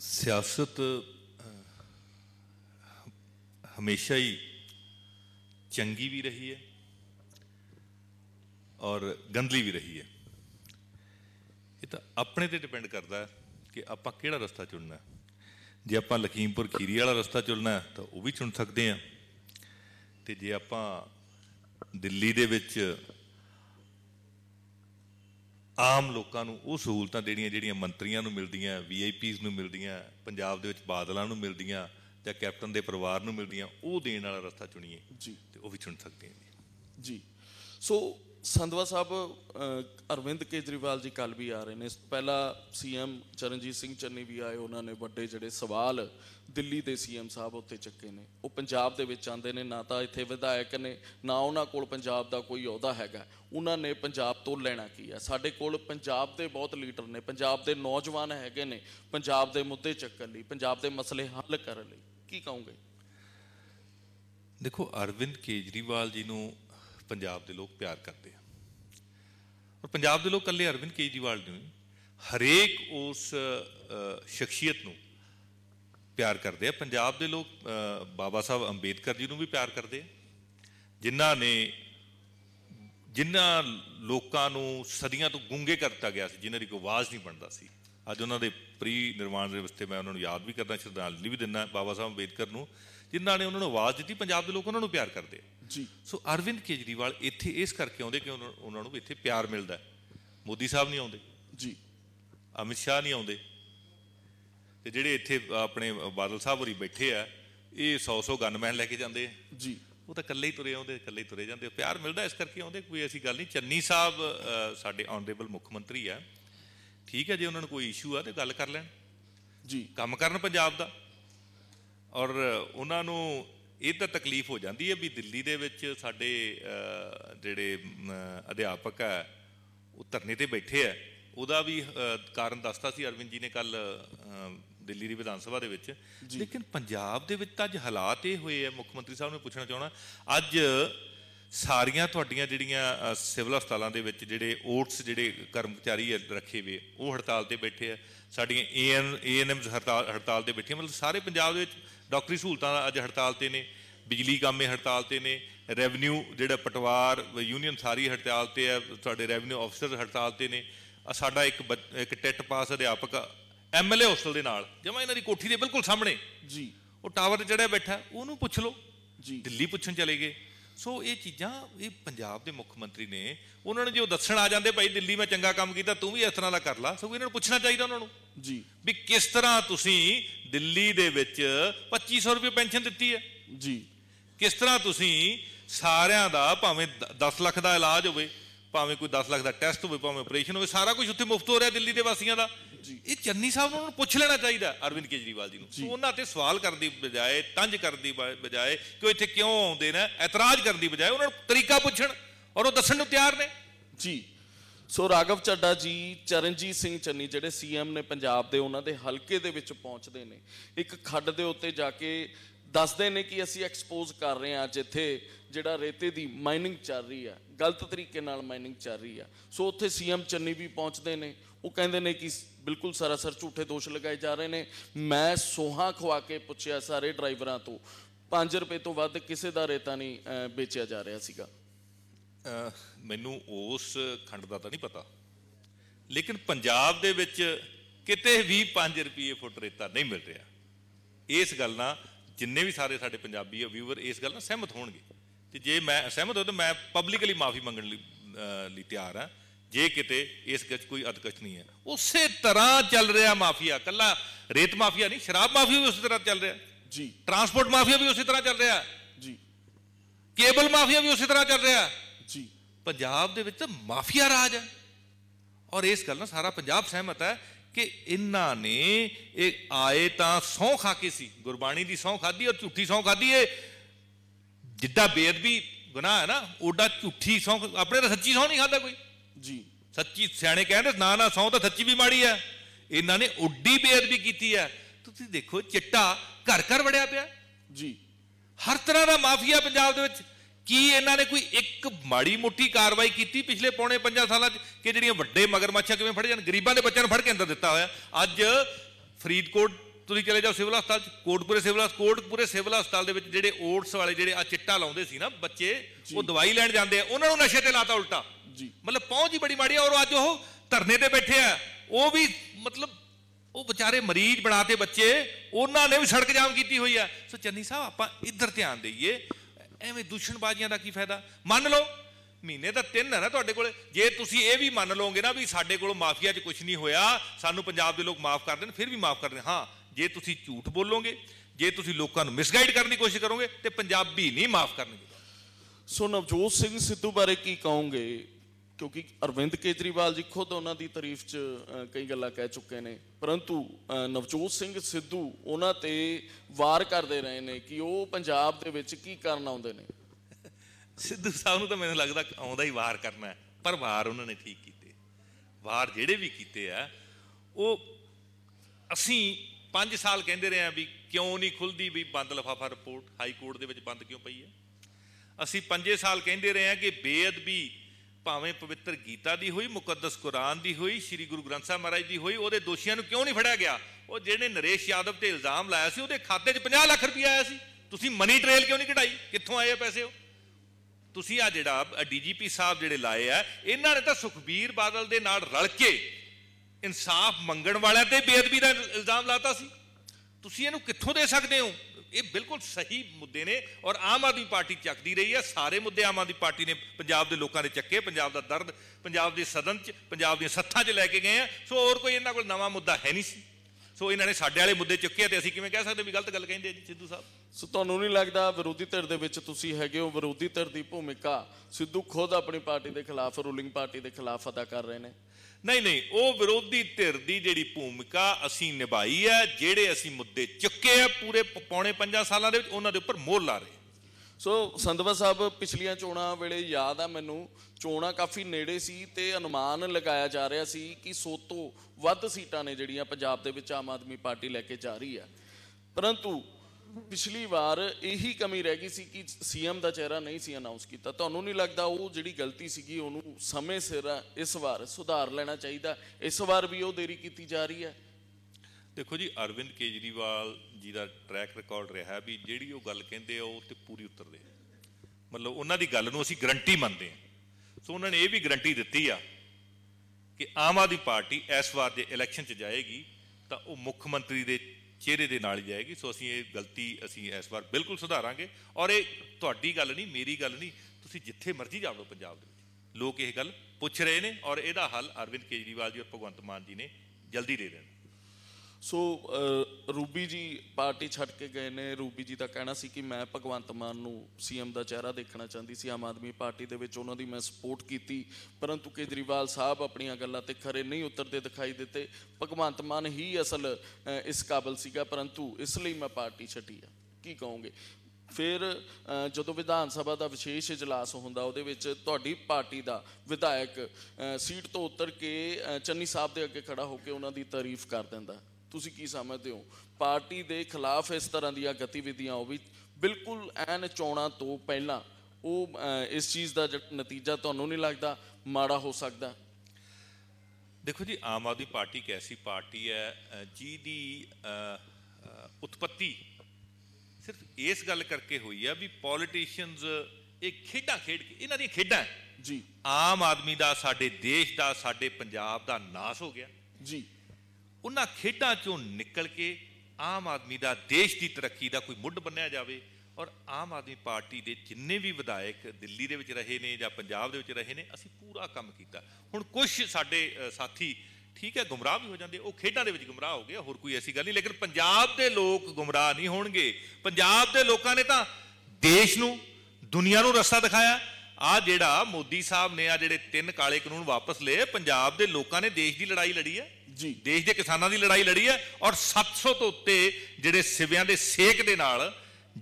Speaker 4: ਸਿਆਸਤ ਹਮੇਸ਼ਾ ਹੀ ਚੰਗੀ ਵੀ ਰਹੀ ਹੈ ਔਰ ਗੰਦਲੀ ਵੀ ਰਹੀ ਹੈ ਇਹ ਤਾਂ ਆਪਣੇ ਤੇ ਡਿਪੈਂਡ ਕਰਦਾ ਕਿ ਆਪਾਂ ਕਿਹੜਾ ਰਸਤਾ ਚੁਣਨਾ ਜੇ ਆਪਾਂ ਲਖੀਮਪੁਰ ਖੀਰੀ ਵਾਲਾ ਰਸਤਾ ਚੁਣਨਾ ਤਾਂ ਉਹ ਵੀ ਚੁਣ ਸਕਦੇ ਆ ਤੇ ਜੇ ਆਪਾਂ ਦਿੱਲੀ ਦੇ ਵਿੱਚ ਆਮ ਲੋਕਾਂ ਨੂੰ ਉਹ ਸਹੂਲਤਾਂ ਦੇਣੀਆਂ ਜਿਹੜੀਆਂ ਮੰਤਰੀਆਂ ਨੂੰ ਮਿਲਦੀਆਂ ਵੀਆਈਪੀਸ ਨੂੰ ਮਿਲਦੀਆਂ ਪੰਜਾਬ ਦੇ ਵਿੱਚ ਬਾਦਲਾਂ ਨੂੰ ਮਿਲਦੀਆਂ ਜਾਂ ਕੈਪਟਨ ਦੇ ਪਰਿਵਾਰ ਨੂੰ ਮਿਲਦੀਆਂ ਉਹ ਦੇਣ ਵਾਲਾ ਰਸਤਾ ਚੁਣੀਏ ਜੀ ਤੇ ਉਹ ਵੀ ਚੁਣ ਸਕਦੇ ਆ
Speaker 2: ਜੀ ਸੋ ਸੰਧਵਾ ਸਾਹਿਬ ਅਰਵਿੰਦ ਕੇਜਰੀਵਾਲ ਜੀ ਕੱਲ ਵੀ ਆ ਰਹੇ ਨੇ ਪਹਿਲਾ ਸੀਐਮ ਚਰਨਜੀਤ ਸਿੰਘ ਚੰਨੀ ਵੀ ਆਏ ਉਹਨਾਂ ਨੇ ਵੱਡੇ ਜਿਹੜੇ ਸਵਾਲ ਦਿੱਲੀ ਦੇ ਸੀਐਮ ਸਾਹਿਬ ਉੱਤੇ ਚੱਕੇ ਨੇ ਉਹ ਪੰਜਾਬ ਦੇ ਵਿੱਚ ਆਂਦੇ ਨੇ ਨਾ ਤਾਂ ਇੱਥੇ ਵਿਧਾਇਕ ਨੇ ਨਾ ਉਹਨਾਂ ਕੋਲ ਪੰਜਾਬ ਦਾ ਕੋਈ ਅਹੁਦਾ ਹੈਗਾ ਉਹਨਾਂ ਨੇ ਪੰਜਾਬ ਤੋਂ ਲੈਣਾ ਕੀ ਹੈ ਸਾਡੇ ਕੋਲ ਪੰਜਾਬ ਦੇ ਬਹੁਤ ਲੀਡਰ ਨੇ ਪੰਜਾਬ ਦੇ ਨੌਜਵਾਨ ਹੈਗੇ ਨੇ ਪੰਜਾਬ ਦੇ ਮੁੱਦੇ ਚੱਕਣ ਲਈ ਪੰਜਾਬ ਦੇ ਮਸਲੇ ਹੱਲ ਕਰਨ ਲਈ ਕੀ ਕਹੋਗੇ
Speaker 4: ਦੇਖੋ ਅਰਵਿੰਦ ਕੇਜਰੀਵਾਲ ਜੀ ਨੂੰ ਪੰਜਾਬ ਦੇ ਲੋਕ ਪਿਆਰ ਕਰਦੇ ਆ ਔਰ ਪੰਜਾਬ ਦੇ ਲੋਕ ਕੱਲੇ ਅਰਵਿੰਦ ਕੇਜੀਵਾਲ ਨੂੰ ਹਰੇਕ ਉਸ ਸ਼ਖਸੀਅਤ ਨੂੰ ਪਿਆਰ ਕਰਦੇ ਆ ਪੰਜਾਬ ਦੇ ਲੋਕ ਬਾਬਾ ਸਾਹਿਬ ਅੰਬੇਦਕਰ ਜੀ ਨੂੰ ਵੀ ਪਿਆਰ ਕਰਦੇ ਆ ਜਿਨ੍ਹਾਂ ਨੇ ਜਿਨ੍ਹਾਂ ਲੋਕਾਂ ਨੂੰ ਸਦੀਆਂ ਤੋਂ ਗੁੰਗੇ ਕਰਤਾ ਗਿਆ ਸੀ ਜਿਨ੍ਹਾਂ ਦੀ ਕੋਈ ਆਵਾਜ਼ ਨਹੀਂ ਬਣਦਾ ਸੀ ਅੱਜ ਉਹਨਾਂ ਦੇ ਪ੍ਰੀ ਨਿਰਵਾਣ ਦੇ ਵਾਸਤੇ ਮੈਂ ਉਹਨਾਂ ਨੂੰ ਯਾਦ ਵੀ ਕਰਦਾ ਸ਼ਰਧਾਂਜਲੀ ਵੀ ਦਿੰਦਾ ਬਾਬਾ ਸਾਹਿਬ ਅੰਬੇਦਕਰ ਨੂੰ ਜਿਨ੍ਹਾਂ ਨੇ ਉਹਨਾਂ ਨੂੰ ਆਵਾਜ਼ ਦਿੱਤੀ ਪੰਜਾਬ ਦੇ ਲੋਕ ਉਹਨਾਂ ਨੂੰ ਪਿਆਰ ਕਰਦੇ ਆ ਜੀ ਸੋ ਅਰਵਿੰਦ ਕੇਜਰੀਵਾਲ ਇੱਥੇ ਇਸ ਕਰਕੇ ਆਉਂਦੇ ਕਿ ਉਹਨਾਂ ਨੂੰ ਇੱਥੇ ਪਿਆਰ ਮਿਲਦਾ ਮੋਦੀ ਸਾਹਿਬ ਨਹੀਂ ਆਉਂਦੇ ਜੀ ਅਮਿਤ ਸ਼ਾਹ ਨਹੀਂ ਆਉਂਦੇ ਤੇ ਜਿਹੜੇ ਇੱਥੇ ਆਪਣੇ ਬਾਦਲ ਸਾਹਿਬ ਹੋਰੀ ਬੈਠੇ ਆ ਇਹ 100-100 ਗਨਮੈਨ ਲੈ ਕੇ ਜਾਂਦੇ ਆ ਜੀ ਉਹ ਤਾਂ ਇਕੱਲੇ ਹੀ ਤੁਰੇ ਆਉਂਦੇ ਇਕੱਲੇ ਹੀ ਤੁਰੇ ਜਾਂਦੇ ਪਿਆਰ ਮਿਲਦਾ ਇਸ ਕਰਕੇ ਆਉਂਦੇ ਕੋਈ ਐਸੀ ਗੱਲ ਨਹੀਂ ਚੰਨੀ ਸਾਹਿਬ ਸਾਡੇ ਆਨਰੇਬਲ ਮੁੱਖ ਮੰਤਰੀ ਆ ਠੀਕ ਹੈ ਜੇ ਉਹਨਾਂ ਨੂੰ ਕੋਈ ਇਸ਼ੂ ਆ ਤੇ ਗੱਲ ਕਰ ਲੈਣ ਜੀ ਕੰਮ ਕਰਨ ਪੰਜਾਬ ਦਾ ਔਰ ਉਹਨਾਂ ਨੂੰ ਇਹ ਤਾਂ ਤਕਲੀਫ ਹੋ ਜਾਂਦੀ ਹੈ ਵੀ ਦਿੱਲੀ ਦੇ ਵਿੱਚ ਸਾਡੇ ਜਿਹੜੇ ਅਧਿਆਪਕ ਹੈ ਉਹ ਧਰਨੇ ਤੇ ਬੈਠੇ ਆ ਉਹਦਾ ਵੀ ਕਾਰਨ ਦੱਸਤਾ ਸੀ ਅਰਵਿੰਦ ਜੀ ਨੇ ਕੱਲ ਦਿੱਲੀ ਦੀ ਵਿਧਾਨ ਸਭਾ ਦੇ ਵਿੱਚ ਲੇਕਿਨ ਪੰਜਾਬ ਦੇ ਵਿੱਚ ਅੱਜ ਹਾਲਾਤ ਇਹ ਹੋਏ ਆ ਮੁੱਖ ਮੰਤਰੀ ਸਾਹਿਬ ਨੂੰ ਪੁੱਛਣਾ ਚਾਹਣਾ ਅੱਜ ਸਾਰੀਆਂ ਤੁਹਾਡੀਆਂ ਜਿਹੜੀਆਂ ਸਿਵਲ ਹਸਪਤਾਲਾਂ ਦੇ ਵਿੱਚ ਜਿਹੜੇ ਓਟਸ ਜਿਹੜੇ ਕਰਮਚਾਰੀ ਰੱਖੇ ਵੇ ਉਹ ਹੜਤਾਲ ਤੇ ਬੈਠੇ ਆ ਸਾਡੀਆਂ ਏਐਨ ਏਐਨਐਮਸ ਹੜਤਾਲ ਹੜਤਾਲ ਤੇ ਬੈਠੀਆਂ ਮਤਲਬ ਸਾਰੇ ਪੰਜਾਬ ਦੇ ਵਿੱਚ ਡਾਕਟਰੀ ਸਹੂਲਤਾਂ ਅੱਜ ਹੜਤਾਲ ਤੇ ਨੇ ਬਿਜਲੀ ਕਾਮੇ ਹੜਤਾਲ ਤੇ ਨੇ ਰੈਵਨਿਊ ਜਿਹੜਾ ਪਟਵਾਰ ਯੂਨੀਅਨ ਸਾਰੀ ਹੜਤਾਲ ਤੇ ਹੈ ਤੁਹਾਡੇ ਰੈਵਨਿਊ ਅਫਸਰ ਹੜਤਾਲ ਤੇ ਨੇ ਸਾਡਾ ਇੱਕ ਇੱਕ ਟੈਟ ਪਾਸ ਅਧਿਆਪਕ ਐਮਐਲਏ ਹੌਸਲ ਦੇ ਨਾਲ ਜਮਾ ਇਹਨਾਂ ਦੀ ਕੋਠੀ ਦੇ ਬਿਲਕੁਲ ਸਾਹਮਣੇ ਜੀ ਉਹ ਟਾਵਰ ਤੇ ਚੜਿਆ ਬੈਠਾ ਉਹਨੂੰ ਪੁੱਛ ਲਓ ਜੀ ਦਿੱਲੀ ਪੁੱਛਣ ਚਲੇ ਗਏ ਸੋ ਇਹ ਚੀਜ਼ਾਂ ਇਹ ਪੰਜਾਬ ਦੇ ਮੁੱਖ ਮੰਤਰੀ ਨੇ ਉਹਨਾਂ ਨੇ ਜੋ ਦੱਸਣ ਆ ਜਾਂਦੇ ਭਾਈ ਦਿੱਲੀ ਮੈਂ ਚੰਗਾ ਕੰਮ ਕੀਤਾ ਤੂੰ ਵੀ ਇਸ ਤਰ੍ਹਾਂ ਦਾ ਕਰ ਲਾ ਸੋ ਇਹਨਾਂ ਨੂੰ ਪੁੱਛਣਾ ਚਾਹੀਦਾ ਉਹਨਾਂ ਨੂੰ ਜੀ ਵੀ ਕਿਸ ਤਰ੍ਹਾਂ ਤੁਸੀਂ ਦਿੱਲੀ ਦੇ ਵਿੱਚ 2500 ਰੁਪਏ ਪੈਨਸ਼ਨ ਦਿੱਤੀ ਹੈ ਜੀ ਕਿਸ ਤਰ੍ਹਾਂ ਤੁਸੀਂ ਸਾਰਿਆਂ ਦਾ ਭਾਵੇਂ 10 ਲੱਖ ਦਾ ਇਲਾਜ ਹੋਵੇ ਭਾਵੇਂ ਕੋਈ 10 ਲੱਖ ਦਾ ਟੈਸਟ ਹੋਵੇ ਭਾਵੇਂ ਆਪਰੇਸ਼ਨ ਹੋਵੇ ਸਾਰਾ ਕੁਝ ਉੱਥੇ ਮੁਫਤ ਹੋ ਰਿਹਾ ਦਿੱਲੀ ਦੇ ਵਾਸੀਆਂ ਦਾ ਇਹ ਚੰਨੀ ਸਾਹਿਬ ਨੂੰ ਪੁੱਛ ਲੈਣਾ ਚਾਹੀਦਾ ਅਰਵਿੰਦ ਕੇਜਰੀਵਾਲ ਜੀ ਨੂੰ ਸੋ ਉਹਨਾਂ ਤੇ ਸਵਾਲ ਕਰਨ ਦੀ ਬਜਾਏ ਤੰਜ ਕਰਨ ਦੀ ਬਜਾਏ ਕਿ ਉਹ ਇੱਥੇ ਕਿਉਂ ਆਉਂਦੇ ਨੇ ਇਤਰਾਜ਼
Speaker 2: ਕਰਨ ਦੀ ਬਜਾਏ ਉਹਨਾਂ ਨੂੰ ਤਰੀਕਾ ਪੁੱਛਣ ਔਰ ਉਹ ਦੱਸਣ ਨੂੰ ਤਿਆਰ ਨੇ ਜੀ ਸੋ ਰਾਗਵ ਚੱਡਾ ਜੀ ਚਰਨਜੀਤ ਸਿੰਘ ਚੰਨੀ ਜਿਹੜੇ ਸੀਐਮ ਨੇ ਪੰਜਾਬ ਦੇ ਉਹਨਾਂ ਦੇ ਹਲਕੇ ਦੇ ਵਿੱਚ ਪਹੁੰਚਦੇ ਨੇ ਇੱਕ ਖੱਡ ਦੇ ਉੱਤੇ ਜਾ ਕੇ ਦੱਸਦੇ ਨੇ ਕਿ ਅਸੀਂ ਐਕਸਪੋਜ਼ ਕਰ ਰਹੇ ਹਾਂ ਜਿੱਥੇ ਜਿਹੜਾ ਰੇਤੇ ਦੀ ਮਾਈਨਿੰਗ ਚੱਲ ਰਹੀ ਹੈ ਗਲਤ ਤਰੀਕੇ ਨਾਲ ਮਾਈਨਿੰਗ ਚੱਲ ਰਹੀ ਆ ਸੋ ਉੱਥੇ ਸੀਐਮ ਚੰਨੀ ਵੀ ਪਹੁੰਚਦੇ ਨੇ ਉਹ ਕਹਿੰਦੇ ਨੇ ਕਿ ਬਿਲਕੁਲ ਸਰਾਸਰ ਝੂਠੇ ਦੋਸ਼ ਲਗਾਏ ਜਾ ਰਹੇ ਨੇ ਮੈਂ ਸੋਹਾ ਖਵਾ ਕੇ ਪੁੱਛਿਆ ਸਾਰੇ ਡਰਾਈਵਰਾਂ ਤੋਂ 5 ਰੁਪਏ ਤੋਂ ਵੱਧ ਕਿਸੇ ਦਾ ਰੇਤਾ ਨਹੀਂ ਵੇਚਿਆ ਜਾ ਰਿਹਾ ਸੀਗਾ
Speaker 4: ਮੈਨੂੰ ਉਸ ਖੰਡ ਦਾ ਤਾਂ ਨਹੀਂ ਪਤਾ ਲੇਕਿਨ ਪੰਜਾਬ ਦੇ ਵਿੱਚ ਕਿਤੇ ਵੀ 5 ਰੁਪਏ ਫੁੱਟ ਰੇਤਾ ਨਹੀਂ ਮਿਲ ਰਿਹਾ ਇਸ ਗੱਲ ਨਾਲ ਜਿੰਨੇ ਵੀ ਸਾਰੇ ਸਾਡੇ ਪੰਜਾਬੀ ਵਿਊਅਰ ਇਸ ਗੱਲ ਨਾਲ ਸਹਿਮਤ ਹੋਣਗੇ ਤੇ ਜੇ ਮੈਂ ਸਹਿਮਤ ਹੋ ਤਾਂ ਮੈਂ ਪਬਲਿਕਲੀ ਮਾਫੀ ਮੰਗਣ ਲਈ ਲਈ ਤਿਆਰ ਹਾਂ ਜੇ ਕਿਤੇ ਇਸ ਵਿੱਚ ਕੋਈ ਅਦਕਸ਼ ਨਹੀਂ ਹੈ ਉਸੇ ਤਰ੍ਹਾਂ ਚੱਲ ਰਿਹਾ ਮਾਫੀਆ ਕੱਲਾ ਰੇਤ ਮਾਫੀਆ ਨਹੀਂ ਸ਼ਰਾਬ ਮਾਫੀਆ ਵੀ ਉਸੇ ਤਰ੍ਹਾਂ ਚੱਲ ਰਿਹਾ ਜੀ ਟਰਾਂਸਪੋਰਟ ਮਾਫੀਆ ਵੀ ਉਸੇ ਤਰ੍ਹਾਂ ਚੱਲ ਰਿਹਾ ਜੀ ਕੇਬਲ ਮਾਫੀਆ ਵੀ ਉਸੇ ਤਰ੍ਹਾਂ ਚੱਲ ਰਿਹਾ ਜੀ ਪੰਜਾਬ ਦੇ ਵਿੱਚ ਤਾਂ ਮਾਫੀਆ ਰਾਜ ਹੈ ਔਰ ਇਸ ਗੱਲ ਨਾਲ ਸਾਰਾ ਪੰਜਾਬ ਸਹਿਮਤ ਹੈ ਕਿ ਇਹਨਾਂ ਨੇ ਇਹ ਆਏ ਤਾਂ ਸੌਂ ਖਾ ਕੇ ਸੀ ਗੁਰਬਾਣੀ ਦੀ ਸੌਂ ਖਾਦੀ ਔਰ ਝੂਠੀ ਸੌਂ ਖਾਦੀ ਏ ਜਿੱਦਾਂ ਬੇਅਦਬੀ ਗੁਨਾਹ ਹੈ ਨਾ ਉਡਾ ਝੂਠੀ ਸੌ ਆਪਣੇ ਤਾਂ ਸੱਚੀ ਸੌ ਨਹੀਂ ਖਾਦਾ ਕੋਈ ਜੀ ਸੱਚੀ ਸਿਆਣੇ ਕਹਿੰਦੇ ਨਾ ਨਾ ਸੌ ਤਾਂ ਸੱਚੀ ਵੀ ਮਾੜੀ ਹੈ ਇਹਨਾਂ ਨੇ ਉੱਡੀ ਬੇਅਦਬੀ ਕੀਤੀ ਹੈ ਤੁਸੀਂ ਦੇਖੋ ਚਿੱਟਾ ਘਰ ਘਰ ਵੜਿਆ ਪਿਆ ਜੀ ਹਰ ਤਰ੍ਹਾਂ ਦਾ ਮਾਫੀਆ ਪੰਜਾਬ ਦੇ ਵਿੱਚ ਕੀ ਇਹਨਾਂ ਨੇ ਕੋਈ ਇੱਕ ਮਾੜੀ ਮੋਟੀ ਕਾਰਵਾਈ ਕੀਤੀ ਪਿਛਲੇ ਪੌਣੇ 5 ਸਾਲਾਂ 'ਚ ਕਿ ਜਿਹੜੀਆਂ ਵੱਡੇ ਮਗਰਮੱਛਾਂ ਕਿਵੇਂ ਫੜ ਜਾਣ ਗਰੀਬਾਂ ਦੇ ਬੱਚਿਆਂ ਨੂੰ ਫੜ ਕੇ ਅੰਦਰ ਦਿੱਤਾ ਹੋਇਆ ਅੱਜ ਫਰੀਦਕੋਟ ਤੁਸੀਂ ਚਲੇ ਜਾਓ ਸਿਵਲ ਹਸਪਤਾਲ ਚ ਕੋਟਪੁਰੇ ਸਿਵਲ ਹਸਪਤਾਲ ਕੋਟਪੁਰੇ ਸਿਵਲ ਹਸਪਤਾਲ ਦੇ ਵਿੱਚ ਜਿਹੜੇ ਓਟਸ ਵਾਲੇ ਜਿਹੜੇ ਆ ਚਿੱਟਾ ਲਾਉਂਦੇ ਸੀ ਨਾ ਬੱਚੇ ਉਹ ਦਵਾਈ ਲੈਣ ਜਾਂਦੇ ਆ ਉਹਨਾਂ ਨੂੰ ਨਸ਼ੇ ਤੇ ਲਾਤਾ ਉਲਟਾ ਜੀ ਮਤਲਬ ਪਹੁੰਚ ਹੀ ਬੜੀ ਮਾੜੀ ਆ ਔਰ ਅੱਜ ਉਹ ਧਰਨੇ ਤੇ ਬੈਠੇ ਆ ਉਹ ਵੀ ਮਤਲਬ ਉਹ ਵਿਚਾਰੇ ਮਰੀਜ਼ ਬਣਾਤੇ ਬੱਚੇ ਉਹਨਾਂ ਨੇ ਵੀ ਸੜਕ ਜਾਮ ਕੀਤੀ ਹੋਈ ਆ ਸੋ ਚੰਨੀ ਸਾਹਿਬ ਆਪਾਂ ਇੱਧਰ ਧਿਆਨ ਦੇਈਏ ਐਵੇਂ ਦੁਸ਼ਣਬਾਜ਼ੀਆਂ ਦਾ ਕੀ ਫਾਇਦਾ ਮੰਨ ਲਓ ਮਹੀਨੇ ਦਾ ਤਿੰਨ ਹੈ ਨਾ ਤੁਹਾਡੇ ਕੋਲ ਜੇ ਤੁਸੀਂ ਇਹ ਵੀ ਮੰਨ ਲਓਗੇ ਨਾ ਵੀ ਸਾਡੇ ਕੋਲ ਮਾਫੀਆ 'ਚ ਕੁਝ ਨਹੀਂ ਹੋਇਆ ਸਾਨੂੰ ਪੰਜਾਬ ਦੇ ਲੋਕ ਮਾਫ ਕਰ ਦੇਣ ਫਿਰ ਵੀ ਮਾਫ ਕਰ ਦੇਣ ਹਾਂ ਜੇ ਤੁਸੀਂ ਝੂਠ ਬੋਲੋਗੇ
Speaker 2: ਜੇ ਤੁਸੀਂ ਲੋਕਾਂ ਨੂੰ
Speaker 4: ਮਿਸਗਾਈਡ ਕਰਨ ਦੀ ਕੋਸ਼ਿਸ਼ ਕਰੋਗੇ ਤੇ ਪੰਜਾਬੀ ਨਹੀਂ ਮਾਫ ਕਰਨਗੇ
Speaker 2: ਸੋ ਨਵਜੋਤ ਸਿੰਘ ਸਿੱਧੂ ਬਾਰੇ ਕੀ ਕਹੋਗੇ ਕਿਉਂਕਿ ਅਰਵਿੰਦ ਕੇਜਰੀਵਾਲ ਜੀ ਖੁਦ ਉਹਨਾਂ ਦੀ ਤਾਰੀਫ 'ਚ ਕਈ ਗੱਲਾਂ ਕਹਿ ਚੁੱਕੇ ਨੇ ਪਰੰਤੂ ਨਵਜੋਤ ਸਿੰਘ ਸਿੱਧੂ ਉਹਨਾਂ ਤੇ ਵਾਰ ਕਰਦੇ ਰਹੇ ਨੇ ਕਿ ਉਹ ਪੰਜਾਬ ਦੇ ਵਿੱਚ ਕੀ ਕਰਨ ਆਉਂਦੇ ਨੇ ਸਿੱਧੂ ਸਾਹਿਬ ਨੂੰ ਤਾਂ ਮੈਨੂੰ
Speaker 4: ਲੱਗਦਾ ਆਉਂਦਾ
Speaker 2: ਹੀ ਵਾਰ ਕਰਨਾ ਹੈ ਪਰ
Speaker 4: ਵਾਰ ਉਹਨਾਂ ਨੇ ਠੀਕ ਕੀਤੇ ਵਾਰ ਜਿਹੜੇ ਵੀ ਕੀਤੇ ਆ ਉਹ ਅਸੀਂ 5 ਸਾਲ ਕਹਿੰਦੇ ਰਹੇ ਆ ਵੀ ਕਿਉਂ ਨਹੀਂ ਖੁੱਲਦੀ ਵੀ ਬੰਦ ਲਫਾਫਾ ਰਿਪੋਰਟ ਹਾਈ ਕੋਰਟ ਦੇ ਵਿੱਚ ਬੰਦ ਕਿਉਂ ਪਈ ਹੈ ਅਸੀਂ 5 ਸਾਲ ਕਹਿੰਦੇ ਰਹੇ ਆ ਕਿ ਬੇਅਦਬੀ ਭਾਵੇਂ ਪਵਿੱਤਰ ਗੀਤਾ ਦੀ ਹੋਈ ਮੁਕੱਦਸ ਕੁਰਾਨ ਦੀ ਹੋਈ ਸ੍ਰੀ ਗੁਰੂ ਗ੍ਰੰਥ ਸਾਹਿਬ ਮਹਾਰਾਜ ਦੀ ਹੋਈ ਉਹਦੇ ਦੋਸ਼ੀਆਂ ਨੂੰ ਕਿਉਂ ਨਹੀਂ ਫੜਿਆ ਗਿਆ ਉਹ ਜਿਹੜੇ ਨਰੇਸ਼ ਯਾਦਵ ਤੇ ਇਲਜ਼ਾਮ ਲਾਇਆ ਸੀ ਉਹਦੇ ਖਾਤੇ 'ਚ 50 ਲੱਖ ਰੁਪਏ ਆਇਆ ਸੀ ਤੁਸੀਂ ਮਨੀ ਟ੍ਰੇਲ ਕਿਉਂ ਨਹੀਂ ਕਢਾਈ ਕਿੱਥੋਂ ਆਏ ਆ ਪੈਸੇ ਉਹ ਤੁਸੀਂ ਆ ਜਿਹੜਾ ਡੀਜੀਪੀ ਸਾਹਿਬ ਜਿਹੜੇ ਲਾਏ ਆ ਇਹਨਾਂ ਨੇ ਤਾਂ ਸੁਖਬੀਰ ਬਾਦਲ ਦੇ ਨਾਲ ਰਲ ਕੇ ਇਨਸਾਫ ਮੰਗਣ ਵਾਲਿਆਂ ਤੇ ਬੇਅਦਬੀ ਦਾ ਇਲਜ਼ਾਮ ਲਾਤਾ ਸੀ ਤੁਸੀਂ ਇਹਨੂੰ ਕਿੱਥੋਂ ਦੇ ਸਕਦੇ ਹੋ ਇਹ ਬਿਲਕੁਲ ਸਹੀ ਮੁੱਦੇ ਨੇ ਔਰ ਆਮ ਆਦਮੀ ਪਾਰਟੀ ਚੱਕਦੀ ਰਹੀ ਹੈ ਸਾਰੇ ਮੁੱਦੇ ਆਮ ਆਦਮੀ ਪਾਰਟੀ ਨੇ ਪੰਜਾਬ ਦੇ ਲੋਕਾਂ ਦੇ ਚੱਕੇ ਪੰਜਾਬ ਦਾ ਦਰਦ ਪੰਜਾਬ ਦੇ ਸਦਨ 'ਚ ਪੰਜਾਬ ਦੀਆਂ ਸੱਥਾਂ 'ਚ ਲੈ ਕੇ ਗਏ ਆ ਸੋ ਹੋਰ ਕੋਈ ਇਹਨਾਂ ਕੋਲ ਨਵਾਂ ਮੁੱਦਾ ਹੈ ਨਹੀਂ ਸੀ ਸੋ ਇਹਨਾਂ ਨੇ ਸਾਡੇ ਵਾਲੇ ਮੁੱਦੇ ਚੁੱਕੇ ਤੇ ਅਸੀਂ ਕਿਵੇਂ
Speaker 2: ਕਹਿ ਸਕਦੇ ਵੀ ਗਲਤ ਗੱਲ ਕਹਿੰਦੇ ਜੀ ਸਿੱਧੂ ਸਾਹਿਬ ਸੋ ਤੁਹਾਨੂੰ ਨਹੀਂ ਲੱਗਦਾ ਵਿਰੋਧੀ ਧਿਰ ਦੇ ਵਿੱਚ ਤੁਸੀਂ ਹੈਗੇ ਹੋ ਵਿਰੋਧੀ ਧਿਰ ਦੀ ਭੂਮਿਕਾ ਸਿੱਧੂ ਖੁਦ ਆਪਣੀ ਪਾਰਟੀ ਦੇ ਖਿਲਾਫ ਰੂਲਿੰਗ ਪਾਰਟੀ ਦੇ ਖਿਲਾਫ ਅਦਾ ਕਰ ਰਹੇ ਨੇ
Speaker 4: ਨਹੀਂ ਨਹੀਂ ਉਹ ਵਿਰੋਧੀ ਧਿਰ ਦੀ ਜਿਹੜੀ ਭੂਮਿਕਾ ਅਸੀਂ ਨਿਭਾਈ ਹੈ ਜਿਹੜੇ ਅਸੀਂ ਮੁੱਦੇ
Speaker 2: ਚੁੱਕੇ ਆ ਪੂਰੇ ਪੌਣੇ 5 ਸਾਲਾਂ ਦੇ ਵਿੱਚ ਉਹਨਾਂ ਦੇ ਉੱਪਰ ਮੋਹਰ ਲਾ ਰਹੇ ਸੋ ਸੰਧਵਾ ਸਾਹਿਬ ਪਿਛਲੀਆਂ ਚੋਣਾਂ ਵੇਲੇ ਯਾਦ ਆ ਮੈਨੂੰ ਚੋਣਾਂ ਕਾਫੀ ਨੇੜੇ ਸੀ ਤੇ ਅਨੁਮਾਨ ਲਗਾਇਆ ਜਾ ਰਿਹਾ ਸੀ ਕਿ ਸੋਤੋ ਵੱਧ ਸੀਟਾਂ ਨੇ ਜਿਹੜੀਆਂ ਪੰਜਾਬ ਦੇ ਵਿੱਚ ਆਮ ਆਦਮੀ ਪਾਰਟੀ ਲੈ ਕੇ ਜਾ ਰਹੀ ਆ ਪਰੰਤੂ ਪਿਛਲੀ ਵਾਰ ਇਹੀ ਕਮੀ ਰਹਿ ਗਈ ਸੀ ਕਿ ਸੀਐਮ ਦਾ ਚਿਹਰਾ ਨਹੀਂ ਸੀ ਅਨਾਉਂਸ ਕੀਤਾ ਤੁਹਾਨੂੰ ਨਹੀਂ ਲੱਗਦਾ ਉਹ ਜਿਹੜੀ ਗਲਤੀ ਸੀਗੀ ਉਹਨੂੰ ਸਮੇਂ ਸਿਰ ਇਸ ਵਾਰ ਸੁਧਾਰ ਲੈਣਾ ਚਾਹੀਦਾ ਇਸ ਵਾਰ ਵੀ ਉਹ ਦੇਰੀ ਕੀਤੀ ਜਾ ਰਹੀ ਹੈ ਦੇਖੋ ਜੀ ਅਰਵਿੰਦ ਕੇਜਰੀਵਾਲ
Speaker 4: ਜੀ ਦਾ ਟਰੈਕ ਰਿਕਾਰਡ ਰਿਹਾ ਵੀ ਜਿਹੜੀ ਉਹ ਗੱਲ ਕਹਿੰਦੇ ਆ ਉਹ ਤੇ ਪੂਰੀ ਉਤਰਦੇ ਮਤਲਬ ਉਹਨਾਂ ਦੀ ਗੱਲ ਨੂੰ ਅਸੀਂ ਗਰੰਟੀ ਮੰਨਦੇ ਹਾਂ ਸੋ ਉਹਨਾਂ ਨੇ ਇਹ ਵੀ ਗਰੰਟੀ ਦਿੱਤੀ ਆ ਕਿ ਆਮ ਆਦਮੀ ਪਾਰਟੀ ਇਸ ਵਾਰ ਦੇ ਇਲੈਕਸ਼ਨ 'ਚ ਜਾਏਗੀ ਤਾਂ ਉਹ ਮੁੱਖ ਮੰਤਰੀ ਦੇ ਚਿਹਰੇ ਦੇ ਨਾਲ ਹੀ ਜਾਏਗੀ ਸੋ ਅਸੀਂ ਇਹ ਗਲਤੀ ਅਸੀਂ ਇਸ ਵਾਰ ਬਿਲਕੁਲ ਸੁਧਾਰਾਂਗੇ ਔਰ ਇਹ ਤੁਹਾਡੀ ਗੱਲ ਨਹੀਂ ਮੇਰੀ ਗੱਲ ਨਹੀਂ ਤੁਸੀਂ ਜਿੱਥੇ ਮਰਜ਼ੀ ਜਾਵੋ ਪੰਜਾਬ ਦੇ ਵਿੱਚ ਲੋਕ ਇਹ ਗੱਲ ਪੁੱਛ ਰਹੇ ਨੇ ਔਰ ਇਹਦਾ ਹੱਲ ਅਰਵਿੰਦ
Speaker 2: ਕੇਜਰੀਵਾਲ ਜੀ ਔਰ ਭਗਵੰਤ ਮਾਨ ਜੀ ਨੇ ਜਲਦੀ ਦੇ ਦੇਣਾ ਸੋ ਰੂਬੀ ਜੀ ਪਾਰਟੀ ਛੱਡ ਕੇ ਗਏ ਨੇ ਰੂਬੀ ਜੀ ਦਾ ਕਹਿਣਾ ਸੀ ਕਿ ਮੈਂ ਭਗਵੰਤ ਮਾਨ ਨੂੰ ਸੀਐਮ ਦਾ ਚਿਹਰਾ ਦੇਖਣਾ ਚਾਹੁੰਦੀ ਸੀ ਆਮ ਆਦਮੀ ਪਾਰਟੀ ਦੇ ਵਿੱਚ ਉਹਨਾਂ ਦੀ ਮੈਂ ਸਪੋਰਟ ਕੀਤੀ ਪਰੰਤੂ ਕੇਜਰੀਵਾਲ ਸਾਹਿਬ ਆਪਣੀਆਂ ਗੱਲਾਂ ਤੇ ਖਰੇ ਨਹੀਂ ਉਤਰਦੇ ਦਿਖਾਈ ਦਿੱਤੇ ਭਗਵੰਤ ਮਾਨ ਹੀ ਅਸਲ ਇਸ ਕਾਬਲ ਸੀਗਾ ਪਰੰਤੂ ਇਸ ਲਈ ਮੈਂ ਪਾਰਟੀ ਛੱਡੀ ਆ ਕੀ ਕਹੋਗੇ ਫਿਰ ਜਦੋਂ ਵਿਧਾਨ ਸਭਾ ਦਾ ਵਿਸ਼ੇਸ਼ اجلاس ਹੁੰਦਾ ਉਹਦੇ ਵਿੱਚ ਤੁਹਾਡੀ ਪਾਰਟੀ ਦਾ ਵਿਧਾਇਕ ਸੀਟ ਤੋਂ ਉਤਰ ਕੇ ਚੰਨੀ ਸਾਹਿਬ ਦੇ ਅੱਗੇ ਖੜਾ ਹੋ ਕੇ ਉਹਨਾਂ ਦੀ ਤਾਰੀਫ ਕਰ ਦਿੰਦਾ ਤੁਸੀਂ ਕੀ ਸਮਝਦੇ ਹੋ ਪਾਰਟੀ ਦੇ ਖਿਲਾਫ ਇਸ ਤਰ੍ਹਾਂ ਦੀਆਂ ਗਤੀਵਿਧੀਆਂ ਉਹ ਵੀ ਬਿਲਕੁਲ ਐਨ ਚੋਣਾਂ ਤੋਂ ਪਹਿਲਾਂ ਉਹ ਇਸ ਚੀਜ਼ ਦਾ ਨਤੀਜਾ ਤੁਹਾਨੂੰ ਨਹੀਂ ਲੱਗਦਾ ਮਾੜਾ ਹੋ ਸਕਦਾ
Speaker 4: ਦੇਖੋ ਜੀ ਆਮ ਆਦਮੀ ਪਾਰਟੀ ਕੈਸੀ ਪਾਰਟੀ ਹੈ ਜੀ ਦੀ ਉਤਪਤੀ ਸਿਰਫ ਇਸ ਗੱਲ ਕਰਕੇ ਹੋਈ ਆ ਵੀ ਪੋਲੀਟੀਸ਼ੀਅਨਸ ਇਹ ਖੇਡਾਂ ਖੇਡ ਕੇ ਇਹਨਾਂ ਦੀਆਂ ਖੇਡਾਂ ਜੀ ਆਮ ਆਦਮੀ ਦਾ ਸਾਡੇ ਦੇਸ਼ ਦਾ ਸਾਡੇ ਪੰਜਾਬ ਦਾ ਨਾਸ ਹੋ ਗਿਆ ਜੀ ਉਹਨਾਂ ਖੇਡਾਂ ਚੋਂ ਨਿਕਲ ਕੇ ਆਮ ਆਦਮੀ ਦਾ ਦੇਸ਼ ਦੀ ਤਰੱਕੀ ਦਾ ਕੋਈ ਮੁੱਢ ਬਣਿਆ ਜਾਵੇ ਔਰ ਆਮ ਆਦਮੀ ਪਾਰਟੀ ਦੇ ਜਿੰਨੇ ਵੀ ਵਿਧਾਇਕ ਦਿੱਲੀ ਦੇ ਵਿੱਚ ਰਹੇ ਨੇ ਜਾਂ ਪੰਜਾਬ ਦੇ ਵਿੱਚ ਰਹੇ ਨੇ ਅਸੀਂ ਪੂਰਾ ਕੰਮ ਕੀਤਾ ਹੁਣ ਕੁਝ ਸਾਡੇ ਸਾਥੀ ਠੀਕ ਹੈ ਗੁੰਮਰਾਹ ਵੀ ਹੋ ਜਾਂਦੇ ਉਹ ਖੇਡਾਂ ਦੇ ਵਿੱਚ ਗੁੰਮਰਾਹ ਹੋ ਗਏ ਹੋਰ ਕੋਈ ਐਸੀ ਗੱਲ ਨਹੀਂ ਲੇਕਿਨ ਪੰਜਾਬ ਦੇ ਲੋਕ ਗੁੰਮਰਾਹ ਨਹੀਂ ਹੋਣਗੇ ਪੰਜਾਬ ਦੇ ਲੋਕਾਂ ਨੇ ਤਾਂ ਦੇਸ਼ ਨੂੰ ਦੁਨੀਆ ਨੂੰ ਰਸਤਾ ਦਿਖਾਇਆ ਆ ਜਿਹੜਾ ਮੋਦੀ ਸਾਹਿਬ ਨੇ ਆ ਜਿਹੜੇ ਤਿੰਨ ਕਾਲੇ ਕਾਨੂੰਨ ਵਾਪਸ ਲਏ ਪੰਜਾਬ ਦੇ ਲੋਕਾਂ ਨੇ ਦੇਸ਼ ਦੀ ਲੜਾਈ ਲੜੀ ਹੈ ਜੀ ਦੇਸ਼ ਦੇ ਕਿਸਾਨਾਂ ਦੀ ਲੜਾਈ ਲੜੀ ਹੈ ਔਰ 700 ਤੋਂ ਉੱਤੇ ਜਿਹੜੇ ਸਿਵਿਆਂ ਦੇ ਸੇਕ ਦੇ ਨਾਲ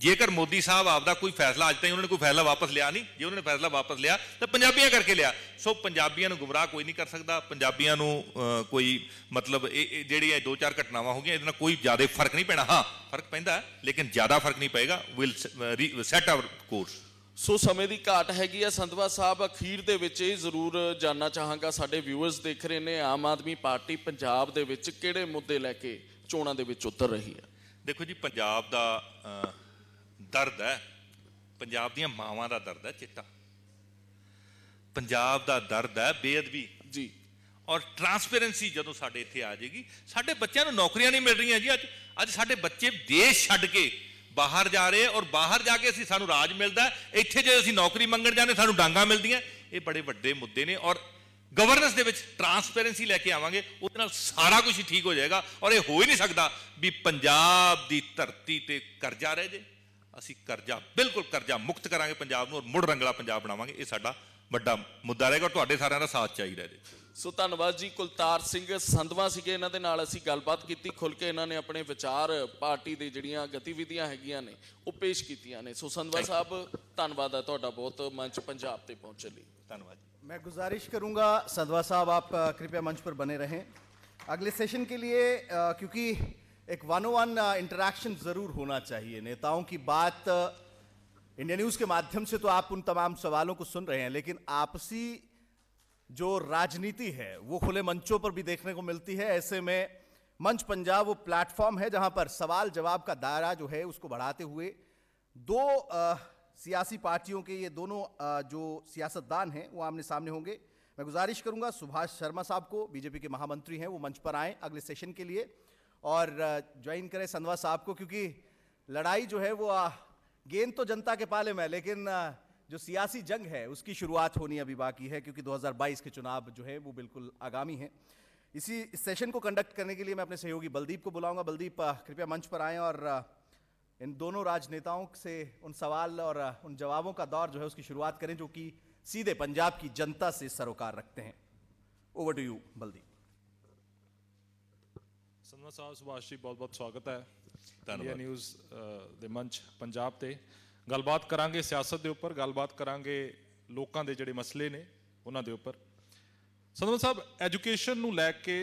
Speaker 4: ਜੇਕਰ ਮੋਦੀ ਸਾਹਿਬ ਆਪ ਦਾ ਕੋਈ ਫੈਸਲਾ ਅਜ ਤਾਈਂ ਉਹਨਾਂ ਨੇ ਕੋਈ ਫੈਸਲਾ ਵਾਪਸ ਲਿਆ ਨਹੀਂ ਜੇ ਉਹਨਾਂ ਨੇ ਫੈਸਲਾ ਵਾਪਸ ਲਿਆ ਤਾਂ ਪੰਜਾਬੀਆਂ ਕਰਕੇ ਲਿਆ ਸੋ ਪੰਜਾਬੀਆਂ ਨੂੰ ਗੁਮਰਾਹ ਕੋਈ ਨਹੀਂ ਕਰ ਸਕਦਾ ਪੰਜਾਬੀਆਂ ਨੂੰ ਕੋਈ ਮਤਲਬ ਇਹ ਜਿਹੜੀ ਇਹ ਦੋ ਚਾਰ ਘਟਨਾਵਾਂ ਹੋ ਗਈਆਂ ਇਹਦੇ ਨਾਲ ਕੋਈ ਜ਼ਿਆਦਾ ਫਰਕ ਨਹੀਂ ਪੈਣਾ ਹਾਂ ਫਰਕ ਪੈਂਦਾ ਲੇਕਿਨ ਜ਼ਿਆਦਾ ਫਰਕ ਨਹੀਂ ਪਏਗਾ will set our course
Speaker 2: so ਸਮੇਂ ਦੀ ਘਾਟ ਹੈਗੀ ਆ ਸੰਤਵਾ ਸਾਹਿਬ ਅਖੀਰ ਦੇ ਵਿੱਚ ਇਹ ਜ਼ਰੂਰ ਜਾਨਣਾ ਚਾਹਾਂਗਾ ਸਾਡੇ ਵਿਊਅਰਸ ਦੇਖ ਰਹੇ ਨੇ ਆਮ ਆਦਮੀ ਪਾਰਟੀ ਪੰਜਾਬ ਦੇ ਵਿੱਚ ਕਿਹੜੇ ਮੁੱਦੇ ਲੈ ਕੇ ਚੋਣਾਂ ਦੇ ਵਿੱਚ ਉਤਰ ਰਹੀ ਹੈ
Speaker 4: ਦੇਖੋ ਜੀ ਪੰਜਾਬ ਦਾ ਦਰਦ ਹੈ ਪੰਜਾਬ ਦੀਆਂ ਮਾਵਾਂ ਦਾ ਦਰਦ ਹੈ ਚਿੱਟਾ ਪੰਜਾਬ ਦਾ ਦਰਦ ਹੈ ਬੇਅਦਬੀ ਜੀ ਔਰ ਟਰਾਂਸਪੇਰੈਂਸੀ ਜਦੋਂ ਸਾਡੇ ਇੱਥੇ ਆ ਜਾਏਗੀ ਸਾਡੇ ਬੱਚਿਆਂ ਨੂੰ ਨੌਕਰੀਆਂ ਨਹੀਂ ਮਿਲ ਰਹੀਆਂ ਜੀ ਅੱਜ ਅੱਜ ਸਾਡੇ ਬੱਚੇ ਦੇਸ਼ ਛੱਡ ਕੇ ਬਾਹਰ ਜਾ ਰਹੇ ਔਰ ਬਾਹਰ ਜਾ ਕੇ ਅਸੀਂ ਸਾਨੂੰ ਰਾਜ ਮਿਲਦਾ ਇੱਥੇ ਜੇ ਅਸੀਂ ਨੌਕਰੀ ਮੰਗਣ ਜਾਂਦੇ ਸਾਨੂੰ ਡਾਂਗਾ ਮਿਲਦੀਆਂ ਇਹ ਬੜੇ ਵੱਡੇ ਮੁੱਦੇ ਨੇ ਔਰ ਗਵਰਨੈਂਸ ਦੇ ਵਿੱਚ ਟਰਾਂਸਪੇਰੈਂਸੀ ਲੈ ਕੇ ਆਵਾਂਗੇ ਉਹਦੇ ਨਾਲ ਸਾਰਾ ਕੁਝ ਠੀਕ ਹੋ ਜਾਏਗਾ ਔਰ ਇਹ ਹੋ ਹੀ ਨਹੀਂ ਸਕਦਾ ਵੀ ਪੰਜਾਬ ਦੀ ਧਰਤੀ ਤੇ ਕਰਜ਼ਾ ਰਹਿ ਜੇ ਅਸੀਂ ਕਰਜ਼ਾ ਬਿਲਕੁਲ ਕਰਜ਼ਾ ਮੁਕਤ ਕਰਾਂਗੇ ਪੰਜਾਬ ਨੂੰ ਔਰ ਮੁੜ ਰੰਗਲਾ ਪੰਜਾਬ ਬਣਾਵਾਂਗੇ ਇਹ ਸਾਡਾ ਵੱਡਾ ਮੁੱਦਾ ਰਹੇਗਾ ਤੁਹਾਡੇ ਸਾਰਿਆਂ ਦਾ ਸਾਥ ਚਾਹੀਦਾ ਜੀ
Speaker 2: ਸੋ ਧੰਨਵਾਦ ਜੀ ਕੁਲਤਾਰ ਸਿੰਘ ਸੰਧਵਾ ਸੀਗੇ ਇਹਨਾਂ ਦੇ ਨਾਲ ਅਸੀਂ ਗੱਲਬਾਤ ਕੀਤੀ ਖੁੱਲ ਕੇ ਇਹਨਾਂ ਨੇ ਆਪਣੇ ਵਿਚਾਰ ਪਾਰਟੀ ਦੇ ਜਿਹੜੀਆਂ ਗਤੀਵਿਧੀਆਂ ਹੈਗੀਆਂ ਨੇ ਉਹ ਪੇਸ਼ ਕੀਤੀਆਂ ਨੇ ਸੋ ਸੰਧਵਾ ਸਾਹਿਬ ਧੰਨਵਾਦ ਆ ਤੁਹਾਡਾ ਬਹੁਤ ਮੰਚ ਪੰਜਾਬ ਤੇ ਪਹੁੰਚ ਲਈ ਧੰਨਵਾਦ
Speaker 1: ਜੀ ਮੈਂ ਗੁਜ਼ਾਰਿਸ਼ ਕਰੂੰਗਾ ਸੰਧਵਾ ਸਾਹਿਬ ਆਪ कृपया मंच ਪਰ ਬਨੇ ਰਹੇ ਅਗਲੇ ਸੈਸ਼ਨ ਕੇ लिए ਕਿਉਂਕਿ ਇੱਕ 1 वन ਇੰਟਰੈਕਸ਼ਨ ਜ਼ਰੂਰ ਹੋਣਾ ਚਾਹੀਏ ਨੇਤਾਵਾਂ ਕੀ ਬਾਤ ਇੰਡੀਆ ਨਿਊਜ਼ ਕੇ ਮਾਧਿਅਮ ਸੇ माध्यम ਆਪ तो ਤਮਾਮ ਸਵਾਲੋਂ ਕੋ ਸੁਣ ਰਹੇ ਹੈ ਲੇਕਿਨ ਆਪਸੀ जो राजनीति है वो खुले मंचों पर भी देखने को मिलती है ऐसे में मंच पंजाब वो प्लेटफॉर्म है जहां पर सवाल जवाब का दायरा जो है उसको बढ़ाते हुए दो आ, सियासी पार्टियों के ये दोनों आ, जो सियासतदान हैं वो आमने सामने होंगे मैं गुजारिश करूंगा सुभाष शर्मा साहब को बीजेपी के महामंत्री हैं वो मंच पर आएँ अगले सेशन के लिए और ज्वाइन करें संधवा साहब को क्योंकि लड़ाई जो है वो गेंद तो जनता के पाले में लेकिन जो सियासी जंग है उसकी शुरुआत होनी अभी बाकी है क्योंकि 2022 के चुनाव जो है वो बिल्कुल आगामी हैं इसी इस सेशन को कंडक्ट करने के लिए मैं अपने सहयोगी बलदीप को बुलाऊंगा बलदीप कृपया मंच पर आएँ और इन दोनों राजनेताओं से उन सवाल और उन जवाबों का दौर जो है उसकी शुरुआत करें जो कि सीधे पंजाब की जनता से सरोकार रखते हैं ओवर टू यू बलदीप
Speaker 5: ਸੰਨਾ ਸਾਹਿਬ ਸੁਭਾਸ਼ ਜੀ ਬਹੁਤ ਬਹੁਤ ਸਵਾਗਤ ਹੈ न्यूज़ दे मंच पंजाब ਤੇ ਗੱਲਬਾਤ ਕਰਾਂਗੇ ਸਿਆਸਤ ਦੇ ਉੱਪਰ ਗੱਲਬਾਤ ਕਰਾਂਗੇ ਲੋਕਾਂ ਦੇ ਜਿਹੜੇ ਮਸਲੇ ਨੇ ਉਹਨਾਂ ਦੇ ਉੱਪਰ ਸੰਧਵਾ ਸਾਹਿਬ ਐਜੂਕੇਸ਼ਨ ਨੂੰ ਲੈ ਕੇ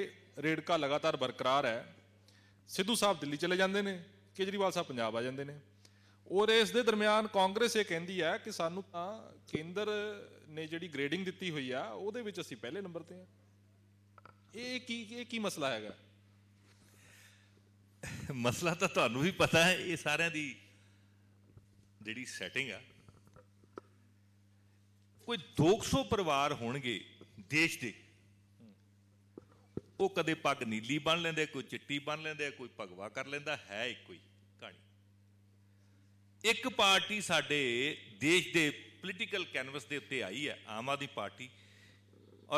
Speaker 5: ਰੇੜਕਾ ਲਗਾਤਾਰ ਬਰਕਰਾਰ ਹੈ ਸਿੱਧੂ ਸਾਹਿਬ ਦਿੱਲੀ ਚਲੇ ਜਾਂਦੇ ਨੇ ਕੇਜਰੀਵਾਲ ਸਾਹਿਬ ਪੰਜਾਬ ਆ ਜਾਂਦੇ ਨੇ ਔਰ ਇਸ ਦੇ ਦਰਮਿਆਨ ਕਾਂਗਰਸ ਇਹ ਕਹਿੰਦੀ ਹੈ ਕਿ ਸਾਨੂੰ ਤਾਂ ਕੇਂਦਰ ਨੇ ਜਿਹੜੀ ਗ੍ਰੇਡਿੰਗ ਦਿੱਤੀ ਹੋਈ ਆ ਉਹਦੇ ਵਿੱਚ ਅਸੀਂ ਪਹਿਲੇ ਨੰਬਰ ਤੇ ਆ
Speaker 4: ਇਹ ਕੀ ਇਹ ਕੀ ਮਸਲਾ ਹੈਗਾ ਮਸਲਾ ਤਾਂ ਤੁਹਾਨੂੰ ਵੀ ਪਤਾ ਹੈ ਇਹ ਸਾਰਿਆਂ ਦੀ ਜਿਹੜੀ ਸੈਟਿੰਗ ਆ ਕੋਈ 200 ਪਰਿਵਾਰ ਹੋਣਗੇ ਦੇਸ਼ ਦੇ ਉਹ ਕਦੇ ਪੱਗ ਨੀਲੀ ਬੰਨ ਲੈਂਦੇ ਕੋਈ ਚਿੱਟੀ ਬੰਨ ਲੈਂਦੇ ਕੋਈ ਭਗਵਾ ਕਰ ਲੈਂਦਾ ਹੈ ਇੱਕੋ ਹੀ ਕਹਾਣੀ ਇੱਕ ਪਾਰਟੀ ਸਾਡੇ ਦੇਸ਼ ਦੇ ਪੋਲੀਟੀਕਲ ਕੈਨਵਸ ਦੇ ਉੱਤੇ ਆਈ ਹੈ ਆਮ ਆਦਮੀ ਪਾਰਟੀ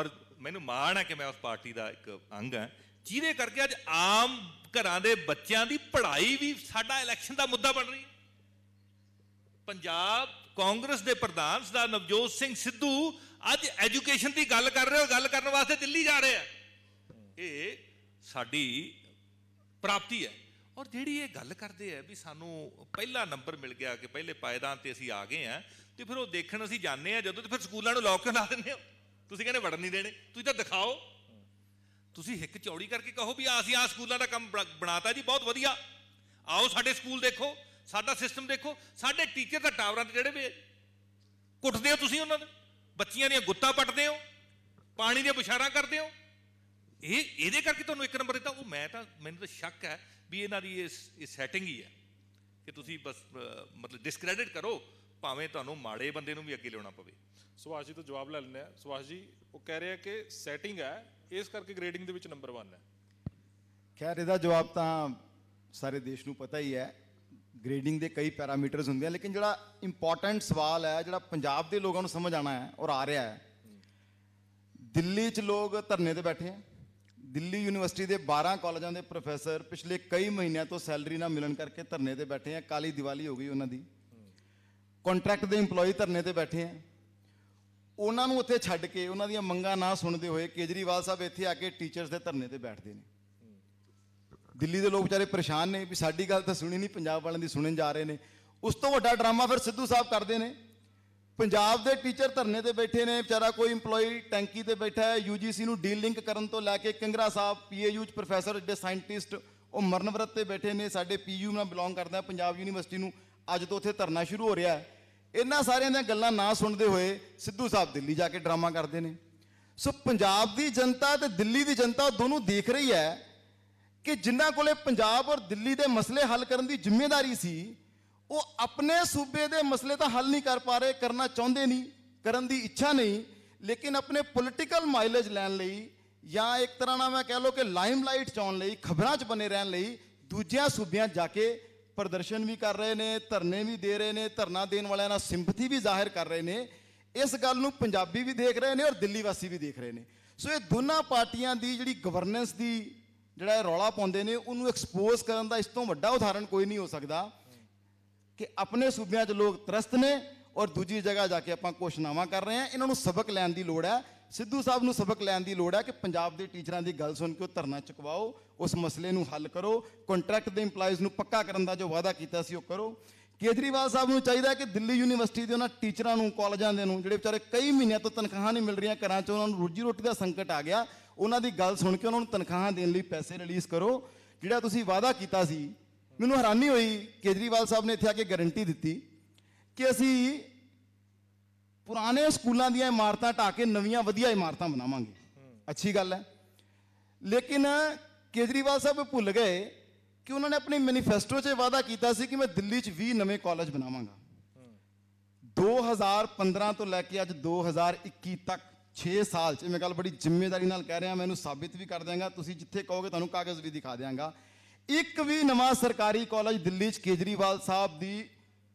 Speaker 4: ਔਰ ਮੈਨੂੰ ਮਾਣ ਹੈ ਕਿ ਮੈਂ ਉਸ ਪਾਰਟੀ ਦਾ ਇੱਕ ਅੰਗ ਹਾਂ ਜਿਹਦੇ ਕਰਕੇ ਅੱਜ ਆਮ ਘਰਾਂ ਦੇ ਬੱਚਿਆਂ ਦੀ ਪੜ੍ਹਾਈ ਵੀ ਸਾਡਾ ਇਲੈਕਸ਼ਨ ਦਾ ਮੁੱਦਾ ਬਣ ਰਹੀ ਹੈ ਪੰਜਾਬ ਕਾਂਗਰਸ ਦੇ ਪ੍ਰਧਾਨ ਸਦਾ ਨਵਜੋਤ ਸਿੰਘ ਸਿੱਧੂ ਅੱਜ ਐਜੂਕੇਸ਼ਨ ਦੀ ਗੱਲ ਕਰ ਰਹੇ ਹੋ ਗੱਲ ਕਰਨ ਵਾਸਤੇ ਦਿੱਲੀ ਜਾ ਰਹੇ ਆ ਇਹ ਸਾਡੀ ਪ੍ਰਾਪਤੀ ਹੈ ਔਰ ਜਿਹੜੀ ਇਹ ਗੱਲ ਕਰਦੇ ਆ ਵੀ ਸਾਨੂੰ ਪਹਿਲਾ ਨੰਬਰ ਮਿਲ ਗਿਆ ਕਿ ਪਹਿਲੇ ਪਾਇਦਾਨ ਤੇ ਅਸੀਂ ਆ ਗਏ ਆ ਤੇ ਫਿਰ ਉਹ ਦੇਖਣ ਅਸੀਂ ਜਾਣੇ ਆ ਜਦੋਂ ਤੇ ਫਿਰ ਸਕੂਲਾਂ ਨੂੰ ਲੋਕ ਲਾ ਦਿੰਦੇ ਹੋ ਤੁਸੀਂ ਕਹਿੰਦੇ ਵੜਨ ਨਹੀਂ ਦੇਣੇ ਤੁਸੀਂ ਤਾਂ ਦਿਖਾਓ ਤੁਸੀਂ ਹਿੱਕ ਚੌੜੀ ਕਰਕੇ ਕਹੋ ਵੀ ਆ ਅਸੀਂ ਆ ਸਕੂਲਾਂ ਦਾ ਕੰਮ ਬਣਾਤਾ ਜੀ ਬਹੁਤ ਵਧੀਆ ਆਓ ਸਾਡੇ ਸਕੂਲ ਦੇਖੋ ਸਾਡਾ ਸਿਸਟਮ ਦੇਖੋ ਸਾਡੇ ਟੀਚਰ ਦਾ ਟਾਵਰਾਂ ਤੇ ਜਿਹੜੇ ਵੇ ਕੁੱਟਦੇ ਹੋ ਤੁਸੀਂ ਉਹਨਾਂ ਦੇ ਬੱਚੀਆਂ ਦੀਆਂ ਗੁੱਤਾਂ ਪੱਟਦੇ ਹੋ ਪਾਣੀ ਦੇ ਬੁਸ਼ਾਰਾ ਕਰਦੇ ਹੋ ਇਹ ਇਹਦੇ ਕਰਕੇ ਤੁਹਾਨੂੰ ਇੱਕ ਨੰਬਰ ਦਿੱਤਾ ਉਹ ਮੈਂ ਤਾਂ ਮੈਨੂੰ ਤਾਂ ਸ਼ੱਕ ਹੈ ਵੀ ਇਹਨਾਂ ਦੀ ਇਹ ਸੈਟਿੰਗ ਹੀ ਹੈ ਕਿ ਤੁਸੀਂ ਬਸ ਮਤਲਬ ਡਿਸਕ੍ਰੈਡਿਟ ਕਰੋ ਭਾਵੇਂ ਤੁਹਾਨੂੰ ਮਾੜੇ ਬੰਦੇ ਨੂੰ ਵੀ ਅੱਗੇ ਲਿਆਉਣਾ ਪਵੇ
Speaker 5: ਸੁਭਾਸ਼ ਜੀ ਤੋਂ ਜਵਾਬ ਲੈ ਲੈਣਾ ਸੁਭਾਸ਼ ਜੀ ਉਹ ਕਹਿ ਰਿਹਾ ਕਿ ਸੈਟਿੰਗ ਹੈ ਇਸ ਕਰਕੇ ਗ੍ਰੇਡਿੰਗ ਦੇ ਵਿੱਚ ਨੰਬਰ 1 ਹੈ
Speaker 6: ਖੈਰ ਇਹਦਾ ਜਵਾਬ ਤਾਂ ਸਾਰੇ ਦੇਸ਼ ਨੂੰ ਪਤਾ ਹੀ ਹੈ ਗ੍ਰੇਡਿੰਗ ਦੇ ਕਈ ਪੈਰਾਮੀਟਰਸ ਹੁੰਦੇ ਆ ਲੇਕਿਨ ਜਿਹੜਾ ਇੰਪੋਰਟੈਂਟ ਸਵਾਲ ਹੈ ਜਿਹੜਾ ਪੰਜਾਬ ਦੇ ਲੋਕਾਂ ਨੂੰ ਸਮਝ ਆਣਾ ਹੈ ਔਰ ਆ ਰਿਹਾ ਹੈ ਦਿੱਲੀ 'ਚ ਲੋਕ ਧਰਨੇ ਤੇ ਬੈਠੇ ਆ ਦਿੱਲੀ ਯੂਨੀਵਰਸਿਟੀ ਦੇ 12 ਕਾਲਜਾਂ ਦੇ ਪ੍ਰੋਫੈਸਰ ਪਿਛਲੇ ਕਈ ਮਹੀਨਿਆਂ ਤੋਂ ਸੈਲਰੀ ਨਾ ਮਿਲਣ ਕਰਕੇ ਧਰਨੇ ਤੇ ਬੈਠੇ ਆ ਕਾਲੀ ਦੀਵਾਲੀ ਹੋ ਗਈ ਉਹਨਾਂ ਦੀ ਕੰਟਰੈਕਟ ਦੇ EMPLOYE ਧਰਨੇ ਤੇ ਬੈਠੇ ਆ ਉਹਨਾਂ ਨੂੰ ਉੱਥੇ ਛੱਡ ਕੇ ਉਹਨਾਂ ਦੀਆਂ ਮੰਗਾਂ ਨਾ ਸੁਣਦੇ ਹੋਏ ਕੇਜਰੀਵਾਲ ਸਾਹਿਬ ਇੱਥੇ ਆ ਕੇ ਟੀਚਰਸ ਦੇ ਧਰਨੇ ਤੇ ਬੈਠਦੇ ਨੇ ਦਿੱਲੀ ਦੇ ਲੋਕ ਵਿਚਾਰੇ ਪਰੇਸ਼ਾਨ ਨੇ ਵੀ ਸਾਡੀ ਗੱਲ ਤਾਂ ਸੁਣੀ ਨਹੀਂ ਪੰਜਾਬ ਵਾਲਿਆਂ ਦੀ ਸੁਣਨ ਜਾ ਰਹੇ ਨੇ ਉਸ ਤੋਂ ਵੱਡਾ ਡਰਾਮਾ ਫਿਰ ਸਿੱਧੂ ਸਾਹਿਬ ਕਰਦੇ ਨੇ ਪੰਜਾਬ ਦੇ ਟੀਚਰ ਧਰਨੇ ਤੇ ਬੈਠੇ ਨੇ ਵਿਚਾਰਾ ਕੋਈ EMPLOYEE ਟੈਂਕੀ ਤੇ ਬੈਠਾ ਹੈ UGC ਨੂੰ ਡੀਲ ਲਿੰਕ ਕਰਨ ਤੋਂ ਲੈ ਕੇ ਕਿੰਗਰਾ ਸਾਹਿਬ PAU ਚ ਪ੍ਰੋਫੈਸਰ ਜਿਹੜੇ ਸਾਇੰਟਿਸਟ ਉਹ ਮਰਨਵਰਤ ਤੇ ਬੈਠੇ ਨੇ ਸਾਡੇ PU ਨਾਲ ਬਿਲੋਂਗ ਕਰਦਾ ਪੰਜਾਬ ਯੂਨੀਵਰਸਿਟੀ ਨੂੰ ਅੱਜ ਤੋਂ ਉੱਥੇ ਧਰਨਾ ਸ਼ੁਰੂ ਹੋ ਰਿਹਾ ਹੈ ਇਹਨਾਂ ਸਾਰਿਆਂ ਦੀਆਂ ਗੱਲਾਂ ਨਾ ਸੁਣਦੇ ਹੋਏ ਸਿੱਧੂ ਸਾਹਿਬ ਦਿੱਲੀ ਜਾ ਕੇ ਡਰਾਮਾ ਕਰਦੇ ਨੇ ਸੋ ਪੰਜਾਬ ਦੀ ਜਨਤਾ ਤੇ ਦਿੱਲੀ ਦੀ ਜਨਤਾ ਦੋਨੋਂ ਦੇਖ ਰਹੀ ਹੈ ਕਿ ਜਿਨ੍ਹਾਂ ਕੋਲੇ ਪੰਜਾਬ ਔਰ ਦਿੱਲੀ ਦੇ ਮਸਲੇ ਹੱਲ ਕਰਨ ਦੀ ਜ਼ਿੰਮੇਵਾਰੀ ਸੀ ਉਹ ਆਪਣੇ ਸੂਬੇ ਦੇ ਮਸਲੇ ਤਾਂ ਹੱਲ ਨਹੀਂ ਕਰ ਪਾ ਰਹੇ ਕਰਨਾ ਚਾਹੁੰਦੇ ਨਹੀਂ ਕਰਨ ਦੀ ਇੱਛਾ ਨਹੀਂ ਲੇਕਿਨ ਆਪਣੇ ਪੋਲਿਟੀਕਲ ਮਾਈਲੇਜ ਲੈਣ ਲਈ ਜਾਂ ਇੱਕ ਤਰ੍ਹਾਂ ਨਾਲ ਮੈਂ ਕਹਿ ਲਓ ਕਿ ਲਾਈਮਲਾਈਟ ਚਾਉਣ ਲਈ ਖਬਰਾਂ 'ਚ ਬਨੇ ਰਹਿਣ ਲਈ ਦੂਜਿਆਂ ਸੂਬਿਆਂ ਜਾ ਕੇ ਪ੍ਰਦਰਸ਼ਨ ਵੀ ਕਰ ਰਹੇ ਨੇ ਧਰਨੇ ਵੀ ਦੇ ਰਹੇ ਨੇ ਧਰਨਾ ਦੇਣ ਵਾਲਿਆਂ ਨਾਲ ਸਿੰਪਥੀ ਵੀ ਜ਼ਾਹਿਰ ਕਰ ਰਹੇ ਨੇ ਇਸ ਗੱਲ ਨੂੰ ਪੰਜਾਬੀ ਵੀ ਦੇਖ ਰਹੇ ਨੇ ਔਰ ਦਿੱਲੀ ਵਾਸੀ ਵੀ ਦੇਖ ਰਹੇ ਨੇ ਸੋ ਇਹ ਦੋਨਾਂ ਪਾਰਟੀਆਂ ਦੀ ਜਿਹੜੀ ਗਵਰਨੈਂਸ ਦੀ ਜਿਹੜਾ ਰੌਲਾ ਪਾਉਂਦੇ ਨੇ ਉਹਨੂੰ ਐਕਸਪੋਜ਼ ਕਰਨ ਦਾ ਇਸ ਤੋਂ ਵੱਡਾ ਉਦਾਹਰਣ ਕੋਈ ਨਹੀਂ ਹੋ ਸਕਦਾ ਕਿ ਆਪਣੇ ਸੂਬਿਆਂ 'ਚ ਲੋਕ ਤਰਸਤ ਨੇ ਔਰ ਦੂਜੀ ਜਗ੍ਹਾ ਜਾ ਕੇ ਆਪਾਂ ਕੋਸ਼ਨਾਵਾਂ ਕਰ ਰਹੇ ਹਾਂ ਇਹਨਾਂ ਨੂੰ ਸਬਕ ਲੈਣ ਦੀ ਲੋੜ ਹੈ ਸਿੱਧੂ ਸਾਹਿਬ ਨੂੰ ਸਬਕ ਲੈਣ ਦੀ ਲੋੜ ਹੈ ਕਿ ਪੰਜਾਬ ਦੇ ਟੀਚਰਾਂ ਦੀ ਗੱਲ ਸੁਣ ਕੇ ਉਹ ਧਰਨਾ ਚੁਕਵਾਓ ਉਸ ਮਸਲੇ ਨੂੰ ਹੱਲ ਕਰੋ ਕੰਟਰੈਕਟ ਦੇ EMPLOYEES ਨੂੰ ਪੱਕਾ ਕਰਨ ਦਾ ਜੋ ਵਾਅਦਾ ਕੀਤਾ ਸੀ ਉਹ ਕਰੋ ਕੇਜਰੀਵਾਲ ਸਾਹਿਬ ਨੂੰ ਚਾਹੀਦਾ ਕਿ ਦਿੱਲੀ ਯੂਨੀਵਰਸਿਟੀ ਦੇ ਉਹਨਾਂ ਟੀਚਰਾਂ ਨੂੰ ਕਾਲਜਾਂ ਦੇ ਨੂੰ ਜਿਹੜੇ ਵਿਚਾਰੇ ਕਈ ਮਹੀਨਿਆਂ ਤੋਂ ਤਨਖਾਹਾਂ ਨਹੀਂ ਮਿਲ ਰਹੀਆਂ ਘਰਾਂ 'ਚ ਉਹਨਾਂ ਨੂੰ ਰੋਜੀ ਰੋਟੀ ਦਾ ਸੰਕਟ ਆ ਗਿਆ ਉਹਨਾਂ ਦੀ ਗੱਲ ਸੁਣ ਕੇ ਉਹਨਾਂ ਨੂੰ ਤਨਖਾਹਾਂ ਦੇਣ ਲਈ ਪੈਸੇ ਰਿਲੀਜ਼ ਕਰੋ ਜਿਹੜਾ ਤੁਸੀਂ ਵਾਅਦਾ ਕੀਤਾ ਸੀ ਮੈਨੂੰ ਹੈਰਾਨੀ ਹੋਈ ਕੇਜਰੀਵਾਲ ਸਾਹਿਬ ਨੇ ਇੱਥੇ ਆ ਕੇ ਗਾਰੰਟੀ ਦਿੱਤੀ ਕਿ ਅਸੀਂ ਪੁਰਾਣੇ ਸਕੂਲਾਂ ਦੀਆਂ ਇਮਾਰਤਾਂ ਢਾ ਕੇ ਨਵੀਆਂ ਵਧੀਆ ਇਮਾਰਤਾਂ ਬਣਾਵਾਂਗੇ ਅੱਛੀ ਗੱਲ ਹੈ ਲੇਕਿਨ ਕੇਜਰੀਵਾਲ ਸਾਹਿਬ ਭੁੱਲ ਗਏ ਕਿ ਉਹਨਾਂ ਨੇ ਆਪਣੇ ਮੈਨੀਫੈਸਟੋ 'ਚ ਵਾਅਦਾ ਕੀਤਾ ਸੀ ਕਿ ਮੈਂ ਦਿੱਲੀ 'ਚ 20 ਨਵੇਂ ਕਾਲਜ ਬਣਾਵਾਂਗਾ 2015 ਤੋਂ ਲੈ ਕੇ ਅੱਜ 2021 ਤੱਕ 6 ਸਾਲ ਚ ਮੈਂ ਗੱਲ ਬੜੀ ਜ਼ਿੰਮੇਵਾਰੀ ਨਾਲ ਕਹਿ ਰਿਹਾ ਮੈਨੂੰ ਸਾਬਿਤ ਵੀ ਕਰ ਦਿਆਂਗਾ ਤੁਸੀਂ ਜਿੱਥੇ ਕਹੋਗੇ ਤੁਹਾਨੂੰ ਕਾਗਜ਼ ਵੀ ਦਿਖਾ ਦਿਆਂਗਾ ਇੱਕ ਵੀ ਨਵਾਂ ਸਰਕਾਰੀ ਕਾਲਜ ਦਿੱਲੀ ਚ ਕੇਜਰੀਵਾਲ ਸਾਹਿਬ ਦੀ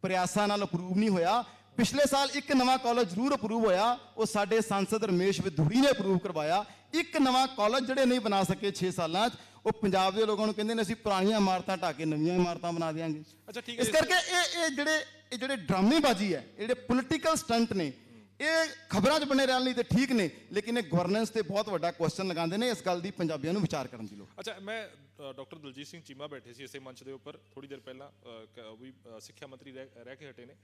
Speaker 6: ਪ੍ਰਿਆਸਾ ਨਾਲ ਅਪਰੂਵ ਨਹੀਂ ਹੋਇਆ ਪਿਛਲੇ ਸਾਲ ਇੱਕ ਨਵਾਂ ਕਾਲਜ ਜ਼ਰੂਰ ਅਪਰੂਵ ਹੋਇਆ ਉਹ ਸਾਡੇ ਸੰਸਦ ਰਮੇਸ਼ ਵਿਦੂਰੀ ਨੇ ਅਪਰੂਵ ਕਰਵਾਇਆ ਇੱਕ ਨਵਾਂ ਕਾਲਜ ਜਿਹੜੇ ਨਹੀਂ ਬਣਾ ਸਕੇ 6 ਸਾਲਾਂ 'ਚ ਉਹ ਪੰਜਾਬ ਦੇ ਲੋਕਾਂ ਨੂੰ ਕਹਿੰਦੇ ਨੇ ਅਸੀਂ ਪੁਰਾਣੀਆਂ ਇਮਾਰਤਾਂ ਢਾ ਕੇ ਨਵੀਆਂ ਇਮਾਰਤਾਂ ਬਣਾ ਦੇਾਂਗੇ ਅੱਛਾ ਠੀਕ ਹੈ ਇਸ ਕਰਕੇ ਇਹ ਇਹ ਜਿਹੜੇ ਇਹ ਜਿਹੜੇ ਡਰਾਮੇਬਾਜ਼ੀ ਹੈ ਇਹ ਜਿਹੜੇ ਪੋਲਿਟੀਕਲ ਸਟੰਟ ਨੇ ਇਹ ਖਬਰਾਂ 'ਚ ਬਣੇ ਰਹਿਣ ਲਈ ਤੇ ਠੀਕ ਨੇ ਲੇਕਿਨ ਇਹ ਗਵਰਨੈਂਸ ਤੇ ਬਹੁਤ ਵੱਡਾ ਕੁਐਸਚਨ ਲਗਾਉਂਦੇ ਨੇ ਇਸ ਗੱਲ ਦੀ ਪੰਜਾਬੀਆਂ ਨੂੰ ਵਿਚਾਰ ਕਰਨ ਦੀ ਲੋੜ
Speaker 5: ਅੱਛਾ ਮੈਂ ਡਾਕਟਰ ਦਲਜੀਤ ਸਿੰਘ ਚੀਮਾ ਬੈਠੇ ਸੀ ਇਸੇ ਮੰਚ ਦੇ ਉੱਪਰ ਥੋੜੀ ਦੇਰ ਪਹਿਲਾਂ ਉਹ ਵੀ ਸਿੱਖਿਆ ਮੰਤਰੀ ਰਹਿ ਕੇ ਹਟੇ ਨੇ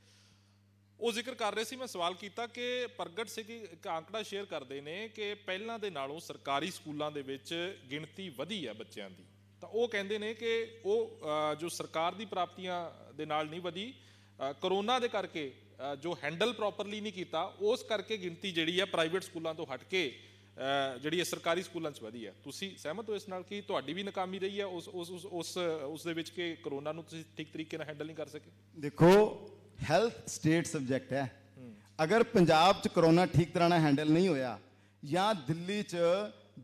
Speaker 5: ਉਹ ਜ਼ਿਕਰ ਕਰ ਰਹੇ ਸੀ ਮੈਂ ਸਵਾਲ ਕੀਤਾ ਕਿ ਪ੍ਰਗਟ ਸਿੰਘ ਇੱਕ ਅੰਕੜਾ ਸ਼ੇਅਰ ਕਰਦੇ ਨੇ ਕਿ ਪਹਿਲਾਂ ਦੇ ਨਾਲੋਂ ਸਰਕਾਰੀ ਸਕੂਲਾਂ ਦੇ ਵਿੱਚ ਗਿਣਤੀ ਵਧੀ ਹੈ ਬੱਚਿਆਂ ਦੀ ਤਾਂ ਉਹ ਕਹਿੰਦੇ ਨੇ ਕਿ ਉਹ ਜੋ ਸਰਕਾਰ ਦੀ ਪ੍ਰਾਪਤੀਆਂ ਦੇ ਨਾਲ ਨਹੀਂ ਵਧੀ ਕਰੋਨਾ ਦੇ ਕਰਕੇ ਜੋ ਹੈਂਡਲ ਪ੍ਰੋਪਰਲੀ ਨਹੀਂ ਕੀਤਾ ਉਸ ਕਰਕੇ ਗਿਣਤੀ ਜਿਹੜੀ ਹੈ ਪ੍ਰਾਈਵੇਟ ਸਕੂਲਾਂ ਤੋਂ ਹਟ ਕੇ ਜਿਹੜੀ ਹੈ ਸਰਕਾਰੀ ਸਕੂਲਾਂ 'ਚ ਵਧੀ ਹੈ ਤੁਸੀਂ ਸਹਿਮਤ ਹੋ ਇਸ ਨਾਲ ਕਿ ਤੁਹਾਡੀ ਵੀ ਨਾਕਾਮੀ ਰਹੀ ਹੈ ਉਸ ਉਸ ਉਸ ਉਸ ਦੇ ਵਿੱਚ ਕਿ ਕਰੋਨਾ ਨੂੰ ਤੁਸੀਂ ਠੀਕ ਤਰੀਕੇ ਨਾਲ ਹੈਂਡਲ ਨਹੀਂ ਕਰ ਸਕੇ
Speaker 6: ਦੇਖੋ ਹੈਲਥ ਸਟੇਟ ਸਬਜੈਕਟ ਹੈ ਅਗਰ ਪੰਜਾਬ 'ਚ ਕਰੋਨਾ ਠੀਕ ਤਰ੍ਹਾਂ ਨਾਲ ਹੈਂਡਲ ਨਹੀਂ ਹੋਇਆ ਜਾਂ ਦਿੱਲੀ 'ਚ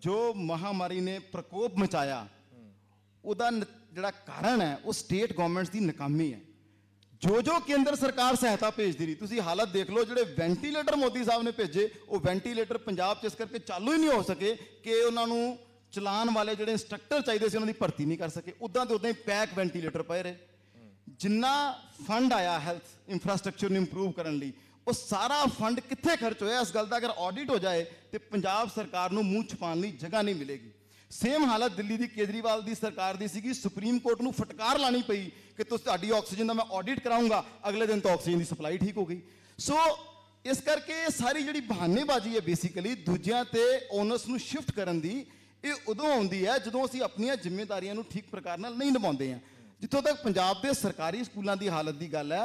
Speaker 6: ਜੋ ਮਹਾਮਾਰੀ ਨੇ ਪ੍ਰਕੋਪ ਮਚਾਇਆ ਉਹਦਾ ਜਿਹੜਾ ਕਾਰਨ ਹੈ ਉਹ ਸਟੇਟ ਗਵਰਨਮੈਂਟਸ ਦੀ ਨਾਕਾਮੀ ਹੈ ਜੋ ਜੋ ਕੇਂਦਰ ਸਰਕਾਰ ਸਹਾਇਤਾ ਭੇਜਦੀ ਰਹੀ ਤੁਸੀਂ ਹਾਲਤ ਦੇਖ ਲਓ ਜਿਹੜੇ ਵੈਂਟੀਲੇਟਰ ਮੋਦੀ ਸਾਹਿਬ ਨੇ ਭੇਜੇ ਉਹ ਵੈਂਟੀਲੇਟਰ ਪੰਜਾਬ 'ਚ ਇਸ ਕਰਕੇ ਚਾਲੂ ਹੀ ਨਹੀਂ ਹੋ ਸਕੇ ਕਿ ਉਹਨਾਂ ਨੂੰ ਚਲਾਨ ਵਾਲੇ ਜਿਹੜੇ ਇੰਸਟ੍ਰਕਟਰ ਚਾਹੀਦੇ ਸੀ ਉਹਨਾਂ ਦੀ ਭਰਤੀ ਨਹੀਂ ਕਰ ਸਕੇ ਉਦਾਂ ਤੇ ਉਦਾਂ ਹੀ ਪੈਕ ਵੈਂਟੀਲੇਟਰ ਪਏ ਰਹੇ ਜਿੰਨਾ ਫੰਡ ਆਇਆ ਹੈਲਥ ਇਨਫਰਾਸਟ੍ਰਕਚਰ ਨੂੰ ਇੰਪਰੂਵ ਕਰਨ ਲਈ ਉਹ ਸਾਰਾ ਫੰਡ ਕਿੱਥੇ ਖਰਚ ਹੋਇਆ ਇਸ ਗੱਲ ਦਾ ਅਗਰ ਆਡਿਟ ਹੋ ਜਾਏ ਤੇ ਪੰਜਾਬ ਸਰਕਾਰ ਨੂੰ ਮੂੰਹ ਛਪਾਣ ਲਈ ਜਗ੍ਹਾ ਨਹੀਂ ਮਿਲੇਗੀ ਸੇਮ ਹਾਲਤ ਦਿੱਲੀ ਦੀ ਕੇਜਰੀਵਾਲ ਦੀ ਸਰਕਾਰ ਦੀ ਸੀਗੀ ਸੁਪਰੀਮ ਕੋਰਟ ਨੂੰ ਫਟਕਾਰ ਲਾਣੀ ਪਈ ਕਿ ਤੁਸੀਂ ਤੁਹਾਡੀ ਆਕਸੀਜਨ ਦਾ ਮੈਂ ਆਡਿਟ ਕਰਾਉਂਗਾ ਅਗਲੇ ਦਿਨ ਤੋਂ ਆਕਸੀਜਨ ਦੀ ਸਪਲਾਈ ਠੀਕ ਹੋ ਗਈ ਸੋ ਇਸ ਕਰਕੇ ਸਾਰੀ ਜਿਹੜੀ ਬਹਾਨੇਬਾਜ਼ੀ ਹੈ ਬੇਸਿਕਲੀ ਦੂਜਿਆਂ ਤੇ ਓਨਸ ਨੂੰ ਸ਼ਿਫਟ ਕਰਨ ਦੀ ਇਹ ਉਦੋਂ ਆਉਂਦੀ ਹੈ ਜਦੋਂ ਅਸੀਂ ਆਪਣੀਆਂ ਜ਼ਿੰਮੇਵਾਰੀਆਂ ਨੂੰ ਠੀਕ ਪ੍ਰਕਾਰ ਨਾਲ ਨਹੀਂ ਨਿਭਾਉਂਦੇ ਆ ਜਿੱਥੋਂ ਤੱਕ ਪੰਜਾਬ ਦੇ ਸਰਕਾਰੀ ਸਕੂਲਾਂ ਦੀ ਹਾਲਤ ਦੀ ਗੱਲ ਹੈ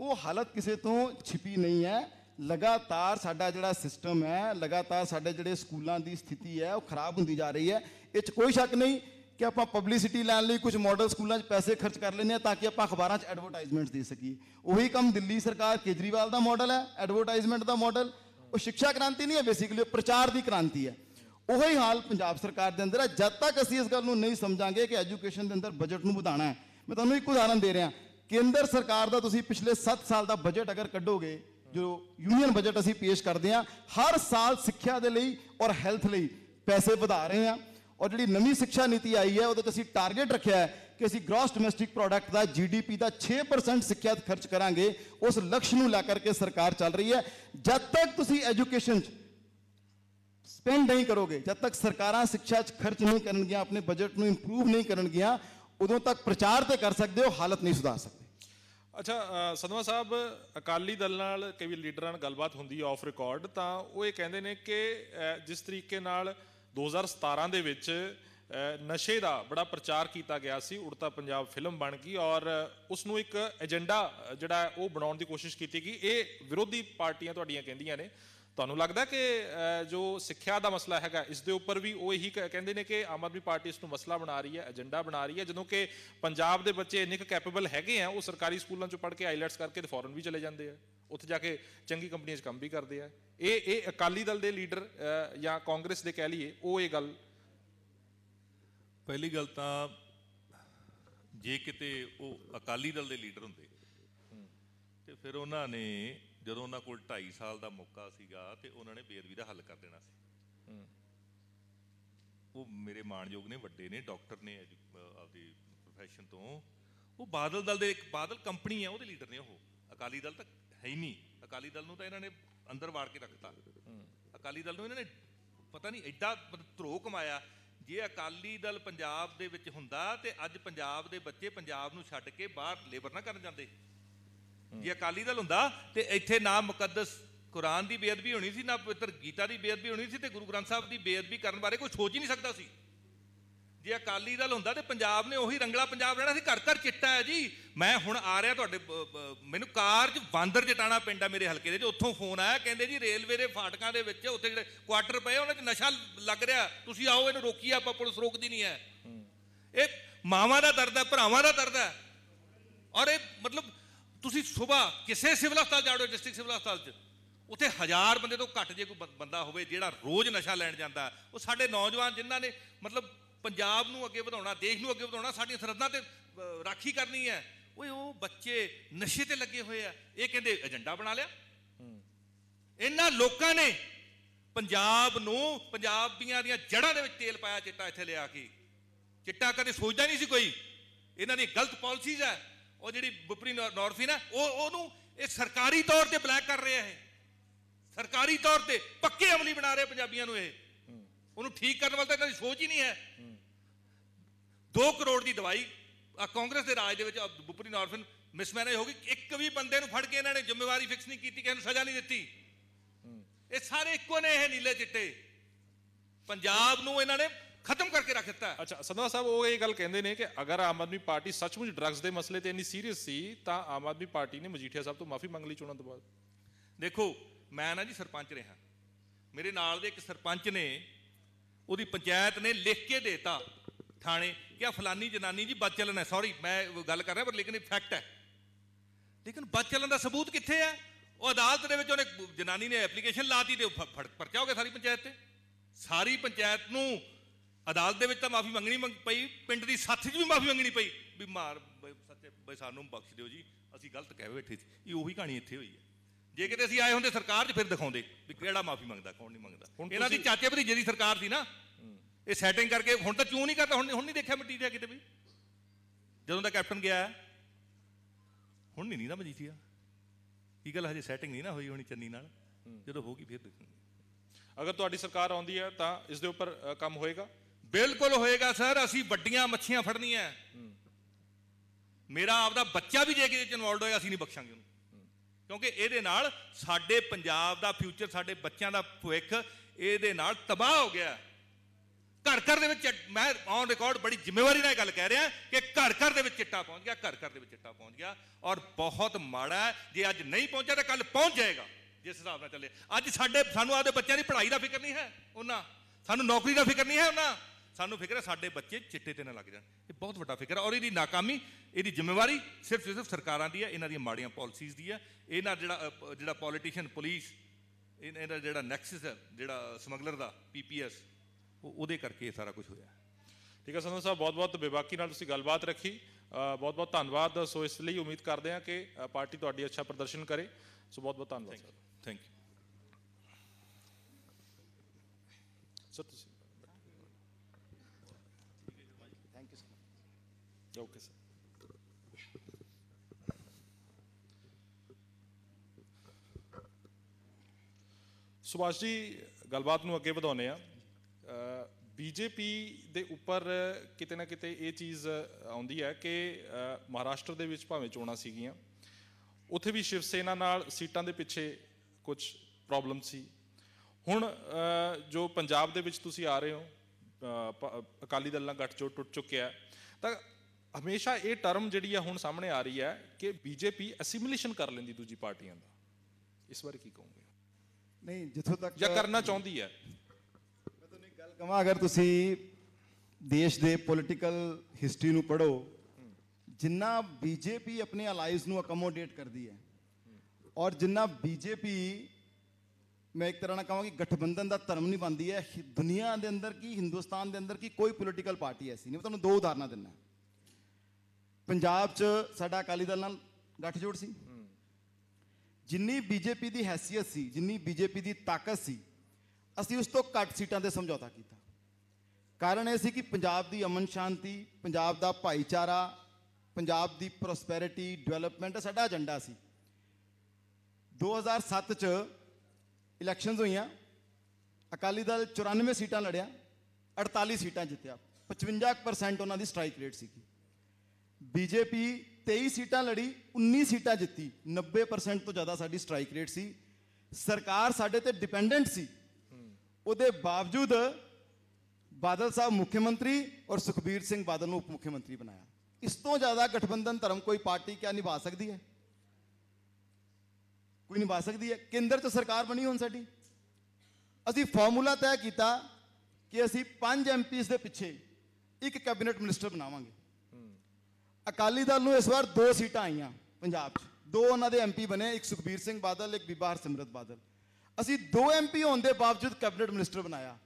Speaker 6: ਉਹ ਹਾਲਤ ਕਿਸੇ ਤੋਂ ਛਿਪੀ ਨਹੀਂ ਹੈ ਲਗਾਤਾਰ ਸਾਡਾ ਜਿਹੜਾ ਸਿਸਟਮ ਹੈ ਲਗਾਤਾਰ ਸਾਡੇ ਜਿਹੜੇ ਸਕੂਲਾਂ ਦੀ ਸਥਿਤੀ ਹੈ ਉਹ ਖਰਾਬ ਹੁੰਦੀ ਜਾ ਰਹੀ ਹੈ ਇਹ 'ਚ ਕੋਈ ਸ਼ੱਕ ਨਹੀਂ ਕਿ ਆਪਾਂ ਪਬਲਿਸਿਟੀ ਲੈਣ ਲਈ ਕੁਝ ਮਾਡਲ ਸਕੂਲਾਂ 'ਚ ਪੈਸੇ ਖਰਚ ਕਰ ਲੈਂਦੇ ਆ ਤਾਂ ਕਿ ਆਪਾਂ ਅਖਬਾਰਾਂ 'ਚ ਐਡਵਰਟਾਈਜ਼ਮੈਂਟਸ ਦੇ ਸਕੀਏ ਉਹੀ ਕੰਮ ਦਿੱਲੀ ਸਰਕਾਰ ਕੇਜਰੀਵਾਲ ਦਾ ਮਾਡਲ ਹੈ ਐਡਵਰਟਾਈਜ਼ਮੈਂਟ ਦਾ ਮਾਡਲ ਉਹ ਸਿੱਖਿਆ ਕ੍ਰਾਂਤੀ ਨਹੀਂ ਹੈ ਬੇਸਿਕਲੀ ਉਹ ਪ੍ਰਚਾਰ ਦੀ ਕ੍ਰਾਂਤੀ ਹੈ ਉਹੀ ਹਾਲ ਪੰਜਾਬ ਸਰਕਾਰ ਦੇ ਅੰਦਰ ਹੈ ਜਦ ਤੱਕ ਅਸੀਂ ਇਸ ਗੱਲ ਨੂੰ ਨਹੀਂ ਸਮਝਾਂਗੇ ਕਿ ਐਜੂਕੇਸ਼ਨ ਦੇ ਅੰਦਰ ਬਜਟ ਨੂੰ ਵਧਾਣਾ ਹੈ ਮੈਂ ਤੁਹਾਨੂੰ ਇੱਕ ਉਦਾਹਰਨ ਦੇ ਰਿਹਾ ਕੇਂਦਰ ਸਰਕਾਰ ਦਾ ਤੁਸੀਂ ਪਿਛਲੇ 7 ਸਾਲ ਦਾ ਬਜਟ ਅਗਰ ਕੱਢੋਗੇ ਜੋ ਯੂਨੀਅਨ ਬਜਟ ਅਸੀਂ ਪੇਸ਼ ਕਰਦੇ ਆ ਹਰ ਸਾਲ ਸਿੱਖਿਆ ਦੇ ਲਈ ਔਰ ਹੈਲਥ ਲਈ ਪੈਸੇ ਵਧਾ ਰਹੇ ਆ ਔਰ ਜਿਹੜੀ ਨਵੀਂ ਸਿੱਖਿਆ ਨੀਤੀ ਆਈ ਹੈ ਉਹਦੇ ਤੇ ਅਸੀਂ ਟਾਰਗੇਟ ਰੱਖਿਆ ਹੈ ਕਿ ਅਸੀਂ ਗ੍ਰੋਸ ਡੋਮੈਸਟਿਕ ਪ੍ਰੋਡਕਟ ਦਾ ਜੀਡੀਪੀ ਦਾ 6% ਸਿੱਖਿਆ ਤੇ ਖਰਚ ਕਰਾਂਗੇ ਉਸ ਲਕਸ਼ ਨੂੰ ਲੈ ਕਰਕੇ ਸਰਕਾਰ ਚੱਲ ਰਹੀ ਹੈ ਜਦ ਤੱਕ ਤੁਸੀਂ ਐਜੂਕੇਸ਼ਨ 'ਚ ਸਪੈਂਡ ਨਹੀਂ ਕਰੋਗੇ ਜਦ ਤੱਕ ਸਰਕਾਰਾਂ ਸਿੱਖਿਆ 'ਚ ਖਰਚ ਨਹੀਂ ਕਰਨਗੀਆਂ ਆਪਣੇ ਬਜਟ ਨੂੰ ਇੰਪਰੂਵ ਨਹੀਂ ਕਰਨਗੀਆਂ ਉਦੋਂ ਤੱਕ ਪ੍ਰਚਾਰ ਤੇ ਕਰ ਸਕਦੇ ਹੋ ਹਾਲਤ ਨਹੀਂ ਸੁਧਾਰ ਸਕਦੇ
Speaker 5: ਅੱਛਾ ਸਦਵਾ ਸਾਹਿਬ ਅਕਾਲੀ ਦਲ ਨਾਲ ਕਈ ਲੀਡਰਾਂ ਨਾਲ ਗੱਲਬਾਤ ਹੁੰਦੀ ਹੈ ਆਫ ਰਿਕਾਰਡ ਤਾਂ ਉਹ ਇਹ ਕਹਿੰਦੇ ਨੇ ਕਿ ਜਿਸ ਤਰੀਕੇ ਨਾਲ 2017 ਦੇ ਵਿੱਚ ਨਸ਼ੇ ਦਾ ਬੜਾ ਪ੍ਰਚਾਰ ਕੀਤਾ ਗਿਆ ਸੀ ਉੜਤਾ ਪੰਜਾਬ ਫਿਲਮ ਬਣ ਗਈ ਔਰ ਉਸ ਨੂੰ ਇੱਕ ਏਜੰਡਾ ਜਿਹੜਾ ਉਹ ਬਣਾਉਣ ਦੀ ਕੋਸ਼ਿਸ਼ ਕੀਤੀ ਗਈ ਇਹ ਵਿਰੋਧੀ ਪਾਰਟੀਆਂ ਤੁਹਾਡੀਆਂ ਕਹਿੰਦੀਆਂ ਨੇ ਤੁਹਾਨੂੰ ਲੱਗਦਾ ਕਿ ਜੋ ਸਿੱਖਿਆ ਦਾ ਮਸਲਾ ਹੈਗਾ ਇਸ ਦੇ ਉੱਪਰ ਵੀ ਉਹ ਇਹੀ ਕਹਿੰਦੇ ਨੇ ਕਿ ਆਮ ਆਦਮੀ ਪਾਰਟੀ ਇਸ ਨੂੰ ਮਸਲਾ ਬਣਾ ਰਹੀ ਹੈ ਏਜੰਡਾ ਬਣਾ ਰਹੀ ਹੈ ਜਦੋਂ ਕਿ ਪੰਜਾਬ ਦੇ ਬੱਚੇ ਇੰਨੇ ਕੈਪੇਬਲ ਹੈਗੇ ਆ ਉਹ ਸਰਕਾਰੀ ਸਕੂਲਾਂ ਚੋਂ ਪੜ੍ਹ ਕੇ ਆਈਲੈਟਸ ਕਰਕੇ ਤੇ ਫੋਰਨ ਵੀ ਚਲੇ ਜਾਂਦੇ ਆ ਉੱਥੇ ਜਾ ਕੇ ਚੰਗੀ ਕੰਪਨੀਆਂ 'ਚ ਕੰਮ ਵੀ ਕਰਦੇ ਆ ਇਹ ਇਹ ਅਕਾਲੀ ਦਲ ਦੇ ਲੀਡਰ ਜਾਂ ਕਾਂਗਰਸ ਦੇ ਕਹਿ ਲਈਏ ਉਹ ਇਹ ਗੱਲ
Speaker 4: ਪਹਿਲੀ ਗੱਲ ਤਾਂ ਜੇ ਕਿਤੇ ਉਹ ਅਕਾਲੀ ਦਲ ਦੇ ਲੀਡਰ ਹੁੰਦੇ ਤੇ ਫਿਰ ਉਹਨਾਂ ਨੇ ਜਦੋਂ ਉਹਨਾਂ ਕੋਲ 2.5 ਸਾਲ ਦਾ ਮੌਕਾ ਸੀਗਾ ਤੇ ਉਹਨਾਂ ਨੇ ਬੇਦਵੀ ਦਾ ਹੱਲ ਕਰ ਦੇਣਾ ਸੀ ਉਹ ਮੇਰੇ ਮਾਣਯੋਗ ਨੇ ਵੱਡੇ ਨੇ ਡਾਕਟਰ ਨੇ ਆਪਦੀ profession ਤੋਂ ਉਹ ਬਾਦਲ ਦਲ ਦੇ ਇੱਕ ਬਾਦਲ ਕੰਪਨੀ ਹੈ ਉਹਦੇ ਲੀਡਰ ਨੇ ਉਹ ਅਕਾਲੀ ਦਲ ਤਾਂ ਹੈ ਹੀ ਨਹੀਂ ਅਕਾਲੀ ਦਲ ਨੂੰ ਤਾਂ ਇਹਨਾਂ ਨੇ ਅੰਦਰ ਵਾੜ ਕੇ ਰੱਖਤਾ ਅਕਾਲੀ ਦਲ ਨੂੰ ਇਹਨਾਂ ਨੇ ਪਤਾ ਨਹੀਂ ਐਡਾ ਧਰੋ ਕਮਾਇਆ ਜੇ ਅਕਾਲੀ ਦਲ ਪੰਜਾਬ ਦੇ ਵਿੱਚ ਹੁੰਦਾ ਤੇ ਅੱਜ ਪੰਜਾਬ ਦੇ ਬੱਚੇ ਪੰਜਾਬ ਨੂੰ ਛੱਡ ਕੇ ਬਾਹਰ ਲੇਬਰ ਨਾ ਕਰਨ ਜਾਂਦੇ ਜੇ ਅਕਾਲੀ ਦਲ ਹੁੰਦਾ ਤੇ ਇੱਥੇ ਨਾ ਮੁਕੱਦਸ ਕੁਰਾਨ ਦੀ ਬੇਅਦਬੀ ਹੋਣੀ ਸੀ ਨਾ ਪਵਿੱਤਰ ਗੀਤਾ ਦੀ ਬੇਅਦਬੀ ਹੋਣੀ ਸੀ ਤੇ ਗੁਰੂ ਗ੍ਰੰਥ ਸਾਹਿਬ ਦੀ ਬੇਅਦਬੀ ਕਰਨ ਬਾਰੇ ਕੋਈ ਸੋਚ ਹੀ ਨਹੀਂ ਸਕਦਾ ਸੀ ਜੇ ਅਕਾਲੀ ਦਲ ਹੁੰਦਾ ਤੇ ਪੰਜਾਬ ਨੇ ਉਹੀ ਰੰਗਲਾ ਪੰਜਾਬ ਰਹਿਣਾ ਸੀ ਘਰ ਘਰ ਚਿੱਟਾ ਹੈ ਜੀ ਮੈਂ ਹੁਣ ਆ ਰਿਹਾ ਤੁਹਾਡੇ ਮੈਨੂੰ ਕਾਰਜ ਬਾਂਦਰ ਜਟਾਣਾ ਪਿੰਡ ਆ ਮੇਰੇ ਹਲਕੇ ਦੇ ਜੋ ਉੱਥੋਂ ਫੋਨ ਆਇਆ ਕਹਿੰਦੇ ਜੀ ਰੇਲਵੇ ਦੇ ਫਾਟਕਾਂ ਦੇ ਵਿੱਚ ਉੱਥੇ ਜਿਹੜੇ ਕੁਆਟਰ ਪਏ ਉਹਨਾਂ 'ਚ ਨਸ਼ਾ ਲੱਗ ਰਿਹਾ ਤੁਸੀਂ ਆਓ ਇਹਨੂੰ ਰੋਕੀਏ ਆਪਾਂ ਪੁਲਿਸ ਰੋਕਦੀ ਨਹੀਂ ਹੈ ਇਹ ਮਾਵਾਂ ਦਾ ਦਰਦ ਹੈ ਭਰਾਵਾਂ ਦਾ ਦਰਦ ਹੈ ਔਰ ਇਹ ਮਤਲਬ ਤੁਸੀਂ ਸਵੇਰ ਕਿਸੇ ਸਿਵਲ ਹਸਪਤਾਲ ਜਾੜੋ ਡਿਸਟ੍ਰਿਕਟ ਸਿਵਲ ਹਸਪਤਾਲ 'ਚ ਉੱਥੇ ਹਜ਼ਾਰ ਬੰਦੇ ਤੋਂ ਘੱਟ ਜੇ ਕੋਈ ਬੰਦਾ ਹੋਵੇ ਜਿਹੜਾ ਰੋਜ਼ ਨਸ਼ਾ ਲੈਣ ਜਾਂਦਾ ਉਹ ਸਾਡੇ ਨੌਜਵਾਨ ਜਿਨ੍ਹਾਂ ਨੇ ਮਤਲਬ ਪੰਜਾਬ ਨੂੰ ਅੱਗੇ ਵਧਾਉਣਾ ਦੇਸ਼ ਨੂੰ ਅੱਗੇ ਵਧਾਉਣਾ ਸਾਡੀਆਂ ਸਰਹੱਦਾਂ ਤੇ ਰਾਖੀ ਕਰਨੀ ਹੈ ਓਏ ਉਹ ਬੱਚੇ ਨਸ਼ੇ ਤੇ ਲੱਗੇ ਹੋਏ ਆ ਇਹ ਕਹਿੰਦੇ ਏਜੰਡਾ ਬਣਾ ਲਿਆ ਇਹਨਾਂ ਲੋਕਾਂ ਨੇ ਪੰਜਾਬ ਨੂੰ ਪੰਜਾਬੀਆਂ ਦੀਆਂ ਜੜ੍ਹਾਂ ਦੇ ਵਿੱਚ ਤੇਲ ਪਾਇਆ ਚਿੱਟਾ ਇੱਥੇ ਲਿਆ ਕੇ ਚਿੱਟਾ ਕਦੇ ਸੋਚਦਾ ਨਹੀਂ ਸੀ ਕੋਈ ਇਹਨਾਂ ਦੀ ਗਲਤ ਪਾਲਿਸੀਜ਼ ਹੈ ਉਹ ਜਿਹੜੀ ਬੁਪਰੀ ਨੌਰ ਸੀ ਨਾ ਉਹ ਉਹਨੂੰ ਇਹ ਸਰਕਾਰੀ ਤੌਰ ਤੇ ਬਲੈਕ ਕਰ ਆ ਹੈ ਸਰਕਾਰੀ ਤੌਰ ਤੇ ਪੱਕੇ ਅਮਲੀ ਬਣਾ ਰਹੇ ਪੰਜਾਬੀਆਂ ਨੂੰ ਇਹ ਉਹਨੂੰ ਠੀਕ ਕਰਨ ਵਾਲਾ ਤਾਂ ਸੋਚ ਹੀ ਨਹੀਂ ਹੈ 2 ਕਰੋੜ ਦੀ ਦਵਾਈ ਆ ਕਾਂਗਰਸ ਦੇ ਰਾਜ ਦੇ ਵਿੱਚ ਬੁਪਰੀ ਨੌਰਫਨ ਮਿਸਮੈਨੇਜ ਹੋ ਗਈ ਇੱਕ ਵੀ ਬੰਦੇ ਨੂੰ ਫੜ ਕੇ ਇਹਨਾਂ ਨੇ ਜ਼ਿੰਮੇਵਾਰੀ ਫਿਕਸ ਨਹੀਂ ਕੀਤੀ ਕਿਸੇ ਨੂੰ ਸਜ਼ਾ ਨਹੀਂ ਦਿੱਤੀ ਇਹ ਸਾਰੇ ਇੱਕੋ ਨੇ ਇਹ ਨੀਲੇ ਚਿੱਟੇ ਪੰਜਾਬ ਨੂੰ ਇਹਨਾਂ ਨੇ
Speaker 5: ਖਤਮ ਕਰਕੇ ਰੱਖ ਦਿੱਤਾ ਅੱਛਾ ਸਦਵਾ ਸਾਹਿਬ ਉਹ ਇਹ ਗੱਲ ਕਹਿੰਦੇ ਨੇ ਕਿ ਅਗਰ ਆਮ ਆਦਮੀ ਪਾਰਟੀ ਸੱਚਮੁੱਚ ਡਰੱਗਸ ਦੇ ਮਸਲੇ ਤੇ ਇੰਨੀ ਸੀਰੀਅਸ ਸੀ ਤਾਂ ਆਮ ਆਦਮੀ ਪਾਰਟੀ ਨੇ ਮਜੀਠੀਆ ਸਾਹਿਬ ਤੋਂ ਮਾਫੀ ਮੰਗ ਲਈ ਚੋਣਾਂ ਤੋਂ ਬਾਅਦ ਦੇਖੋ
Speaker 4: ਮੈਂ ਨਾ ਜੀ ਸਰਪੰਚ ਰਿਹਾ ਮੇਰੇ ਨਾਲ ਦੇ ਇੱਕ ਸਰਪੰਚ ਨੇ ਉਹਦੀ ਪੰਚਾਇਤ ਨੇ ਲਿਖ ਕੇ ਦੇਤਾ ਥਾਣੇ ਕਿ ਆ ਫਲਾਨੀ ਜਨਾਨੀ ਜੀ ਬੱਚ ਚੱਲਣਾ ਸੌਰੀ ਮੈਂ ਗੱਲ ਕਰ ਰਿਹਾ ਪਰ ਲੇਕਿਨ ਇਹ ਫੈਕਟ ਹੈ ਲੇਕਿਨ ਬੱਚ ਚੱਲਣ ਦਾ ਸਬੂਤ ਕਿੱਥੇ ਹੈ ਉਹ ਅਦਾਲਤ ਦੇ ਵਿੱਚ ਉਹਨੇ ਜਨਾਨੀ ਨੇ ਐਪਲੀਕੇਸ਼ਨ ਲਾਤੀ ਤੇ ਫੜ ਪਰਚਾ ਹੋ ਗਿਆ ਸਾਰੀ ਪੰਚਾਇਤ ਤੇ ਸਾਰੀ ਪੰਚਾਇਤ ਨੂੰ ਅਦਾਲਤ ਦੇ ਵਿੱਚ ਤਾਂ ਮਾਫੀ ਮੰਗਣੀ ਪਈ ਪਿੰਡ ਦੀ ਸਾਥੀ ਵੀ ਮਾਫੀ ਮੰਗਣੀ ਪਈ ਵੀ ਮਾਰ ਸੱਚੇ ਬਈ ਸਾਨੂੰ ਬਖਸ਼ ਦਿਓ ਜੀ ਅਸੀਂ ਗਲਤ ਕਹਿ ਬੈਠੇ ਸੀ ਇਹ ਉਹੀ ਕਹਾਣੀ ਇੱਥੇ ਹੋਈ ਹੈ ਜੇ ਕਿਤੇ ਅਸੀਂ ਆਏ ਹੁੰਦੇ ਸਰਕਾਰ 'ਚ ਫਿਰ ਦਿਖਾਉਂਦੇ ਵੀ ਕਿਹੜਾ ਮਾਫੀ ਮੰਗਦਾ ਕੌਣ ਨਹੀਂ ਮੰਗਦਾ ਇਹਨਾਂ ਦੀ ਚਾਚੇ ਭਤੀਜੇ ਦੀ ਸਰਕਾਰ ਸੀ ਨਾ ਇਹ ਸੈਟਿੰਗ ਕਰਕੇ ਹੁਣ ਤਾਂ ਚੂ ਨਹੀਂ ਕਰਦਾ ਹੁਣ ਹੁਣ ਨਹੀਂ ਦੇਖਿਆ ਮਟੀਰੀਅਲ ਕਿਤੇ ਵੀ ਜਦੋਂ ਦਾ ਕੈਪਟਨ ਗਿਆ ਹੁਣ ਨਹੀਂ ਨਾ ਆ ਕੀ ਗੱਲ ਹਜੇ ਸੈਟਿੰਗ ਨਹੀਂ ਨਾ ਹੋਈ ਹੋਣੀ ਚੰਨੀ ਨਾਲ ਜਦੋਂ ਹੋਗੀ ਫਿਰ ਦੇਖਾਂਗੇ
Speaker 5: ਅਗਰ ਤੁਹਾਡੀ ਸਰਕਾਰ ਆਉਂਦੀ ਹੈ ਤਾਂ ਇਸ ਦੇ ਉੱਪਰ ਕੰਮ ਹੋਏਗਾ
Speaker 4: ਬਿਲਕੁਲ ਹੋਏਗਾ ਸਰ ਅਸੀਂ ਵੱਡੀਆਂ ਮੱਛੀਆਂ ਫੜਨੀਆਂ ਮੇਰਾ ਆਪਦਾ ਬੱਚਾ ਵੀ ਜੇ ਕਿਤੇ ਇਨਵੋਲਡ ਹੋਇਆ ਅਸੀਂ ਨਹੀਂ ਬਖਸ਼ਾਂਗੇ ਉਹਨੂੰ ਕਿਉਂਕਿ ਇਹਦੇ ਨਾਲ ਸਾਡੇ ਪੰਜਾਬ ਦਾ ਫਿਊਚਰ ਸਾਡੇ ਬੱਚਿਆਂ ਦਾ ਭਵਿੱਖ ਇਹਦੇ ਨਾਲ ਤਬਾਹ ਹੋ ਗਿਆ ਘਰ ਘਰ ਦੇ ਵਿੱਚ ਮੈਂ ਔਨ ਰਿਕਾਰਡ ਬੜੀ ਜ਼ਿੰਮੇਵਾਰੀ ਨਾਲ ਗੱਲ ਕਹਿ ਰਿਹਾ ਕਿ ਘਰ ਘਰ ਦੇ ਵਿੱਚ ਚਿੱਟਾ ਪਹੁੰਚ ਗਿਆ ਘਰ ਘਰ ਦੇ ਵਿੱਚ ਚਿੱਟਾ ਪਹੁੰਚ ਗਿਆ ਔਰ ਬਹੁਤ ਮਾੜਾ ਹੈ ਜੇ ਅੱਜ ਨਹੀਂ ਪਹੁੰਚਿਆ ਤਾਂ ਕੱਲ ਪਹੁੰਚ ਜਾਏਗਾ ਜਿਸ ਹਿਸਾਬ ਨਾਲ ਚੱਲੇ ਅੱਜ ਸਾਡੇ ਸਾਨੂੰ ਆਪਦੇ ਬੱਚਿਆਂ ਦੀ ਪੜ੍ਹਾਈ ਦਾ ਫਿਕਰ ਨਹੀਂ ਹੈ ਉਹਨਾਂ ਸਾਨੂੰ ਨੌਕਰੀ ਦਾ ਫਿਕਰ ਨਹੀਂ ਹੈ ਉਹਨਾਂ ਸਾਨੂੰ ਫਿਕਰ ਹੈ ਸਾਡੇ ਬੱਚੇ ਚਿੱਟੇ ਤੇ ਨਾ ਲੱਗ ਜਾਣ ਇਹ ਬਹੁਤ ਵੱਡਾ ਫਿਕਰ ਹੈ ਔਰ ਇਹਦੀ ਨਾਕਾਮੀ ਇਹਦੀ ਜ਼ਿੰਮੇਵਾਰੀ ਸਿਰਫ ਸਿਰਫ ਸਰਕਾਰਾਂ ਦੀ ਹੈ ਇਹਨਾਂ ਦੀਆਂ ਮਾੜੀਆਂ ਪਾਲਿਸੀਜ਼ ਦੀ ਹੈ ਇਹਨਾਂ ਜਿਹੜਾ ਜਿਹੜਾ ਪੋਲੀਟੀਸ਼ੀਅਨ ਪੁਲਿਸ ਇਹਨਾਂ ਦਾ ਜਿਹੜਾ ਨੈਕਸਸ ਹੈ ਜਿਹੜਾ ਸਮਗਲਰ ਦਾ ਪੀਪੀਐਸ ਉਹਦੇ ਕਰਕੇ ਇਹ ਸਾਰਾ ਕੁਝ
Speaker 5: ਹੋਇਆ ਠੀਕ ਹੈ ਸੰਧੂ ਸਾਹਿਬ ਬਹੁਤ-ਬਹੁਤ ਬੇਬਾਕੀ ਨਾਲ ਤੁਸੀਂ ਗੱਲਬਾਤ ਰੱਖੀ ਬਹੁਤ-ਬਹੁਤ ਧੰਨਵਾਦ ਸੋ ਇਸ ਲਈ ਉਮੀਦ ਕਰਦੇ ਹਾਂ ਕਿ ਪਾਰਟੀ ਤੁਹਾਡੀ ਅੱਛਾ ਪ੍ਰਦਰਸ਼ਨ ਕਰੇ ਸੋ ਬਹੁਤ-ਬਹੁਤ ਧੰਨਵਾਦ ਸਰ ਥੈਂਕ ਯੂ ਸੋ ਅਕਾਲ ਓਕੇ ਸਰ ਸੁਭਾਸ਼ ਜੀ ਗੱਲਬਾਤ ਨੂੰ ਅੱਗੇ ਵਧਾਉਨੇ ਆ ਬੀਜੇਪੀ ਦੇ ਉੱਪਰ ਕਿਤੇ ਨਾ ਕਿਤੇ ਇਹ ਚੀਜ਼ ਆਉਂਦੀ ਹੈ ਕਿ ਮਹਾਰਾਸ਼ਟਰ ਦੇ ਵਿੱਚ ਭਾਵੇਂ ਚੋਣਾਂ ਸੀਗੀਆਂ ਉੱਥੇ ਵੀ ਸ਼ਿਵ ਸੇਨਾ ਨਾਲ ਸੀਟਾਂ ਦੇ ਪਿੱਛੇ ਕੁਝ ਪ੍ਰੋਬਲਮ ਸੀ ਹੁਣ ਜੋ ਪੰਜਾਬ ਦੇ ਵਿੱਚ ਤੁਸੀਂ ਆ ਰਹੇ ਹੋ ਅਕਾਲੀ ਦਲ ਨਾਲ ਗੱਠਜੋੜ ਟੁੱਟ ਚੁੱਕਿਆ ਤਾਂ ਹਮੇਸ਼ਾ ਇਹ ਟਰਮ ਜਿਹੜੀ ਆ ਹੁਣ ਸਾਹਮਣੇ ਆ ਰਹੀ ਹੈ ਕਿ ਬੀਜੇਪੀ ਅਸਿਮਿਲੇਸ਼ਨ ਕਰ ਲੈਂਦੀ ਦੂਜੀ ਪਾਰਟੀਆਂ ਦਾ ਇਸ ਬਾਰੇ ਕੀ ਕਹੋਗੇ ਨਹੀਂ ਜਿੱਥੋਂ ਤੱਕ ਜਾਂ ਕਰਨਾ ਚਾਹੁੰਦੀ ਹੈ ਮੈਂ
Speaker 6: ਤੁਹਾਨੂੰ ਇੱਕ ਗੱਲ ਕਹਾਂ ਅਗਰ ਤੁਸੀਂ ਦੇਸ਼ ਦੇ ਪੋਲਿਟੀਕਲ ਹਿਸਟਰੀ ਨੂੰ ਪੜੋ ਜਿੰਨਾ ਬੀਜੇਪੀ ਆਪਣੇ ਅਲਾਈਜ਼ ਨੂੰ ਅਕਮੋਡੇਟ ਕਰਦੀ ਹੈ ਔਰ ਜਿੰਨਾ ਬੀਜੇਪੀ ਮੈਂ ਇੱਕ ਤਰ੍ਹਾਂ ਨਾਲ ਕਹਾਂ ਕਿ ਗਠਬੰਧਨ ਦਾ ਧਰਮ ਨਹੀਂ ਬੰਦੀ ਹੈ ਦੁਨੀਆ ਦੇ ਅੰਦਰ ਕੀ ਹਿੰਦੁਸਤਾਨ ਦੇ ਅੰਦਰ ਕੀ ਕੋਈ ਪੋਲਿਟੀਕਲ ਪਾਰਟੀ ਐਸੀ ਨਹੀਂ ਮੈਂ ਤੁਹਾਨੂੰ ਦੋ ਉਦਾਹਰਨਾਂ ਦਿੰਦਾ ਪੰਜਾਬ 'ਚ ਸਾਡਾ ਅਕਾਲੀ ਦਲ ਨਾਲ ਗੱਠਜੋੜ ਸੀ ਜਿੰਨੀ ਬੀਜੇਪੀ ਦੀ ਹیثیت ਸੀ ਜਿੰਨੀ ਬੀਜੇਪੀ ਦੀ ਤਾਕਤ ਸੀ ਅਸੀਂ ਉਸ ਤੋਂ ਘੱਟ ਸੀਟਾਂ ਤੇ ਸਮਝੌਤਾ ਕੀਤਾ ਕਾਰਨ ਇਹ ਸੀ ਕਿ ਪੰਜਾਬ ਦੀ ਅਮਨ ਸ਼ਾਂਤੀ ਪੰਜਾਬ ਦਾ ਭਾਈਚਾਰਾ ਪੰਜਾਬ ਦੀ ਪ੍ਰੋਸਪੈਰਿਟੀ ਡਿਵੈਲਪਮੈਂਟ ਸਾਡਾ ਏਜੰਡਾ ਸੀ 2007 ਚ ਇਲੈਕਸ਼ਨਸ ਹੋਈਆਂ ਅਕਾਲੀ ਦਲ 94 ਸੀਟਾਂ ਲੜਿਆ 48 ਸੀਟਾਂ ਜਿੱਤਿਆ 55% ਉਹਨਾਂ ਦੀ ਸਟ੍ਰਾਈਕ ਰੇਟ ਸੀਗੀ ਬੀਜੇਪੀ 23 ਸੀਟਾਂ ਲੜੀ 19 ਸੀਟਾਂ ਜਿੱਤੀ 90% ਤੋਂ ਜ਼ਿਆਦਾ ਸਾਡੀ ਸਟ੍ਰਾਈਕ ਰੇਟ ਸੀ ਸਰਕਾਰ ਸਾਡੇ ਤੇ ਡਿਪੈਂਡੈਂਟ ਸੀ ਉਹਦੇ ਬਾਵਜੂਦ ਬਾਦਲ ਸਾਹਿਬ ਮੁੱਖ ਮੰਤਰੀ ਔਰ ਸੁਖਬੀਰ ਸਿੰਘ ਬਾਦਲ ਨੂੰ ਉਪ ਮੁੱਖ ਮੰਤਰੀ ਬਣਾਇਆ ਇਸ ਤੋਂ ਜ਼ਿਆਦਾ ਗਠਬੰਧਨ ਧਰਮ ਕੋਈ ਪਾਰਟੀ ਕਿਆ ਨਿਭਾ ਸਕਦੀ ਹੈ ਕੋਈ ਨਿਭਾ ਸਕਦੀ ਹੈ ਕੇਂਦਰ 'ਚ ਸਰਕਾਰ ਬਣੀ ਹੁਣ ਸਾਡੀ ਅਸੀਂ ਫਾਰਮੂਲਾ ਤੈਅ ਕੀਤਾ ਕਿ ਅਸੀਂ 5 ਐਮਪੀਸ ਦੇ ਪਿੱਛੇ ਇੱਕ ਕੈਬਨਿਟ ਮਿਨਿਸਟਰ ਬਣਾਵਾਂਗੇ ਅਕਾਲੀ ਦਲ ਨੂੰ ਇਸ ਵਾਰ ਦੋ ਸੀਟਾਂ ਆਈਆਂ ਪੰਜਾਬ 'ਚ ਦੋ ਉਹਨਾਂ ਦੇ ਐਮਪੀ ਬਣੇ ਇੱਕ ਸੁਖਬੀਰ ਸਿੰਘ ਬਾਦਲ ਇੱਕ ਬਿਬਾਰ ਸਿਮਰਤ ਬਾਦਲ ਅਸੀਂ ਦੋ ਐਮਪੀ ਹੋਣ ਦੇ ਬਾਵਜੂਦ ਕੈਬਨਿਟ ਮਿਨਿਸਟਰ ਬਣਾਇਆ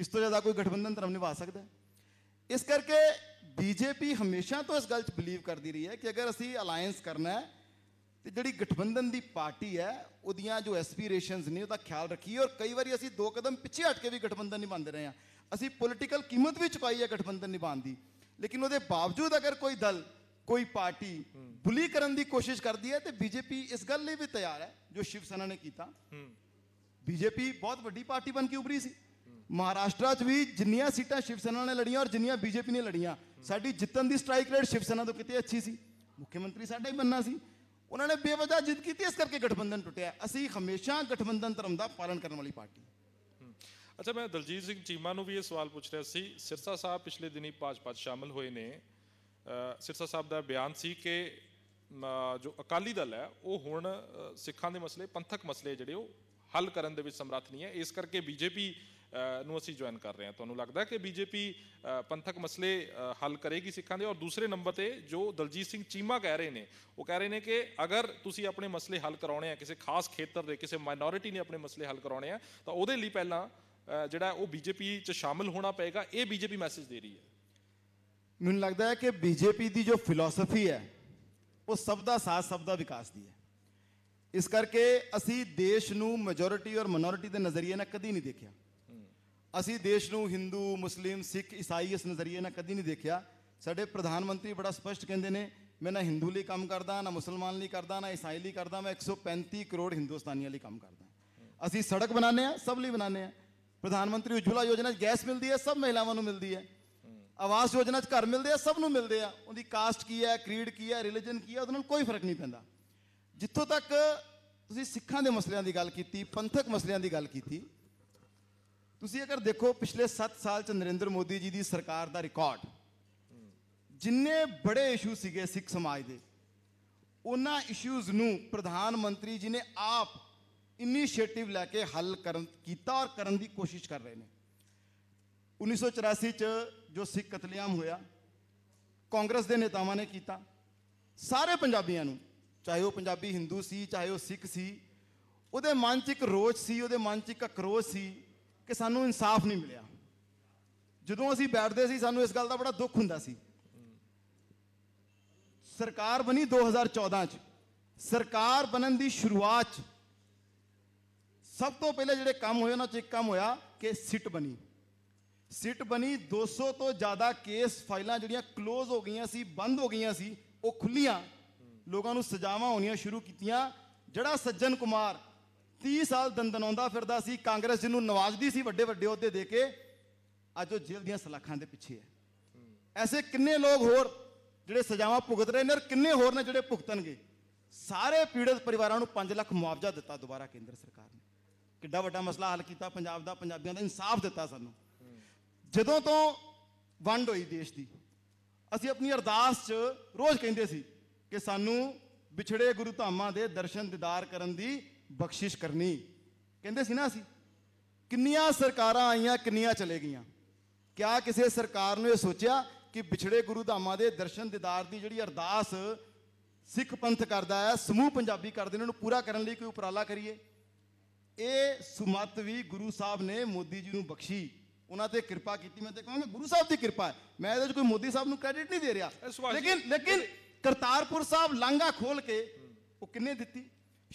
Speaker 6: ਇਸ ਤੋਂ ਜ਼ਿਆਦਾ ਕੋਈ ਗਠਬੰਧਨ ਧਰਮ ਨਿਭਾ ਸਕਦਾ ਇਸ ਕਰਕੇ ਬੀਜੇਪੀ ਹਮੇਸ਼ਾ ਤੋਂ ਇਸ ਗੱਲ 'ਚ ਬਲੀਵ ਕਰਦੀ ਰਹੀ ਹੈ ਕਿ ਅਗਰ ਅਸੀਂ ਅਲਾਈਅੰਸ ਕਰਨਾ ਹੈ ਤੇ ਜਿਹੜੀ ਗਠਬੰਧਨ ਦੀ ਪਾਰਟੀ ਹੈ ਉਹਦੀਆਂ ਜੋ ਐਸਪੀਰੇਸ਼ਨਸ ਨੇ ਉਹਦਾ ਖਿਆਲ ਰੱਖੀਏ ਔਰ ਕਈ ਵਾਰੀ ਅਸੀਂ ਦੋ ਕਦਮ ਪਿੱਛੇ ਹਟ ਕੇ ਵੀ ਗਠਬੰਧਨ ਨਿਭਾਉਂਦੇ ਰਹੇ ਹਾਂ ਅਸੀਂ ਪੋਲਿਟੀਕਲ ਕੀਮਤ ਵੀ ਚੁਕਾਈ ਹੈ ਗਠਬੰਧਨ ਨਿਭਾਉਣ ਦੀ ਲੇਕਿਨ ਉਹਦੇ ਬਾਵਜੂਦ ਅਗਰ ਕੋਈ ਦਲ ਕੋਈ ਪਾਰਟੀ ਬੁਲੀ ਕਰਨ ਦੀ ਕੋਸ਼ਿਸ਼ ਕਰਦੀ ਹੈ ਤੇ ਬੀਜੇਪੀ ਇਸ ਗੱਲ ਲਈ ਵੀ ਤਿਆਰ ਹੈ ਜੋ ਸ਼ਿਵ ਸੈਨਾ ਨੇ ਕੀਤਾ ਬੀਜੇਪੀ ਬਹੁਤ ਵੱਡੀ ਪਾਰਟੀ ਬਣ ਕੇ ਉਭਰੀ ਸੀ ਮਹਾਰਾਸ਼ਟਰ 'ਚ ਵੀ ਜਿੰਨੀਆਂ ਸੀਟਾਂ ਸ਼ਿਵ ਸੈਨਾ ਨੇ ਲੜੀਆਂ ਔਰ ਜਿੰਨੀਆਂ ਬੀਜੇਪੀ ਨੇ ਲੜੀਆਂ ਸਾਡੀ ਜਿੱਤਣ ਦੀ ਸਟ੍ਰਾਈਕ ਰੇਟ ਸ਼ਿਵ ਸੈਨਾ ਤੋਂ ਕਿਤੇ ਅੱਛੀ ਸੀ ਮੁੱਖ ਮੰਤਰੀ ਸਾਡਾ ਹੀ ਬੰਨਾ ਸੀ ਉਹਨਾਂ ਨੇ ਬੇਵਜ੍ਹਾ ਜਿੱਤ ਕੀਤੀ ਇਸ ਕਰਕੇ ਗਠਬੰਧਨ ਟੁੱਟਿਆ ਅਸੀਂ ਹਮੇਸ਼ਾ ਗਠਬੰਧਨ ਧਰਮ ਦਾ ਪਾਲਣ ਕਰਨ ਵਾਲੀ ਪਾਰਟੀ
Speaker 5: ਅੱਛਾ ਮੈਂ ਦਲਜੀਤ ਸਿੰਘ ਚੀਮਾ ਨੂੰ ਵੀ ਇਹ ਸਵਾਲ ਪੁੱਛ ਰਿਹਾ ਸੀ ਸਿਰਸਾ ਸਾਹਿਬ ਪਿਛਲੇ ਦਿਨੀ ਭਾਜਪਾ 'ਚ ਸ਼ਾਮਲ ਹੋਏ ਨੇ ਸਿਰਸਾ ਸਾਹਿਬ ਦਾ ਬਿਆਨ ਸੀ ਕਿ ਜੋ ਅਕਾਲੀ ਦਲ ਹੈ ਉਹ ਹੁਣ ਸਿੱਖਾਂ ਦੇ ਮਸਲੇ ਪੰਥਕ ਮਸਲੇ ਜਿਹੜੇ ਉਹ ਹੱਲ ਕਰਨ ਦੇ ਵਿੱਚ ਸਮਰੱਥ ਨਹੀਂ ਹੈ ਇਸ ਕਰਕੇ ਬੀਜੇਪੀ ਨੂੰ ਅਸੀਂ ਜੁਆਇਨ ਕਰ ਰਹੇ ਹਾਂ ਤੁਹਾਨੂੰ ਲੱਗਦਾ ਕਿ ਬੀਜੇਪੀ ਪੰਥਕ ਮਸਲੇ ਹੱਲ ਕਰੇਗੀ ਸਿੱਖਾਂ ਦੇ ਔਰ ਦੂਸਰੇ ਨੰਬਰ ਤੇ ਜੋ ਦਲਜੀਤ ਸਿੰਘ ਚੀਮਾ ਕਹਿ ਰਹੇ ਨੇ ਉਹ ਕਹਿ ਰਹੇ ਨੇ ਕਿ ਅਗਰ ਤੁਸੀਂ ਆਪਣੇ ਮਸਲੇ ਹੱਲ ਕਰਾਉਣੇ ਆ ਕਿਸੇ ਖਾਸ ਖੇਤਰ ਦੇ ਕਿਸੇ ਮਾਈਨੋਰਿਟੀ ਨੇ ਆਪਣੇ ਮਸਲੇ ਹੱਲ ਕਰਾਉਣੇ ਆ ਤਾਂ ਉਹਦੇ ਲਈ ਪਹਿਲਾਂ ਜਿਹੜਾ ਉਹ ਬੀਜੇਪੀ ਚ ਸ਼ਾਮਲ ਹੋਣਾ ਪਏਗਾ ਇਹ ਬੀਜੇਪੀ ਮੈਸੇਜ ਦੇ ਰਹੀ ਹੈ
Speaker 6: ਮੈਨੂੰ ਲੱਗਦਾ ਹੈ ਕਿ ਬੀਜੇਪੀ ਦੀ ਜੋ ਫਿਲਾਸਫੀ ਹੈ ਉਹ ਸਭ ਦਾ ਸਾਥ ਸਭ ਦਾ ਵਿਕਾਸ ਦੀ ਹੈ ਇਸ ਕਰਕੇ ਅਸੀਂ ਦੇਸ਼ ਨੂੰ ਮੈਜੋਰਿਟੀ ਔਰ ਮਿਨੋਰਿਟੀ ਦੇ ਨਜ਼ਰੀਏ ਨਾਲ ਕਦੀ ਨਹੀਂ ਦੇਖਿਆ ਅਸੀਂ ਦੇਸ਼ ਨੂੰ Hindu Muslim Sikh Isai ਇਸ ਨਜ਼ਰੀਏ ਨਾਲ ਕਦੀ ਨਹੀਂ ਦੇਖਿਆ ਸਾਡੇ ਪ੍ਰਧਾਨ ਮੰਤਰੀ ਬੜਾ ਸਪਸ਼ਟ ਕਹਿੰਦੇ ਨੇ ਮੈਂ ਨਾ ਹਿੰਦੂ ਲਈ ਕੰਮ ਕਰਦਾ ਨਾ ਮੁਸਲਮਾਨ ਲਈ ਕਰਦਾ ਨਾ ਈਸਾਈ ਲਈ ਕਰਦਾ ਮੈਂ 135 ਕਰੋੜ ਹਿੰਦੁਸਤਾਨੀਆਂ ਲਈ ਕੰਮ ਕਰਦਾ ਅਸੀਂ ਸੜਕ ਬਣਾਉਂਦੇ ਆ ਸਭ ਲਈ ਬਣਾਉਂਦੇ ਆ ਪ੍ਰਧਾਨ ਮੰਤਰੀ ਉਜਵਲਾ ਯੋਜਨਾ 'ਚ ਗੈਸ ਮਿਲਦੀ ਹੈ ਸਭ ਮਹਿਲਾਵਾਂ ਨੂੰ ਮਿਲਦੀ ਹੈ ਆਵਾਸ ਯੋਜਨਾ 'ਚ ਘਰ ਮਿਲਦੇ ਆ ਸਭ ਨੂੰ ਮਿਲਦੇ ਆ ਉਹਦੀ ਕਾਸਟ ਕੀ ਹੈ ਕ੍ਰੀਡ ਕੀ ਹੈ ਰਿਲੀਜੀਅਨ ਕੀ ਹੈ ਉਹਦੇ ਨਾਲ ਕੋਈ ਫਰਕ ਨਹੀਂ ਪੈਂਦਾ ਜਿੱਥੋਂ ਤੱਕ ਤੁਸੀਂ ਸਿੱਖਾਂ ਦੇ ਮਸਲਿਆਂ ਦੀ ਗੱਲ ਕੀਤੀ ਪੰਥਕ ਮਸਲਿਆਂ ਦੀ ਗੱਲ ਕੀਤੀ ਤੁਸੀਂ ਅਗਰ ਦੇਖੋ ਪਿਛਲੇ 7 ਸਾਲ 'ਚ ਨਰਿੰਦਰ ਮੋਦੀ ਜੀ ਦੀ ਸਰਕਾਰ ਦਾ ਰਿਕਾਰਡ ਜਿੰਨੇ ਬੜੇ ਇਸ਼ੂ ਸੀਗੇ ਸਿੱਖ ਸਮਾਜ ਦੇ ਉਹਨਾਂ ਇਸ਼ੂਜ਼ ਨੂੰ ਪ੍ਰਧਾਨ ਮੰਤਰੀ ਜੀ ਨੇ ਆਪ ਇਨੀਸ਼ੀਏਟਿਵ ਲੈ ਕੇ ਹੱਲ ਕਰਨ ਕੀਤਾ ਔਰ ਕਰਨ ਦੀ ਕੋਸ਼ਿਸ਼ ਕਰ ਰਹੇ ਨੇ 1984 ਚ ਜੋ ਸਿੱਖ ਕਤਲੇਆਮ ਹੋਇਆ ਕਾਂਗਰਸ ਦੇ ਨੇਤਾਵਾਂ ਨੇ ਕੀਤਾ ਸਾਰੇ ਪੰਜਾਬੀਆਂ ਨੂੰ ਚਾਹੇ ਉਹ ਪੰਜਾਬੀ ਹਿੰਦੂ ਸੀ ਚਾਹੇ ਉਹ ਸਿੱਖ ਸੀ ਉਹਦੇ ਮਨ 'ਚ ਇੱਕ ਰੋਸ ਸੀ ਉਹਦੇ ਮਨ 'ਚ ਇੱਕ ਅਕਰੋਸ਼ ਸੀ ਕਿ ਸਾਨੂੰ ਇਨਸਾਫ ਨਹੀਂ ਮਿਲਿਆ ਜਦੋਂ ਅਸੀਂ ਬੈਠਦੇ ਸੀ ਸਾਨੂੰ ਇਸ ਗੱਲ ਦਾ ਬੜਾ ਦੁੱਖ ਹੁੰਦਾ ਸੀ ਸਰਕਾਰ ਬਣੀ 2014 'ਚ ਸਰਕਾਰ ਬਣਨ ਦੀ ਸ਼ੁਰੂਆਤ 'ਚ ਸਭ ਤੋਂ ਪਹਿਲੇ ਜਿਹੜੇ ਕੰਮ ਹੋਏ ਉਹਨਾਂ ਚ ਇੱਕ ਕੰਮ ਹੋਇਆ ਕਿ ਸਿਟ ਬਣੀ ਸਿਟ ਬਣੀ 200 ਤੋਂ ਜ਼ਿਆਦਾ ਕੇਸ ਫਾਈਲਾਂ ਜਿਹੜੀਆਂ ক্লোਜ਼ ਹੋ ਗਈਆਂ ਸੀ ਬੰਦ ਹੋ ਗਈਆਂ ਸੀ ਉਹ ਖੁੱਲੀਆਂ ਲੋਕਾਂ ਨੂੰ ਸਜ਼ਾਵਾਂ ਹੋਣੀਆਂ ਸ਼ੁਰੂ ਕੀਤੀਆਂ ਜਿਹੜਾ ਸੱਜਣ ਕੁਮਾਰ 30 ਸਾਲ ਦੰਦਨਾਉਂਦਾ ਫਿਰਦਾ ਸੀ ਕਾਂਗਰਸ ਜਿਹਨੂੰ ਨਵਾਜ਼ਦੀ ਸੀ ਵੱਡੇ ਵੱਡੇ ਅਹੁਦੇ ਦੇ ਕੇ ਅੱਜ ਉਹ ਜੇਲ੍ਹ ਦੀਆਂ ਸਲਾਖਾਂ ਦੇ ਪਿੱਛੇ ਹੈ ਐਸੇ ਕਿੰਨੇ ਲੋਕ ਹੋਰ ਜਿਹੜੇ ਸਜ਼ਾਵਾਂ ਭੁਗਤ ਰਹੇ ਨੇ ਕਿੰਨੇ ਹੋਰ ਨੇ ਜਿਹੜੇ ਭੁਗਤਣਗੇ ਸਾਰੇ ਪੀੜਤ ਪਰਿਵਾਰਾਂ ਨੂੰ 5 ਲੱਖ ਮੁਆਵਜ਼ਾ ਦਿੱਤਾ ਦੁਬਾਰਾ ਕੇਂਦਰ ਸਰਕਾਰ ਨੇ ਕਿੱਡਾ ਵੱਡਾ ਮਸਲਾ ਹੱਲ ਕੀਤਾ ਪੰਜਾਬ ਦਾ ਪੰਜਾਬੀਆਂ ਦਾ ਇਨਸਾਫ ਦਿੱਤਾ ਸਾਨੂੰ ਜਦੋਂ ਤੋਂ ਵੰਡ ਹੋਈ ਦੇਸ਼ ਦੀ ਅਸੀਂ ਆਪਣੀ ਅਰਦਾਸ 'ਚ ਰੋਜ਼ ਕਹਿੰਦੇ ਸੀ ਕਿ ਸਾਨੂੰ ਵਿਛੜੇ ਗੁਰੂ ਧਾਮਾਂ ਦੇ ਦਰਸ਼ਨ ਦੀਦਾਰ ਕਰਨ ਦੀ ਬਖਸ਼ਿਸ਼ ਕਰਨੀ ਕਹਿੰਦੇ ਸੀ ਨਾ ਅਸੀਂ ਕਿੰਨੀਆਂ ਸਰਕਾਰਾਂ ਆਈਆਂ ਕਿੰਨੀਆਂ ਚਲੇ ਗਈਆਂ ਕਿਆ ਕਿਸੇ ਸਰਕਾਰ ਨੇ ਇਹ ਸੋਚਿਆ ਕਿ ਵਿਛੜੇ ਗੁਰੂ ਧਾਮਾਂ ਦੇ ਦਰਸ਼ਨ ਦੀਦਾਰ ਦੀ ਜਿਹੜੀ ਅਰਦਾਸ ਸਿੱਖ ਪੰਥ ਕਰਦਾ ਹੈ ਸਮੂਹ ਪੰਜਾਬੀ ਕਰਦੇ ਨੇ ਉਹਨੂੰ ਪੂਰਾ ਕਰਨ ਲਈ ਕੋਈ ਉਪਰਾਲਾ ਕਰੀਏ ਇਹ ਸੁਮਤ ਵੀ ਗੁਰੂ ਸਾਹਿਬ ਨੇ ਮੋਦੀ ਜੀ ਨੂੰ ਬਖਸ਼ੀ ਉਹਨਾਂ ਤੇ ਕਿਰਪਾ ਕੀਤੀ ਮੈਂ ਤੇ ਕਹਾਂਗਾ ਗੁਰੂ ਸਾਹਿਬ ਦੀ ਕਿਰਪਾ ਹੈ ਮੈਂ ਇਹਦੇ ਵਿੱਚ ਕੋਈ ਮੋਦੀ ਸਾਹਿਬ ਨੂੰ ਕ੍ਰੈਡਿਟ ਨਹੀਂ ਦੇ ਰਿਹਾ ਲੇਕਿਨ ਲੇਕਿਨ ਕਰਤਾਰਪੁਰ ਸਾਹਿਬ ਲਾਂਗਾ ਖੋਲ ਕੇ ਉਹ ਕਿੰਨੇ ਦਿੱਤੀ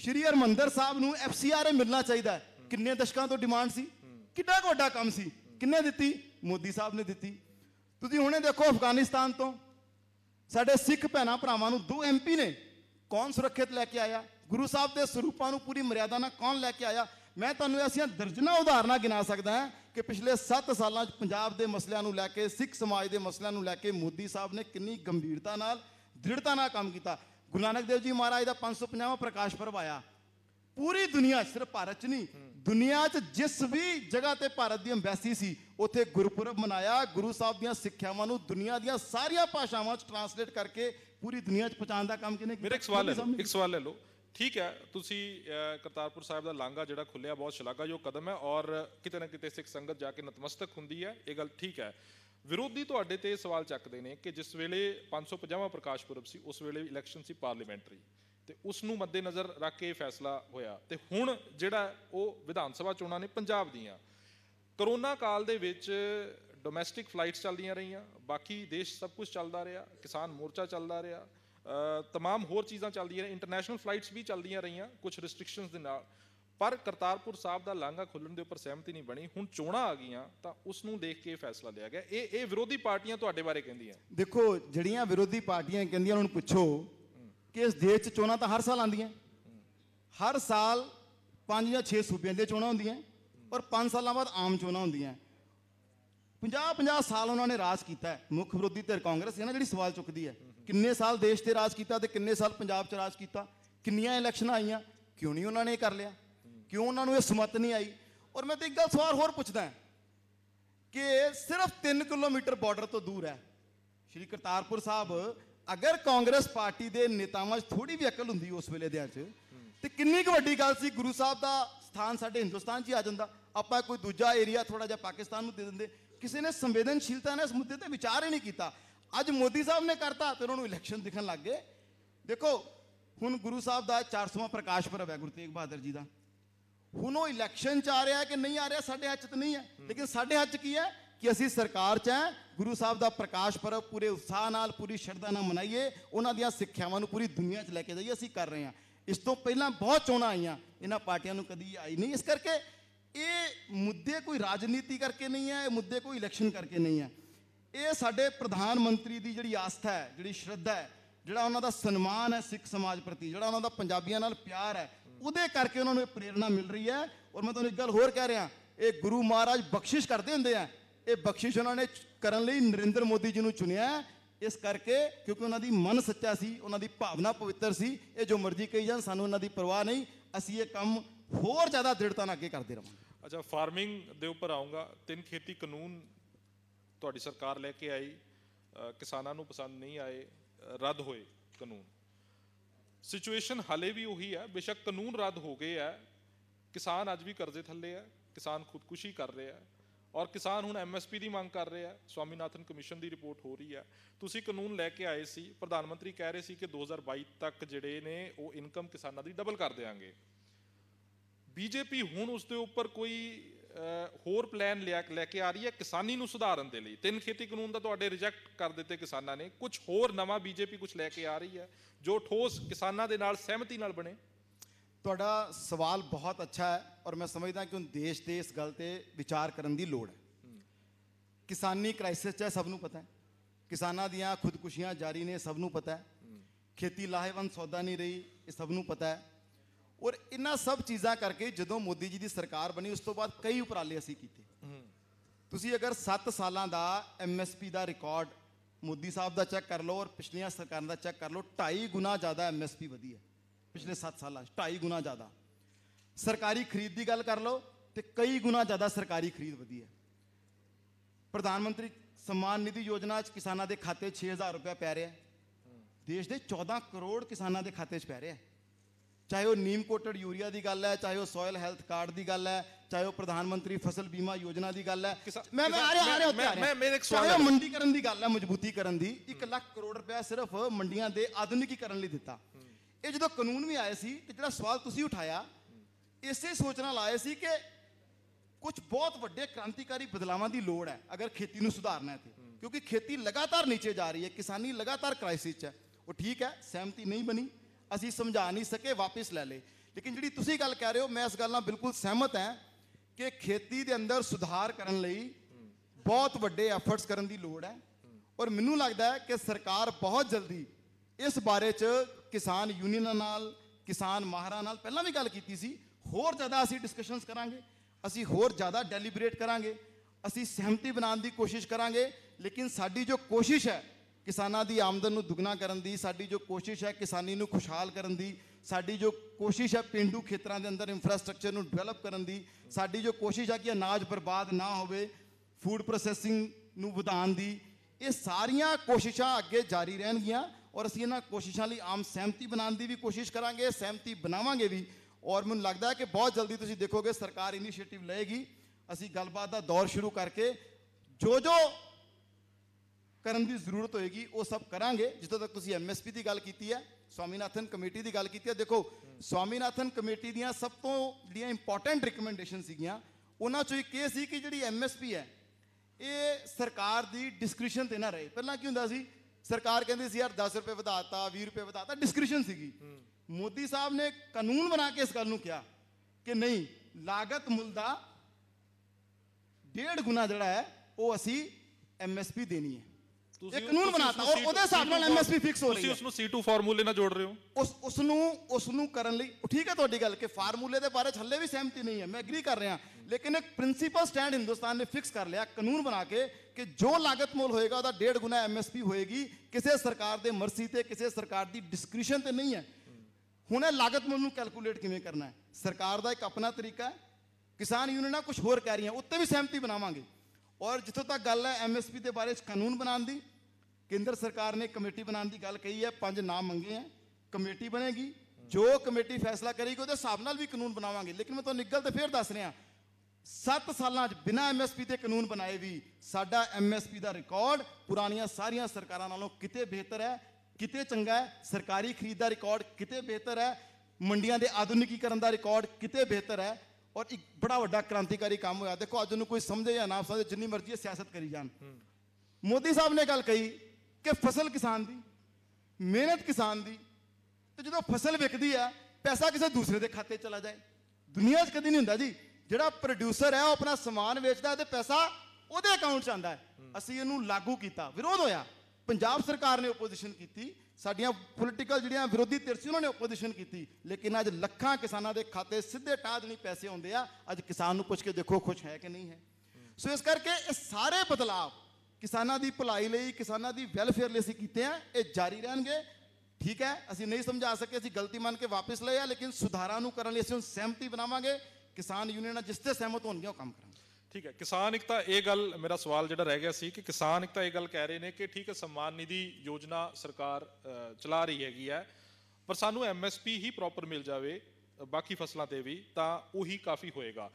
Speaker 6: ਸ਼੍ਰੀ ਹਰਮੰਦਰ ਸਾਹਿਬ ਨੂੰ ਐਫਸੀਆਰ ਮਿਲਣਾ ਚਾਹੀਦਾ ਹੈ ਕਿੰਨੇ ਦਸ਼ਕਾਂ ਤੋਂ ਡਿਮਾਂਡ ਸੀ ਕਿੰਨਾ ਵੱਡਾ ਕੰਮ ਸੀ ਕਿੰਨੇ ਦਿੱਤੀ ਮੋਦੀ ਸਾਹਿਬ ਨੇ ਦਿੱਤੀ ਤੁਸੀਂ ਹੁਣੇ ਦੇਖੋ ਅਫਗਾਨਿਸਤਾਨ ਤੋਂ ਸਾਡੇ ਸਿੱਖ ਭੈਣਾ ਭਰਾਵਾਂ ਨੂੰ ਦੋ ਐਮਪੀ ਨੇ ਕੌਣ ਸੁਰੱਖਿਅਤ ਲੈ ਕੇ ਆਇਆ ਗੁਰੂ ਸਾਹਿਬ ਦੇ ਸਰੂਪਾਂ ਨੂੰ ਪੂਰੀ ਮਰਿਆਦਾ ਨਾਲ ਕੌਣ ਲੈ ਕੇ ਆਇਆ ਮੈਂ ਤੁਹਾਨੂੰ ਐਸੀਆਂ ਦਰਜਨਾਂ ਉਦਾਹਰਨਾਂ ਗਿਣਾ ਸਕਦਾ ਹਾਂ ਕਿ ਪਿਛਲੇ 7 ਸਾਲਾਂ 'ਚ ਪੰਜਾਬ ਦੇ ਮਸਲਿਆਂ ਨੂੰ ਲੈ ਕੇ ਸਿੱਖ ਸਮਾਜ ਦੇ ਮਸਲਿਆਂ ਨੂੰ ਲੈ ਕੇ ਮੋਦੀ ਸਾਹਿਬ ਨੇ ਕਿੰਨੀ ਗੰਭੀਰਤਾ ਨਾਲ ਦ੍ਰਿੜਤਾ ਨਾਲ ਕੰਮ ਕੀਤਾ ਗੁਰੂ ਨਾਨਕ ਦੇਵ ਜੀ ਮਹਾਰਾਜ ਦਾ 550ਵਾਂ ਪ੍ਰਕਾਸ਼ ਪਰਵ ਆਇਆ ਪੂਰੀ ਦੁਨੀਆ ਸਿਰਫ ਭਾਰਤ 'ਚ ਨਹੀਂ ਦੁਨੀਆ 'ਚ ਜਿਸ ਵੀ ਜਗ੍ਹਾ ਤੇ ਭਾਰਤ ਦੀ ਐਮਬੈਸੀ ਸੀ ਉੱਥੇ ਗੁਰਪੁਰਬ ਮਨਾਇਆ ਗੁਰੂ ਸਾਹਿਬ ਦੀਆਂ ਸਿੱਖਿਆਵਾਂ ਨੂੰ ਦੁਨੀਆ ਦੀਆਂ ਸਾਰੀਆਂ ਭਾਸ਼ਾਵਾਂ 'ਚ ਟਰਾਂਸਲੇਟ ਕਰਕੇ ਪੂਰੀ ਦੁਨੀਆ 'ਚ ਪਹੁੰਚਾਉਣ ਦਾ ਕੰਮ ਕਿਨੇ ਕੀਤਾ ਮੇਰਾ ਇੱਕ ਸਵਾਲ ਹੈ ਇੱਕ
Speaker 5: ਸਵਾਲ ਲੈ ਲਓ ਠੀਕ ਹੈ ਤੁਸੀਂ ਕਰਤਾਰਪੁਰ ਸਾਹਿਬ ਦਾ ਲਾਂਗਾ ਜਿਹੜਾ ਖੁੱਲਿਆ ਬਹੁਤ ਸ਼ਲਾਘਾਯੋਗ ਕਦਮ ਹੈ ਔਰ ਕਿਤੇ ਨਾ ਕਿਤੇ ਸਿੱਖ ਸੰਗਤ ਜਾ ਕੇ ਨਤਮਸਤਕ ਹੁੰਦੀ ਹੈ ਇਹ ਗੱਲ ਠੀਕ ਹੈ ਵਿਰੋਧੀ ਤੁਹਾਡੇ ਤੇ ਸਵਾਲ ਚੱਕਦੇ ਨੇ ਕਿ ਜਿਸ ਵੇਲੇ 550ਵਾਂ ਪ੍ਰਕਾਸ਼ ਪੁਰਬ ਸੀ ਉਸ ਵੇਲੇ ਇਲੈਕਸ਼ਨ ਸੀ ਪਾਰਲੀਮੈਂਟਰੀ ਤੇ ਉਸ ਨੂੰ ਮੱਦੇਨਜ਼ਰ ਰੱਖ ਕੇ ਫੈਸਲਾ ਹੋਇਆ ਤੇ ਹੁਣ ਜਿਹੜਾ ਉਹ ਵਿਧਾਨ ਸਭਾ ਚੋਣਾਂ ਨੇ ਪੰਜਾਬ ਦੀਆਂ ਕਰੋਨਾ ਕਾਲ ਦੇ ਵਿੱਚ ਡੋਮੈਸਟਿਕ ਫਲਾਈਟਸ ਚੱਲਦੀਆਂ ਰਹੀਆਂ ਬਾਕੀ ਦੇਸ਼ ਸਭ ਕੁਝ ਚੱਲਦਾ ਰਿਹਾ ਕਿਸਾਨ ਮੋਰਚਾ ਚੱਲਦਾ ਰਿਹਾ ਤਮਾਮ ਹੋਰ ਚੀਜ਼ਾਂ ਚੱਲਦੀਆਂ ਨੇ ਇੰਟਰਨੈਸ਼ਨਲ ਫਲਾਈਟਸ ਵੀ ਚੱਲਦੀਆਂ ਰਹੀਆਂ ਕੁਝ ਰੈਸਟ੍ਰਿਕਸ਼ਨਸ ਦੇ ਨਾਲ ਪਰ ਕਰਤਾਰਪੁਰ ਸਾਹਿਬ ਦਾ ਲਾਂਘਾ ਖੁੱਲਣ ਦੇ ਉੱਪਰ ਸਹਿਮਤੀ ਨਹੀਂ ਬਣੀ ਹੁਣ ਚੋਣਾਂ ਆ ਗਈਆਂ ਤਾਂ ਉਸ ਨੂੰ ਦੇਖ ਕੇ ਫੈਸਲਾ ਲਿਆ ਗਿਆ ਇਹ ਇਹ ਵਿਰੋਧੀ ਪਾਰਟੀਆਂ ਤੁਹਾਡੇ ਬਾਰੇ ਕਹਿੰਦੀਆਂ
Speaker 6: ਦੇਖੋ ਜਿਹੜੀਆਂ ਵਿਰੋਧੀ ਪਾਰਟੀਆਂ ਕਹਿੰਦੀਆਂ ਉਹਨਾਂ ਨੂੰ ਪੁੱਛੋ ਕਿ ਇਸ ਦੇਸ਼ 'ਚ ਚੋਣਾਂ ਤਾਂ ਹਰ ਸਾਲ ਆਉਂਦੀਆਂ ਹਰ ਸਾਲ ਪੰਜ ਜਾਂ 6 ਸੂਬਿਆਂ ਦੀਆਂ ਚੋਣਾਂ ਹੁੰਦੀਆਂ ਔਰ 5 ਸਾਲਾਂ ਬਾਅਦ ਆਮ ਚੋਣਾਂ ਹੁੰਦੀਆਂ 50 50 ਸਾਲ ਉਹਨਾਂ ਨੇ ਰਾਜ ਕੀਤਾ ਮੁੱਖ ਵਿਰੋਧੀ ਧਿਰ ਕਾਂਗਰਸ ਹੈ ਨਾ ਜਿਹੜੀ ਸਵਾਲ ਚੁੱਕਦੀ ਹੈ ਕਿੰਨੇ ਸਾਲ ਦੇਸ਼ ਤੇ ਰਾਜ ਕੀਤਾ ਤੇ ਕਿੰਨੇ ਸਾਲ ਪੰਜਾਬ 'ਚ ਰਾਜ ਕੀਤਾ ਕਿੰਨੀਆਂ ਇਲੈਕਸ਼ਨਾਂ ਆਈਆਂ ਕਿਉਂ ਨਹੀਂ ਉਹਨਾਂ ਨੇ ਇਹ ਕਰ ਲਿਆ ਕਿਉਂ ਉਹਨਾਂ ਨੂੰ ਇਹ ਸਮਤ ਨਹੀਂ ਆਈ ਔਰ ਮੈਂ ਤੇ ਇੱਕ ਗੱਲ ਸਵਾਲ ਹੋਰ ਪੁੱਛਦਾ ਕਿ ਸਿਰਫ 3 ਕਿਲੋਮੀਟਰ ਬਾਰਡਰ ਤੋਂ ਦੂਰ ਹੈ ਸ਼੍ਰੀ ਕਰਤਾਰਪੁਰ ਸਾਹਿਬ ਅਗਰ ਕਾਂਗਰਸ ਪਾਰਟੀ ਦੇ ਨੇਤਾਵਾਂ 'ਚ ਥੋੜੀ ਵੀ ਅਕਲ ਹੁੰਦੀ ਉਸ ਵੇਲੇ ਦਿਆਂ 'ਚ ਤੇ ਕਿੰਨੀ ਕੁ ਵੱਡੀ ਗੱਲ ਸੀ ਗੁਰੂ ਸਾਹਿਬ ਦਾ ਸਥਾਨ ਸਾਡੇ ਹਿੰਦੁਸਤਾਨ 'ਚ ਹੀ ਆ ਜਾਂਦਾ ਆਪਾਂ ਕੋਈ ਦੂਜਾ ਏਰੀਆ ਥੋੜਾ ਜਿਹਾ ਪਾਕਿਸਤਾਨ ਨੂੰ ਦੇ ਦਿੰਦੇ ਕਿਸੇ ਨੇ ਸੰਵੇਦਨਸ਼ੀਲਤਾ ਨਾਲ ਇਸ ਮੁੱਦੇ ਤੇ ਵਿਚਾਰ ਹੀ ਨਹੀਂ ਕੀਤਾ ਅੱਜ ਮੋਦੀ ਸਾਹਿਬ ਨੇ ਕਰਤਾ ਤੇ ਉਹਨਾਂ ਨੂੰ ਇਲੈਕਸ਼ਨ ਦਿਖਣ ਲੱਗ ਗਏ ਦੇਖੋ ਹੁਣ ਗੁਰੂ ਸਾਹਿਬ ਦਾ 400ਵਾਂ ਪ੍ਰਕਾਸ਼ ਪਰਬ ਹੈ ਗੁਰੂ ਤੇਗ ਬਹਾਦਰ ਜੀ ਦਾ ਹੁਣ ਉਹ ਇਲੈਕਸ਼ਨ ਚ ਆ ਰਿਹਾ ਕਿ ਨਹੀਂ ਆ ਰਿਹਾ ਸਾਡੇ ਹੱਥ ਚ ਨਹੀਂ ਹੈ ਲੇਕਿਨ ਸਾਡੇ ਹੱਥ ਚ ਕੀ ਹੈ ਕਿ ਅਸੀਂ ਸਰਕਾਰ ਚ ਹੈ ਗੁਰੂ ਸਾਹਿਬ ਦਾ ਪ੍ਰਕਾਸ਼ ਪਰਬ ਪੂਰੇ ਉਤਸ਼ਾਹ ਨਾਲ ਪੂਰੀ ਸ਼ਰਧਾ ਨਾਲ ਮਨਾਈਏ ਉਹਨਾਂ ਦੀਆਂ ਸਿੱਖਿਆਵਾਂ ਨੂੰ ਪੂਰੀ ਦੁਨੀਆ ਚ ਲੈ ਕੇ ਜਾਈਏ ਅਸੀਂ ਕਰ ਰਹੇ ਹਾਂ ਇਸ ਤੋਂ ਪਹਿਲਾਂ ਬਹੁਤ ਚੋਣਾਂ ਆਈਆਂ ਇਹਨਾਂ ਪਾਰਟੀਆਂ ਨੂੰ ਕਦੀ ਆਈ ਨਹੀਂ ਇਸ ਕਰਕੇ ਇਹ ਮੁੱਦੇ ਕੋਈ ਰਾਜਨੀਤੀ ਕਰਕੇ ਨਹੀਂ ਹੈ ਇਹ ਮੁੱਦੇ ਕੋਈ ਇਲੈਕਸ਼ਨ ਕਰਕੇ ਨਹੀਂ ਹੈ ਇਹ ਸਾਡੇ ਪ੍ਰਧਾਨ ਮੰਤਰੀ ਦੀ ਜਿਹੜੀ ਆਸਥਾ ਹੈ ਜਿਹੜੀ ਸ਼ਰਧਾ ਹੈ ਜਿਹੜਾ ਉਹਨਾਂ ਦਾ ਸਨਮਾਨ ਹੈ ਸਿੱਖ ਸਮਾਜ ਪ੍ਰਤੀ ਜਿਹੜਾ ਉਹਨਾਂ ਦਾ ਪੰਜਾਬੀਆਂ ਨਾਲ ਪਿਆਰ ਹੈ ਉਹਦੇ ਕਰਕੇ ਉਹਨਾਂ ਨੂੰ ਇਹ ਪ੍ਰੇਰਣਾ ਮਿਲ ਰਹੀ ਹੈ ਔਰ ਮੈਂ ਤੁਹਾਨੂੰ ਇੱਕ ਗੱਲ ਹੋਰ ਕਹਿ ਰਿਹਾ ਇਹ ਗੁਰੂ ਮਹਾਰਾਜ ਬਖਸ਼ਿਸ਼ ਕਰਦੇ ਹੁੰਦੇ ਆ ਇਹ ਬਖਸ਼ਿਸ਼ ਉਹਨਾਂ ਨੇ ਕਰਨ ਲਈ ਨਰਿੰਦਰ ਮੋਦੀ ਜੀ ਨੂੰ ਚੁਣਿਆ ਇਸ ਕਰਕੇ ਕਿਉਂਕਿ ਉਹਨਾਂ ਦੀ ਮਨ ਸੱਚਾ ਸੀ ਉਹਨਾਂ ਦੀ ਭਾਵਨਾ ਪਵਿੱਤਰ ਸੀ ਇਹ ਜੋ ਮਰਜ਼ੀ ਕਹੀ ਜਾਣ ਸਾਨੂੰ ਉਹਨਾਂ ਦੀ ਪਰਵਾਹ ਨਹੀਂ ਅਸੀਂ ਇਹ ਕੰਮ ਹੋਰ ਜ਼ਿਆਦਾ ਦ੍ਰਿੜਤਾ ਨਾਲ ਅੱਗੇ ਕਰਦੇ ਰਵਾਂਗੇ
Speaker 5: ਅੱਛਾ ਫਾਰਮਿੰਗ ਦੇ ਉੱਪਰ ਆਉਂਗਾ ਤਿੰਨ ਖੇਤੀ ਕਾਨੂੰਨ ਤੁਹਾਡੀ ਸਰਕਾਰ ਲੈ ਕੇ ਆਈ ਕਿਸਾਨਾਂ ਨੂੰ ਪਸੰਦ ਨਹੀਂ ਆਏ ਰੱਦ ਹੋਏ ਕਾਨੂੰਨ ਸਿਚੁਏਸ਼ਨ ਹਲੇ ਵੀ ਉਹੀ ਹੈ ਬਿਸ਼ੱਕ ਕਾਨੂੰਨ ਰੱਦ ਹੋ ਗਏ ਆ ਕਿਸਾਨ ਅੱਜ ਵੀ ਕਰਜ਼ੇ ਥੱਲੇ ਆ ਕਿਸਾਨ ਖੁਦਕੁਸ਼ੀ ਕਰ ਰਿਹਾ ਆ ਔਰ ਕਿਸਾਨ ਹੁਣ ਐਮਐਸਪੀ ਦੀ ਮੰਗ ਕਰ ਰਿਹਾ ਆ ਸਵਾਮੀਨਾਥਨ ਕਮਿਸ਼ਨ ਦੀ ਰਿਪੋਰਟ ਹੋ ਰਹੀ ਆ ਤੁਸੀਂ ਕਾਨੂੰਨ ਲੈ ਕੇ ਆਏ ਸੀ ਪ੍ਰਧਾਨ ਮੰਤਰੀ ਕਹਿ ਰਹੇ ਸੀ ਕਿ 2022 ਤੱਕ ਜਿਹੜੇ ਨੇ ਉਹ ਇਨਕਮ ਕਿਸਾਨਾਂ ਦੀ ਡਬਲ ਕਰ ਦੇਵਾਂਗੇ ਬੀਜੇਪੀ ਹੁਣ ਉਸ ਦੇ ਉੱਪਰ ਕੋਈ ਹੋਰ ਪਲਾਨ ਲੈ ਕੇ ਆ ਰਹੀ ਹੈ ਕਿਸਾਨੀ ਨੂੰ ਸੁਧਾਰਨ ਦੇ ਲਈ ਤਿੰਨ ਖੇਤੀ ਕਾਨੂੰਨ ਦਾ ਤੁਹਾਡੇ ਰਿਜੈਕਟ ਕਰ ਦਿੱਤੇ ਕਿਸਾਨਾਂ ਨੇ ਕੁਝ ਹੋਰ ਨਵਾਂ ਬੀਜੇਪੀ ਕੁਝ ਲੈ ਕੇ ਆ ਰਹੀ ਹੈ ਜੋ ਠੋਸ ਕਿਸਾਨਾਂ ਦੇ ਨਾਲ ਸਹਿਮਤੀ ਨਾਲ ਬਣੇ
Speaker 6: ਤੁਹਾਡਾ ਸਵਾਲ ਬਹੁਤ ਅੱਛਾ ਹੈ ਔਰ ਮੈਂ ਸਮਝਦਾ ਕਿ ਹੁਣ ਦੇਸ਼ ਦੇ ਇਸ ਗੱਲ ਤੇ ਵਿਚਾਰ ਕਰਨ ਦੀ ਲੋੜ ਹੈ ਕਿਸਾਨੀ ਕ੍ਰਾਈਸਿਸ ਹੈ ਸਭ ਨੂੰ ਪਤਾ ਹੈ ਕਿਸਾਨਾਂ ਦੀਆਂ ਖੁਦਕੁਸ਼ੀਆਂ ਜਾਰੀ ਨੇ ਸਭ ਨੂੰ ਪਤਾ ਹੈ ਖੇਤੀ ਲਾਹੇਵੰਦ ਸੌਦਾ ਨਹੀਂ ਰਹੀ ਇਹ ਸਭ ਨੂੰ ਪਤਾ ਹੈ ਔਰ ਇਹਨਾਂ ਸਭ ਚੀਜ਼ਾਂ ਕਰਕੇ ਜਦੋਂ ਮੋਦੀ ਜੀ ਦੀ ਸਰਕਾਰ ਬਣੀ ਉਸ ਤੋਂ ਬਾਅਦ ਕਈ ਉਪਰਾਲੇ ਅਸੀਂ ਕੀਤੇ ਤੁਸੀਂ ਅਗਰ 7 ਸਾਲਾਂ ਦਾ ਐਮਐਸਪੀ ਦਾ ਰਿਕਾਰਡ ਮੋਦੀ ਸਾਹਿਬ ਦਾ ਚੈੱਕ ਕਰ ਲਓ ਔਰ ਪਿਛਲੀਆਂ ਸਰਕਾਰਾਂ ਦਾ ਚੈੱਕ ਕਰ ਲਓ 2.5 ਗੁਣਾ ਜ਼ਿਆਦਾ ਐਮਐਸਪੀ ਵਧੀ ਹੈ ਪਿਛਲੇ 7 ਸਾਲਾਂ 'ਚ 2.5 ਗੁਣਾ ਜ਼ਿਆਦਾ ਸਰਕਾਰੀ ਖਰੀਦ ਦੀ ਗੱਲ ਕਰ ਲਓ ਤੇ ਕਈ ਗੁਣਾ ਜ਼ਿਆਦਾ ਸਰਕਾਰੀ ਖਰੀਦ ਵਧੀ ਹੈ ਪ੍ਰਧਾਨ ਮੰਤਰੀ ਸਨਮਾਨ ਨਿਧੀ ਯੋਜਨਾ 'ਚ ਕਿਸਾਨਾਂ ਦੇ ਖਾਤੇ 6000 ਰੁਪਏ ਪੈ ਰਿਹਾ ਦੇਸ਼ ਦੇ 14 ਕਰੋੜ ਕਿਸਾਨਾਂ ਦੇ ਖਾਤੇ 'ਚ ਪੈ ਰਿਹਾ ਚਾਹੇ ਉਹ ਨੀਮ ਕੋਟਡ ਯੂਰੀਆ ਦੀ ਗੱਲ ਹੈ ਚਾਹੇ ਉਹ ਸੋਇਲ ਹੈਲਥ ਕਾਰਡ ਦੀ ਗੱਲ ਹੈ ਚਾਹੇ ਉਹ ਪ੍ਰਧਾਨ ਮੰਤਰੀ ਫਸਲ ਬੀਮਾ ਯੋਜਨਾ ਦੀ ਗੱਲ ਹੈ ਮੈਂ ਮੈਂ ਆ ਰਿਹਾ ਆ ਰਿਹਾ ਉੱਤੇ ਆ ਰਿਹਾ ਮੈਂ ਮੇਰੇ ਇੱਕ ਸਵਾਲ ਹੈ ਮੰਡੀਕਰਨ ਦੀ ਗੱਲ ਹੈ ਮਜ਼ਬੂਤੀ ਕਰਨ ਦੀ 1 ਲੱਖ ਕਰੋੜ ਰੁਪਏ ਸਿਰਫ ਮੰਡੀਆਂ ਦੇ ਆਧੁਨਿਕੀਕਰਨ ਲਈ ਦਿੱਤਾ ਇਹ ਜਦੋਂ ਕਾਨੂੰਨ ਵੀ ਆਏ ਸੀ ਤੇ ਜਿਹੜਾ ਸਵਾਲ ਤੁਸੀਂ ਉਠਾਇਆ ਇਸੇ ਸੋਚ ਨਾਲ ਆਏ ਸੀ ਕਿ ਕੁਝ ਬਹੁਤ ਵੱਡੇ ਕ੍ਰਾਂਤੀਕਾਰੀ ਬਦਲਾਵਾਂ ਦੀ ਲੋੜ ਹੈ ਅਗਰ ਖੇਤੀ ਨੂੰ ਸੁਧਾਰਨਾ ਹੈ ਤੇ ਕਿਉਂਕਿ ਖੇਤੀ ਲਗਾਤਾਰ ਨੀਚੇ ਜਾ ਰਹੀ ਹੈ ਕਿਸਾਨੀ ਲਗਾਤਾਰ ਕ੍ਰਾਈਸਿਸ 'ਚ ਹੈ ਉਹ ਠੀਕ ਹੈ ਸਹਿਮਤੀ ਨਹੀਂ ਬਣੀ ਅਸੀਂ ਸਮਝਾ ਨਹੀਂ ਸਕੇ ਵਾਪਸ ਲੈ ਲੇ ਲੇਕਿਨ ਜਿਹੜੀ ਤੁਸੀਂ ਗੱਲ ਕਹਿ ਰਹੇ ਹੋ ਮੈਂ ਇਸ ਗੱਲ ਨਾਲ ਬਿਲਕੁਲ ਸਹਿਮਤ ਹਾਂ ਕਿ ਖੇਤੀ ਦੇ ਅੰਦਰ ਸੁਧਾਰ ਕਰਨ ਲਈ ਬਹੁਤ ਵੱਡੇ ਐਫਰਟਸ ਕਰਨ ਦੀ ਲੋੜ ਹੈ ਔਰ ਮੈਨੂੰ ਲੱਗਦਾ ਹੈ ਕਿ ਸਰਕਾਰ ਬਹੁਤ ਜਲਦੀ ਇਸ ਬਾਰੇ 'ਚ ਕਿਸਾਨ ਯੂਨੀਅਨਾਂ ਨਾਲ ਕਿਸਾਨ ਮਾਹਰਾਂ ਨਾਲ ਪਹਿਲਾਂ ਵੀ ਗੱਲ ਕੀਤੀ ਸੀ ਹੋਰ ਜ਼ਿਆਦਾ ਅਸੀਂ ਡਿਸਕਸ਼ਨਸ ਕਰਾਂਗੇ ਅਸੀਂ ਹੋਰ ਜ਼ਿਆਦਾ ਡੈਲੀਬਰੇਟ ਕਰਾਂਗੇ ਅਸੀਂ ਸਹਿਮਤੀ ਬਣਾਉਣ ਦੀ ਕੋਸ਼ਿਸ਼ ਕਰਾਂਗੇ ਲੇਕਿਨ ਸਾਡੀ ਜੋ ਕੋਸ਼ਿਸ਼ ਹੈ ਕਿਸਾਨਾਂ ਦੀ ਆਮਦਨ ਨੂੰ ਦੁੱਗਣਾ ਕਰਨ ਦੀ ਸਾਡੀ ਜੋ ਕੋਸ਼ਿਸ਼ ਹੈ ਕਿਸਾਨੀ ਨੂੰ ਖੁਸ਼ਹਾਲ ਕਰਨ ਦੀ ਸਾਡੀ ਜੋ ਕੋਸ਼ਿਸ਼ ਹੈ ਪਿੰਡੂ ਖੇਤਰਾਂ ਦੇ ਅੰਦਰ ਇਨਫਰਾਸਟ੍ਰਕਚਰ ਨੂੰ ਡਿਵੈਲਪ ਕਰਨ ਦੀ ਸਾਡੀ ਜੋ ਕੋਸ਼ਿਸ਼ ਹੈ ਕਿ ਅਨਾਜ ਬਰਬਾਦ ਨਾ ਹੋਵੇ ਫੂਡ ਪ੍ਰੋਸੈਸਿੰਗ ਨੂੰ ਵਧਾਣ ਦੀ ਇਹ ਸਾਰੀਆਂ ਕੋਸ਼ਿਸ਼ਾਂ ਅੱਗੇ ਜਾਰੀ ਰਹਿਣਗੀਆਂ ਔਰ ਅਸੀਂ ਇਹਨਾਂ ਕੋਸ਼ਿਸ਼ਾਂ ਲਈ ਆਮ ਸਹਿਮਤੀ ਬਣਾਉਣ ਦੀ ਵੀ ਕੋਸ਼ਿਸ਼ ਕਰਾਂਗੇ ਸਹਿਮਤੀ ਬਣਾਵਾਂਗੇ ਵੀ ਔਰ ਮੈਨੂੰ ਲੱਗਦਾ ਹੈ ਕਿ ਬਹੁਤ ਜਲਦੀ ਤੁਸੀਂ ਦੇਖੋਗੇ ਸਰਕਾਰ ਇਨੀਸ਼ੀਏਟਿਵ ਲਏਗੀ ਅਸੀਂ ਗੱਲਬਾਤ ਦਾ ਦੌਰ ਸ਼ੁਰੂ ਕਰਕੇ ਜੋ ਜੋ ਕਰਨ ਦੀ ਜ਼ਰੂਰਤ ਹੋਏਗੀ ਉਹ ਸਭ ਕਰਾਂਗੇ ਜਿੱਥੋਂ ਤੱਕ ਤੁਸੀਂ ਐਮਐਸਪੀ ਦੀ ਗੱਲ ਕੀਤੀ ਹੈ ਸਵਾਮੀਨਾਥਨ ਕਮੇਟੀ ਦੀ ਗੱਲ ਕੀਤੀ ਹੈ ਦੇਖੋ ਸਵਾਮੀਨਾਥਨ ਕਮੇਟੀ ਦੀਆਂ ਸਭ ਤੋਂ ਜਿਹੜੀਆਂ ਇੰਪੋਰਟੈਂਟ ਰეკਮੈਂਡੇਸ਼ਨ ਸੀਗੀਆਂ ਉਹਨਾਂ ਚੋਂ ਇੱਕ ਇਹ ਸੀ ਕਿ ਜਿਹੜੀ ਐਮਐਸਪੀ ਹੈ ਇਹ ਸਰਕਾਰ ਦੀ ਡਿਸਕ੍ਰਿਸ਼ਨ ਤੇ ਨਾ ਰਹੇ ਪਹਿਲਾਂ ਕੀ ਹੁੰਦਾ ਸੀ ਸਰਕਾਰ ਕਹਿੰਦੀ ਸੀ ਯਾਰ 10 ਰੁਪਏ ਵਧਾਤਾ 20 ਰੁਪਏ ਵਧਾਤਾ ਡਿਸਕ੍ਰਿਸ਼ਨ ਸੀਗੀ ਮੋਦੀ ਸਾਹਿਬ ਨੇ ਕਾਨੂੰਨ ਬਣਾ ਕੇ ਇਸ ਗੱਲ ਨੂੰ ਕਿਹਾ ਕਿ ਨਹੀਂ ਲਾਗਤ ਮੁੱਲ ਦਾ ਡੇਢ ਗੁਣਾ ਜਿਹੜਾ ਹੈ ਉਹ ਅਸੀਂ ਐਮਐਸਪੀ ਦੇਣੀ ਹੈ ਤੁਸੀਂ ਇਹ ਕਾਨੂੰਨ ਬਣਾਤਾ ਔਰ ਉਹਦੇ ਹਿਸਾਬ ਨਾਲ ਐਮਐਸਪੀ ਫਿਕਸ ਹੋ ਰਹੀ ਹੈ ਤੁਸੀਂ ਉਸ ਨੂੰ C2 ਫਾਰਮੂਲੇ ਨਾਲ ਜੋੜ ਰਹੇ ਹੋ ਉਸ ਉਸ ਨੂੰ ਉਸ ਨੂੰ ਕਰਨ ਲਈ ਠੀਕ ਹੈ ਤੁਹਾਡੀ ਗੱਲ ਕਿ ਫਾਰਮੂਲੇ ਦੇ ਬਾਰੇ ਛੱਲੇ ਵੀ ਸਹਿਮਤੀ ਨਹੀਂ ਹੈ ਮੈਂ ਐਗਰੀ ਕਰ ਰਿਹਾ ਲੇਕਿਨ ਇੱਕ ਪ੍ਰਿੰਸੀਪਲ ਸਟੈਂਡ ਹਿੰਦੁਸਤਾਨ ਨੇ ਫਿਕਸ ਕਰ ਲਿਆ ਕਾਨੂੰਨ ਬਣਾ ਕੇ ਕਿ ਜੋ ਲਾਗਤ ਮੋਲ ਹੋਏਗਾ ਉਹਦਾ ਡੇਢ ਗੁਣਾ ਐਮਐਸਪੀ ਹੋਏਗੀ ਕਿਸੇ ਸਰਕਾਰ ਦੇ ਮਰਜ਼ੀ ਤੇ ਕਿਸੇ ਸਰਕਾਰ ਦੀ ਡਿਸਕ੍ਰਿਸ਼ਨ ਤੇ ਨਹੀਂ ਹੈ ਹੁਣ ਇਹ ਲਾਗਤ ਮੁੱਲ ਨੂੰ ਕੈਲਕੂਲੇਟ ਕਿਵੇਂ ਕਰਨਾ ਹੈ ਸਰਕਾਰ ਦਾ ਇੱਕ ਆਪਣਾ ਤਰੀਕਾ ਹੈ ਕਿਸਾਨ ਯੂਨੀਅਨਾਂ ਕੁਝ ਹੋਰ ਕਹਿ ਰਹੀਆਂ ਉੱਤੇ ਵੀ ਸਹਿਮਤੀ ਬਣਾਵਾਂਗੇ ਔਰ ਜਿੱਥੋਂ ਤੱਕ ਗੱਲ ਹੈ ਐਮਐਸਪੀ ਦੇ ਬਾਰੇ ਚ ਕਾਨੂੰਨ ਬਣਾਉਣ ਦੀ ਕੇਂਦਰ ਸਰਕਾਰ ਨੇ ਕਮੇਟੀ ਬਣਾਉਣ ਦੀ ਗੱਲ ਕਹੀ ਹੈ ਪੰਜ ਨਾਮ ਮੰਗੇ ਆ ਕਮੇਟੀ ਬਣੇਗੀ ਜੋ ਕਮੇਟੀ ਫੈਸਲਾ ਕਰੇਗੀ ਉਹਦੇ ਹਿਸਾਬ ਨਾਲ ਵੀ ਕਾਨੂੰਨ ਬਣਾਵਾਂਗੇ ਲੇਕਿਨ ਮੈਂ ਤੁਹਾਨੂੰ ਇੱਕ ਗੱਲ ਤੇ ਫੇਰ ਦੱਸ ਰਿਹਾ 7 ਸਾਲਾਂ 'ਚ ਬਿਨਾ ਐਮਐਸਪੀ ਤੇ ਕਾਨੂੰਨ ਬਣਾਏ ਵੀ ਸਾਡਾ ਐਮਐਸਪੀ ਦਾ ਰਿਕਾਰਡ ਪੁਰਾਣੀਆਂ ਸਾਰੀਆਂ ਸਰਕਾਰਾਂ ਨਾਲੋਂ ਕਿਤੇ ਬਿਹਤਰ ਹੈ ਕਿਤੇ ਚੰਗਾ ਹੈ ਸਰਕਾਰੀ ਖਰੀਦ ਦਾ ਰਿਕਾਰਡ ਕਿਤੇ ਬਿਹਤਰ ਹੈ ਮੰਡੀਆਂ ਦੇ ਆਧੁਨਿਕੀਕਰਨ ਦਾ ਰਿਕਾਰਡ ਕਿਤੇ ਬਿਹਤਰ ਹੈ ਔਰ ਇੱਕ ਬੜਾ ਵੱਡਾ ਕ੍ਰਾਂਤੀਕਾਰੀ ਕੰਮ ਹੋਇਆ ਦੇਖੋ ਅੱਜ ਨੂੰ ਕੋਈ ਸਮਝੇ ਜਾਂ ਨਾ ਸਮਝੇ ਜਿੰਨੀ ਮਰਜ਼ੀ ਸਿਆਸਤ ਕਰੀ ਜਾਣ ਮੋਦੀ ਸਾਹਿਬ ਨੇ ਗੱਲ ਕਹੀ ਕਿ ਫਸਲ ਕਿਸਾਨ ਦੀ ਮਿਹਨਤ ਕਿਸਾਨ ਦੀ ਤੇ ਜਦੋਂ ਫਸਲ ਵਿਕਦੀ ਆ ਪੈਸਾ ਕਿਸੇ ਦੂਸਰੇ ਦੇ ਖਾਤੇ ਚਲਾ ਜਾਏ ਦੁਨੀਆ 'ਚ ਕਦੀ ਨਹੀਂ ਹੁੰਦਾ ਜੀ ਜਿਹੜਾ ਪ੍ਰੋਡਿਊਸਰ ਹੈ ਉਹ ਆਪਣਾ ਸਮਾਨ ਵੇਚਦਾ ਤੇ ਪੈਸਾ ਉਹਦੇ ਅਕਾਊਂਟ 'ਚ ਆਂਦਾ ਹੈ ਅਸੀਂ ਇਹਨੂੰ ਲਾਗੂ ਕੀਤਾ ਵਿਰੋਧ ਹੋਇਆ ਪੰਜਾਬ ਸਰਕਾਰ ਨੇ ਆਪੋਜੀਸ਼ਨ ਕੀਤੀ ਸਾਡੀਆਂ ਪੋਲੀਟੀਕਲ ਜਿਹੜੀਆਂ ਵਿਰੋਧੀ ਧਿਰ ਸੀ ਉਹਨਾਂ ਨੇ ਆਪੋਜੀਸ਼ਨ ਕੀਤੀ ਲੇਕਿਨ ਅੱਜ ਲੱਖਾਂ ਕਿਸਾਨਾਂ ਦੇ ਖਾਤੇ ਸਿੱਧੇ ਟਾਹ ਦੇਣੀ ਪੈਸੇ ਆਉਂਦੇ ਆ ਅੱਜ ਕਿਸਾਨ ਨੂੰ ਪੁੱਛ ਕੇ ਦੇਖੋ ਖੁਸ਼ ਹੈ ਕਿ ਨਹੀਂ ਹੈ ਸੋ ਇਸ ਕਰਕੇ ਇਹ ਸਾਰੇ ਬਦਲਾਅ ਕਿਸਾਨਾਂ ਦੀ ਭਲਾਈ ਲਈ ਕਿਸਾਨਾਂ ਦੀ ਵੈਲਫੇਅਰ ਲਈ ਅਸੀਂ ਕੀਤੇ ਆ ਇਹ ਜਾਰੀ ਰਹਿਣਗੇ ਠੀਕ ਹੈ ਅਸੀਂ ਨਹੀਂ ਸਮਝਾ ਸਕੇ ਅਸੀਂ ਗਲਤੀ ਮੰਨ ਕੇ ਵਾਪਸ ਲਏ ਆ ਲੇਕਿਨ ਸੁਧਾਰਾਂ ਨੂੰ ਕਰਨ ਲਈ ਅਸੀਂ ਸਹਿਮਤੀ ਬਣਾਵਾਂਗੇ ਕਿਸਾਨ ਯੂਨੀਅਨਾਂ ਜਿਸ ਤੇ ਸਹਿਮਤ ਹੋਣਗੇ ਉਹ ਕੰਮ ਕਰਾਂਗੇ
Speaker 5: ਠੀਕ ਹੈ ਕਿਸਾਨ ਇੱਕ ਤਾਂ ਇਹ ਗੱਲ ਮੇਰਾ ਸਵਾਲ ਜਿਹੜਾ ਰਹਿ ਗਿਆ ਸੀ ਕਿ ਕਿਸਾਨ ਇੱਕ ਤਾਂ ਇਹ ਗੱਲ ਕਹਿ ਰਹੇ ਨੇ ਕਿ ਠੀਕ ਹੈ ਸਨਮਾਨ ਨਿਧੀ ਯੋਜਨਾ ਸਰਕਾਰ ਚਲਾ ਰਹੀ ਹੈਗੀ ਹੈ ਪਰ ਸਾਨੂੰ ਐਮਐਸਪੀ ਹੀ ਪ੍ਰੋਪਰ ਮਿਲ ਜਾਵੇ ਬਾਕੀ ਫਸਲਾਂ ਤੇ ਵੀ ਤਾਂ ਉਹੀ ਕਾਫੀ ਹੋਏਗਾ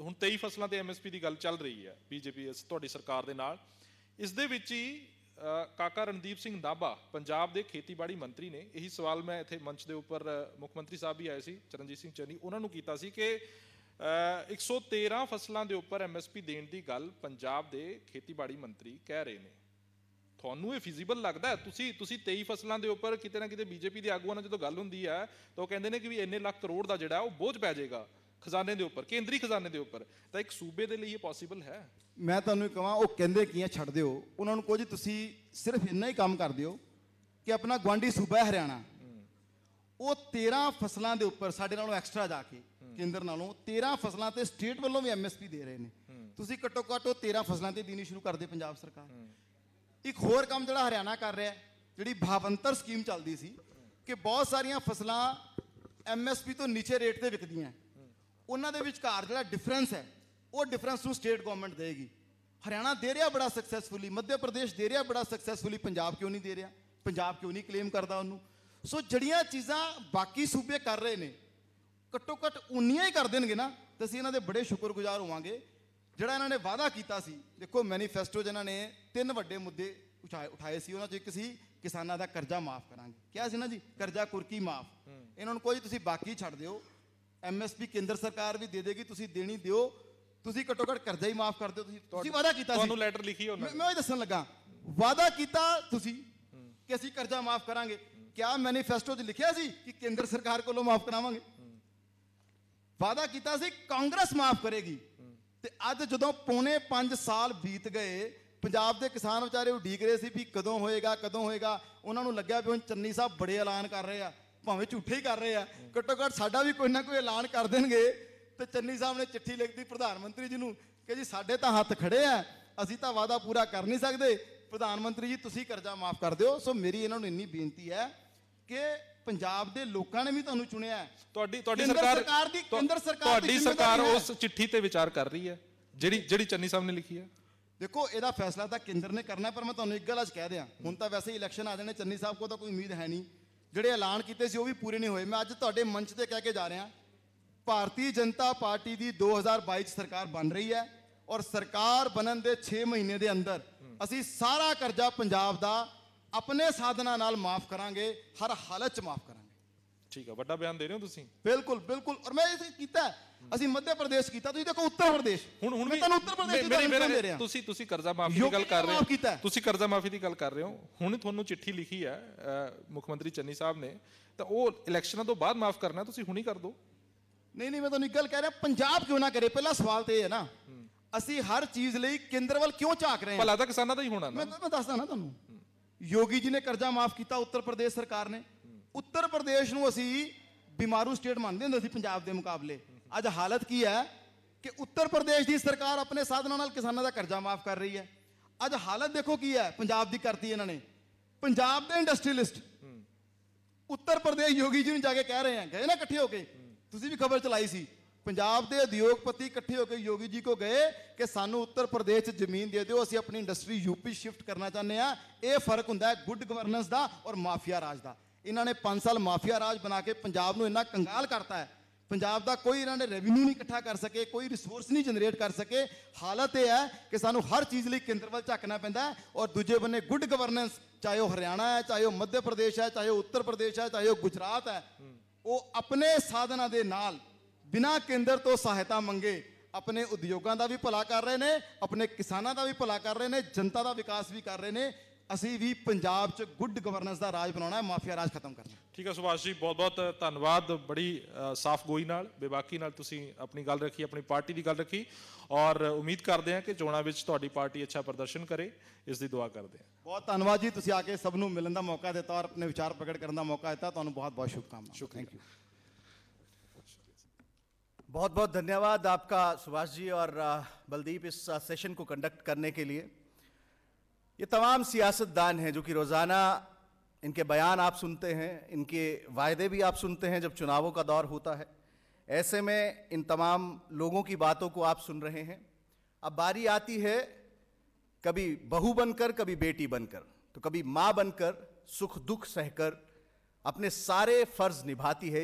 Speaker 5: ਹੁਣ 23 ਫਸਲਾਂ ਤੇ ਐਮਐਸਪੀ ਦੀ ਗੱਲ ਚੱਲ ਰਹੀ ਹੈ ਬੀਜੇਪੀ ਇਸ ਤੁਹਾਡੀ ਸਰਕਾਰ ਦੇ ਨਾਲ ਇਸ ਦੇ ਵਿੱਚ ਹੀ ਕਾਕਾ ਰਣਦੀਪ ਸਿੰਘ ਨਾਭਾ ਪੰਜਾਬ ਦੇ ਖੇਤੀਬਾੜੀ ਮੰਤਰੀ ਨੇ ਇਹੀ ਸਵਾਲ ਮੈਂ ਇੱਥੇ ਮੰਚ ਦੇ ਉੱਪਰ ਮੁੱਖ ਮੰਤਰੀ ਸਾਹਿਬ ਵੀ ਆਏ ਸੀ ਚਰਨਜੀਤ ਸਿੰਘ ਚੰਨੀ ਉਹਨਾਂ ਨੂੰ ਕੀਤਾ ਸੀ ਕਿ 113 ਫਸਲਾਂ ਦੇ ਉੱਪਰ ਐਮਐਸਪੀ ਦੇਣ ਦੀ ਗੱਲ ਪੰਜਾਬ ਦੇ ਖੇਤੀਬਾੜੀ ਮੰਤਰੀ ਕਹਿ ਰਹੇ ਨੇ ਤੁਹਾਨੂੰ ਇਹ ਫਿਜ਼ੀਬਲ ਲੱਗਦਾ ਤੁਸੀਂ ਤੁਸੀਂ 23 ਫਸਲਾਂ ਦੇ ਉੱਪਰ ਕਿਤੇ ਨਾ ਕਿਤੇ ਬੀਜੇਪੀ ਦੇ ਆਗੂਆਂ ਨਾਲ ਜਦੋਂ ਗੱਲ ਹੁੰਦੀ ਹੈ ਤਾਂ ਉਹ ਕਹਿੰਦੇ ਨੇ ਕਿ ਵੀ ਇੰਨੇ ਲੱਖ ਕਰੋੜ ਦਾ ਜਿਹੜਾ ਉਹ ਬੋਝ ਪੈ ਜਾਏਗਾ ਖਜ਼ਾਨੇ ਦੇ ਉੱਪਰ ਕੇਂਦਰੀ ਖਜ਼ਾਨੇ ਦੇ ਉੱਪਰ ਤਾਂ ਇੱਕ ਸੂਬੇ ਦੇ ਲਈ ਇਹ ਪੋਸੀਬਲ ਹੈ
Speaker 6: ਮੈਂ ਤੁਹਾਨੂੰ ਕਹਾਂ ਉਹ ਕਹਿੰਦੇ ਕੀ ਆ ਛੱਡ ਦਿਓ ਉਹਨਾਂ ਨੂੰ ਕੁਝ ਤੁਸੀਂ ਸਿਰਫ ਇੰਨਾ ਹੀ ਕੰਮ ਕਰ ਦਿਓ ਕਿ ਆਪਣਾ ਗਵਾਂਡੀ ਸੂਬਾ ਹਰਿਆਣਾ ਉਹ 13 ਫਸਲਾਂ ਦੇ ਉੱਪਰ ਸਾਡੇ ਨਾਲੋਂ ਐਕਸਟਰਾ ਜਾ ਕੇ ਕੇਂਦਰ ਨਾਲੋਂ 13 ਫਸਲਾਂ ਤੇ ਸਟੇਟ ਵੱਲੋਂ ਵੀ ਐਮਐਸਪੀ ਦੇ ਰਹੇ ਨੇ ਤੁਸੀਂ ਘੱਟੋ ਘੱਟ 13 ਫਸਲਾਂ ਤੇ ਦੇਣੀ ਸ਼ੁਰੂ ਕਰਦੇ ਪੰਜਾਬ ਸਰਕਾਰ ਇੱਕ ਹੋਰ ਕੰਮ ਜਿਹੜਾ ਹਰਿਆਣਾ ਕਰ ਰਿਹਾ ਜਿਹੜੀ ਭਾਵੰਤਰ ਸਕੀਮ ਚੱਲਦੀ ਸੀ ਕਿ ਬਹੁਤ ਸਾਰੀਆਂ ਫਸਲਾਂ ਐਮਐਸਪੀ ਤੋਂ ਨੀਚੇ ਰੇਟ ਤੇ ਵਿਕਦੀਆਂ ਉਹਨਾਂ ਦੇ ਵਿਚਕਾਰ ਜਿਹੜਾ ਡਿਫਰੈਂਸ ਹੈ ਉਹ ਡਿਫਰੈਂਸ ਨੂੰ ਸਟੇਟ ਗਵਰਨਮੈਂਟ ਦੇਗੀ ਹਰਿਆਣਾ ਦੇ ਰਿਹਾ ਬੜਾ ਸਕਸੈਸਫੁਲੀ ਮੱਧ ਪ੍ਰਦੇਸ਼ ਦੇ ਰਿਹਾ ਬੜਾ ਸਕਸੈਸਫੁਲੀ ਪੰਜਾਬ ਕਿਉਂ ਨਹੀਂ ਦੇ ਰਿਹਾ ਪੰਜਾਬ ਕਿਉਂ ਨਹੀਂ ਕਲੇਮ ਕਰਦਾ ਉਹਨੂੰ ਸੋ ਜੜੀਆਂ ਚੀਜ਼ਾਂ ਬਾਕੀ ਸੂਬੇ ਕਰ ਰਹੇ ਨੇ ਘੱਟੋ ਘੱਟ ਉਨੀਆਂ ਹੀ ਕਰ ਦੇਣਗੇ ਨਾ ਤੇ ਅਸੀਂ ਇਹਨਾਂ ਦੇ ਬੜੇ ਸ਼ੁਕਰਗੁਜ਼ਾਰ ਹੋਵਾਂਗੇ ਜਿਹੜਾ ਇਹਨਾਂ ਨੇ ਵਾਅਦਾ ਕੀਤਾ ਸੀ ਦੇਖੋ ਮੈਨੀਫੈਸਟੋ ਜਿਹਨਾਂ ਨੇ ਤਿੰਨ ਵੱਡੇ ਮੁੱਦੇ ਉਠਾਏ ਸੀ ਉਹਨਾਂ ਚੋਂ ਇੱਕ ਸੀ ਕਿਸਾਨਾਂ ਦਾ ਕਰਜ਼ਾ ਮਾਫ ਕਰਾਂਗੇ ਕਿਹਾ ਸੀ ਨਾ ਜੀ ਕਰਜ਼ਾ ਕੁਰਕੀ ਮਾਫ ਇਹਨਾਂ ਨੂੰ ਕੋਈ ਤੁਸੀਂ ਬਾਕੀ ਛੱਡ ਦਿਓ ਐਮਐਸਪੀ ਕੇਂਦਰ ਸਰਕਾਰ ਵੀ ਦੇ ਦੇਗੀ ਤੁਸੀਂ ਦੇਣੀ ਦਿਓ ਤੁਸੀਂ ਘੱਟੋ ਘੱਟ ਕਰਜ਼ਾ ਹੀ ਮਾਫ ਕਰ ਦਿਓ ਤੁਸੀਂ ਤੁਸੀਂ ਵਾਅਦਾ ਕੀਤਾ ਸੀ ਤੁਹਾਨੂੰ ਲੈਟਰ ਲਿਖੀ ਉਹਨਾਂ ਮੈਂ ਉਹ ਦੱਸਣ ਲੱਗਾ ਵਾਅਦਾ ਕੀਤਾ ਤੁਸੀਂ ਕਿ ਅਸੀਂ ਕਰਜ਼ਾ ਮਾਫ ਕਰਾਂਗੇ ਕਿਆ ਮੈਨੀਫੈਸਟੋ 'ਚ ਲਿਖਿਆ ਸੀ ਕਿ ਕੇਂਦਰ ਸਰਕਾਰ ਕੋਲੋਂ ਮਾਫ ਕਰਾਵਾਂਗੇ ਵਾਦਾ ਕੀਤਾ ਸੀ ਕਾਂਗਰਸ ਮਾਫ ਕਰੇਗੀ ਤੇ ਅੱਜ ਜਦੋਂ ਪੂਨੇ 5 ਸਾਲ ਬੀਤ ਗਏ ਪੰਜਾਬ ਦੇ ਕਿਸਾਨ ਵਿਚਾਰੇ ਉਡੀਕ ਰਹੇ ਸੀ ਵੀ ਕਦੋਂ ਹੋਏਗਾ ਕਦੋਂ ਹੋਏਗਾ ਉਹਨਾਂ ਨੂੰ ਲੱਗਿਆ ਵੀ ਹੁਣ ਚੰਨੀ ਸਾਹਿਬ ਬੜੇ ਐਲਾਨ ਕਰ ਰਹੇ ਆ ਭਾਵੇਂ ਝੂਠੇ ਹੀ ਕਰ ਰਹੇ ਆ ਘੱਟੋ ਘੱਟ ਸਾਡਾ ਵੀ ਕੋਈ ਨਾ ਕੋਈ ਐਲਾਨ ਕਰ ਦੇਣਗੇ ਤੇ ਚੰਨੀ ਸਾਹਿਬ ਨੇ ਚਿੱਠੀ ਲਿਖਦੀ ਪ੍ਰਧਾਨ ਮੰਤਰੀ ਜੀ ਨੂੰ ਕਿ ਜੀ ਸਾਡੇ ਤਾਂ ਹੱਥ ਖੜੇ ਆ ਅਸੀਂ ਤਾਂ ਵਾਦਾ ਪੂਰਾ ਕਰ ਨਹੀਂ ਸਕਦੇ ਪ੍ਰਧਾਨ ਮੰਤਰੀ ਜੀ ਤੁਸੀਂ ਕਰਜ਼ਾ ਮਾਫ ਕਰ ਦਿਓ ਸੋ ਮੇਰੀ ਇਹਨਾਂ ਨੂੰ ਇੰਨੀ ਬੇਨਤੀ ਹੈ ਕਿ ਪੰਜਾਬ ਦੇ ਲੋਕਾਂ ਨੇ ਵੀ ਤੁਹਾਨੂੰ ਚੁਣਿਆ ਹੈ ਤੁਹਾਡੀ ਤੁਹਾਡੀ ਸਰਕਾਰ ਸਰਕਾਰ ਦੀ ਕੇਂਦਰ ਸਰਕਾਰ ਤੁਹਾਡੀ ਸਰਕਾਰ ਉਸ
Speaker 5: ਚਿੱਠੀ ਤੇ ਵਿਚਾਰ ਕਰ ਰਹੀ ਹੈ ਜਿਹੜੀ ਜਿਹੜੀ ਚੰਨੀ ਸਾਹਿਬ ਨੇ ਲਿਖੀ ਹੈ
Speaker 6: ਦੇਖੋ ਇਹਦਾ ਫੈਸਲਾ ਤਾਂ ਕੇਂਦਰ ਨੇ ਕਰਨਾ ਪਰ ਮੈਂ ਤੁਹਾਨੂੰ ਇੱਕ ਗੱਲ ਅੱਜ ਕਹਿ ਦਿਆਂ ਹੁਣ ਤਾਂ ਵੈਸੇ ਇਲੈਕਸ਼ਨ ਆ ਜਾਣੇ ਚੰਨੀ ਸਾਹਿਬ ਕੋ ਤਾਂ ਕੋਈ ਉਮੀਦ ਹੈ ਨਹੀਂ ਜਿਹੜੇ ਐਲਾਨ ਕੀਤੇ ਸੀ ਉਹ ਵੀ ਪੂਰੇ ਨਹੀਂ ਹੋਏ ਮੈਂ ਅੱਜ ਤੁਹਾਡੇ ਮੰਚ ਤੇ ਕਹਿ ਕੇ ਜਾ ਰਿਹਾ ਭਾਰਤੀ ਜਨਤਾ ਪਾਰਟੀ ਦੀ 2022 ਚ ਸਰਕਾਰ ਬਣ ਰਹੀ ਹੈ ਔਰ ਸਰਕਾਰ ਬਣਨ ਦੇ 6 ਮਹੀਨੇ ਦੇ ਅੰਦਰ ਅਸੀਂ ਸਾਰਾ ਕਰਜ਼ਾ ਪੰਜਾਬ ਦਾ ਆਪਣੇ ਸਾਧਨਾ ਨਾਲ ਮਾਫ ਕਰਾਂਗੇ ਹਰ ਹਾਲਤ 'ਚ ਮਾਫ ਕਰਾਂਗੇ
Speaker 5: ਠੀਕ ਹੈ ਵੱਡਾ ਬਿਆਨ ਦੇ ਰਹੇ ਹੋ ਤੁਸੀਂ
Speaker 6: ਬਿਲਕੁਲ ਬਿਲਕੁਲ ਔਰ ਮੈਂ ਇਹ ਕੀਤਾ ਅਸੀਂ ਮੱਧ ਪ੍ਰਦੇਸ਼ ਕੀਤਾ ਤੁਸੀਂ ਦੇਖੋ ਉੱਤਰ ਪ੍ਰਦੇਸ਼ ਹੁਣ ਹੁਣ ਮੈਂ ਤੁਹਾਨੂੰ ਉੱਤਰ ਪ੍ਰਦੇਸ਼ ਦੀ ਗੱਲ ਦੇ ਰਿਹਾ
Speaker 5: ਤੁਸੀਂ ਤੁਸੀਂ ਕਰਜ਼ਾ ਮਾਫੀ ਦੀ ਗੱਲ ਕਰ ਰਹੇ ਹੋ ਤੁਸੀਂ ਕਰਜ਼ਾ ਮਾਫੀ ਦੀ ਗੱਲ ਕਰ ਰਹੇ ਹੋ ਹੁਣ ਤੁਹਾਨੂੰ ਚਿੱਠੀ ਲਿਖੀ ਹੈ ਮੁੱਖ ਮੰਤਰੀ ਚੰਨੀ ਸਾਹਿਬ ਨੇ
Speaker 6: ਤਾਂ ਉਹ ਇਲੈਕਸ਼ਨਾਂ ਤੋਂ ਬਾਅਦ ਮਾਫ ਕਰਨਾ ਤੁਸੀਂ ਹੁਣੀ ਕਰ ਦਿਓ ਨਹੀਂ ਨਹੀਂ ਮੈਂ ਤੁਹਾਨੂੰ ਇੱਕ ਗੱਲ ਕਹਿ ਰਿਹਾ ਪੰਜਾਬ ਕਿਉਂ ਨਾ ਕਰੇ ਪਹਿਲਾ ਸਵਾਲ ਤੇ ਇਹ ਹੈ ਨਾ ਅਸੀਂ ਹਰ ਚੀਜ਼ ਲਈ ਕੇਂਦਰ ਵੱਲ ਕਿਉਂ ਝਾਕ ਰਹੇ ਹਾਂ ਭਲਾ ਤਾਂ ਕਿਸਾਨਾਂ ਦਾ ਹੀ ਹੋਣਾ ਨਾ ਮੈਂ ਦੱਸਦਾ ਨਾ ਤੁਹਾਨੂੰ ਯੋਗੀ ਜੀ ਨੇ ਕਰਜ਼ਾ ਮਾਫ ਕੀਤਾ ਉੱਤਰ ਪ੍ਰਦੇਸ਼ ਸਰਕਾਰ ਨੇ ਉੱਤਰ ਪ੍ਰਦੇਸ਼ ਨੂੰ ਅਸੀਂ ਬਿਮਾਰੂ ਸਟੇਟ ਮੰਨਦੇ ਹੁੰਦੇ ਸੀ ਪੰਜਾਬ ਦੇ ਮੁਕਾਬਲੇ ਅੱਜ ਹਾਲਤ ਕੀ ਹੈ ਕਿ ਉੱਤਰ ਪ੍ਰਦੇਸ਼ ਦੀ ਸਰਕਾਰ ਆਪਣੇ ਸਾਧਨਾਂ ਨਾਲ ਕਿਸਾਨਾਂ ਦਾ ਕਰਜ਼ਾ ਮਾਫ ਕਰ ਰਹੀ ਹੈ ਅੱਜ ਹਾਲਤ ਦੇਖੋ ਕੀ ਹੈ ਪੰਜਾਬ ਦੀ ਕਰਤੀ ਇਹਨਾਂ ਨੇ ਪੰਜਾਬ ਦੇ ਇੰਡਸਟਰੀਲਿਸਟ ਉੱਤਰ ਪ੍ਰਦੇਸ਼ ਯੋਗੀ ਜੀ ਨੂੰ ਜਾ ਕੇ ਕਹਿ ਰਹੇ ਆ ਗਏ ਨਾ ਇਕੱਠੇ ਹੋ ਕੇ ਤੁਸੀਂ ਵੀ ਖਬਰ ਚਲਾਈ ਸੀ ਪੰਜਾਬ ਦੇ ਉਦਯੋਗਪਤੀ ਇਕੱਠੇ ਹੋ ਕੇ ਯੋਗੀ ਜੀ ਕੋ ਗਏ ਕਿ ਸਾਨੂੰ ਉੱਤਰ ਪ੍ਰਦੇਸ਼ 'ਚ ਜ਼ਮੀਨ ਦੇ ਦਿਓ ਅਸੀਂ ਆਪਣੀ ਇੰਡਸਟਰੀ ਯੂਪੀ ਸ਼ਿਫਟ ਕਰਨਾ ਚਾਹੁੰਦੇ ਆ ਇਹ ਫਰਕ ਹੁੰਦਾ ਹੈ ਗੁੱਡ ਗਵਰਨੈਂਸ ਦਾ ਔਰ ਮਾਫੀਆ ਰਾਜ ਦਾ ਇਹਨਾਂ ਨੇ 5 ਸਾਲ ਮਾਫੀਆ ਰਾਜ ਬਣਾ ਕੇ ਪੰਜਾਬ ਨੂੰ ਇੰਨਾ ਕੰਗਾਲ ਕਰਤਾ ਹੈ ਪੰਜਾਬ ਦਾ ਕੋਈ ਇਹਨਾਂ ਨੇ ਰੈਵਨਿਊ ਨਹੀਂ ਇਕੱਠਾ ਕਰ ਸਕੇ ਕੋਈ ਰਿਸੋਰਸ ਨਹੀਂ ਜਨਰੇਟ ਕਰ ਸਕੇ ਹਾਲਤ ਇਹ ਹੈ ਕਿ ਸਾਨੂੰ ਹਰ ਚੀਜ਼ ਲਈ ਕੇਂਦਰ ਵੱਲ ਝਾਕਣਾ ਪੈਂਦਾ ਔਰ ਦੂਜੇ ਬੰਨੇ ਗੁੱਡ ਗਵਰਨੈਂਸ ਚਾਹੇ ਉਹ ਹਰਿਆਣਾ ਹੈ ਚਾਹੇ ਉਹ ਮੱਧ ਪ੍ਰਦੇਸ਼ ਹੈ ਚਾਹੇ ਉਹ ਉੱਤਰ ਪ੍ਰਦੇਸ਼ ਹੈ ਚਾਹੇ ਉਹ ਗੁਜਰਾਤ ਹੈ ਉਹ ਆਪਣੇ ਸਾਧਨਾਂ ਦੇ ਨਾਲ ਬਿਨਾ ਕੇਂਦਰ ਤੋਂ ਸਹਾਇਤਾ ਮੰਗੇ ਆਪਣੇ ਉਦਯੋਗਾਂ ਦਾ ਵੀ ਭਲਾ ਕਰ ਰਹੇ ਨੇ ਆਪਣੇ ਕਿਸਾਨਾਂ ਦਾ ਵੀ ਭਲਾ ਕਰ ਰਹੇ ਨੇ ਜਨਤਾ ਦਾ ਵਿਕਾਸ ਵੀ ਕਰ ਰਹੇ ਨੇ ਅਸੀਂ ਵੀ ਪੰਜਾਬ 'ਚ ਗੁੱਡ ਗਵਰਨੈਂਸ ਦਾ ਰਾਜ ਬਣਾਉਣਾ ਹੈ ਮਾਫੀਆ ਰਾਜ ਖਤਮ ਕਰਨਾ
Speaker 5: ਠੀਕ ਹੈ ਸੁਭਾਸ਼ ਜੀ ਬਹੁਤ-ਬਹੁਤ ਧੰਨਵਾਦ ਬੜੀ ਸਾਫ ਗੋਈ ਨਾਲ ਬੇਬਾਕੀ ਨਾਲ ਤੁਸੀਂ ਆਪਣੀ ਗੱਲ ਰੱਖੀ ਆਪਣੀ ਪਾਰਟੀ ਦੀ ਗੱਲ ਰੱਖੀ ਔਰ ਉਮੀਦ ਕਰਦੇ ਹਾਂ ਕਿ ਚੋਣਾਂ ਵਿੱਚ ਤੁਹਾਡੀ ਪਾਰਟੀ ਅੱਛਾ ਪ੍ਰਦਰਸ਼ਨ ਕਰੇ ਇਸ ਦੀ ਦੁਆ ਕਰਦੇ ਹਾਂ
Speaker 6: ਬਹੁਤ ਧੰਨਵਾਦ ਜੀ ਤੁਸੀਂ ਆ ਕੇ ਸਭ ਨੂੰ ਮਿਲਣ ਦਾ ਮੌਕਾ ਦਿੱਤਾ ਔਰ ਆਪਣੇ ਵਿਚਾਰ ਪ੍ਰਗਟ ਕਰਨ ਦਾ ਮੌਕਾ ਦਿੱਤਾ
Speaker 1: ਤੁਹਾਨੂੰ ਬਹੁਤ-ਬਹੁਤ ਸ਼ੁਭਕਾਮਨਾਵਾਂ ਥੈਂਕ ਯੂ बहुत बहुत धन्यवाद आपका सुभाष जी और बलदीप इस सेशन को कंडक्ट करने के लिए ये तमाम सियासतदान हैं जो कि रोज़ाना इनके बयान आप सुनते हैं इनके वायदे भी आप सुनते हैं जब चुनावों का दौर होता है ऐसे में इन तमाम लोगों की बातों को आप सुन रहे हैं अब बारी आती है कभी बहू बनकर कभी बेटी बनकर तो कभी माँ बनकर सुख दुख सहकर अपने सारे फर्ज निभाती है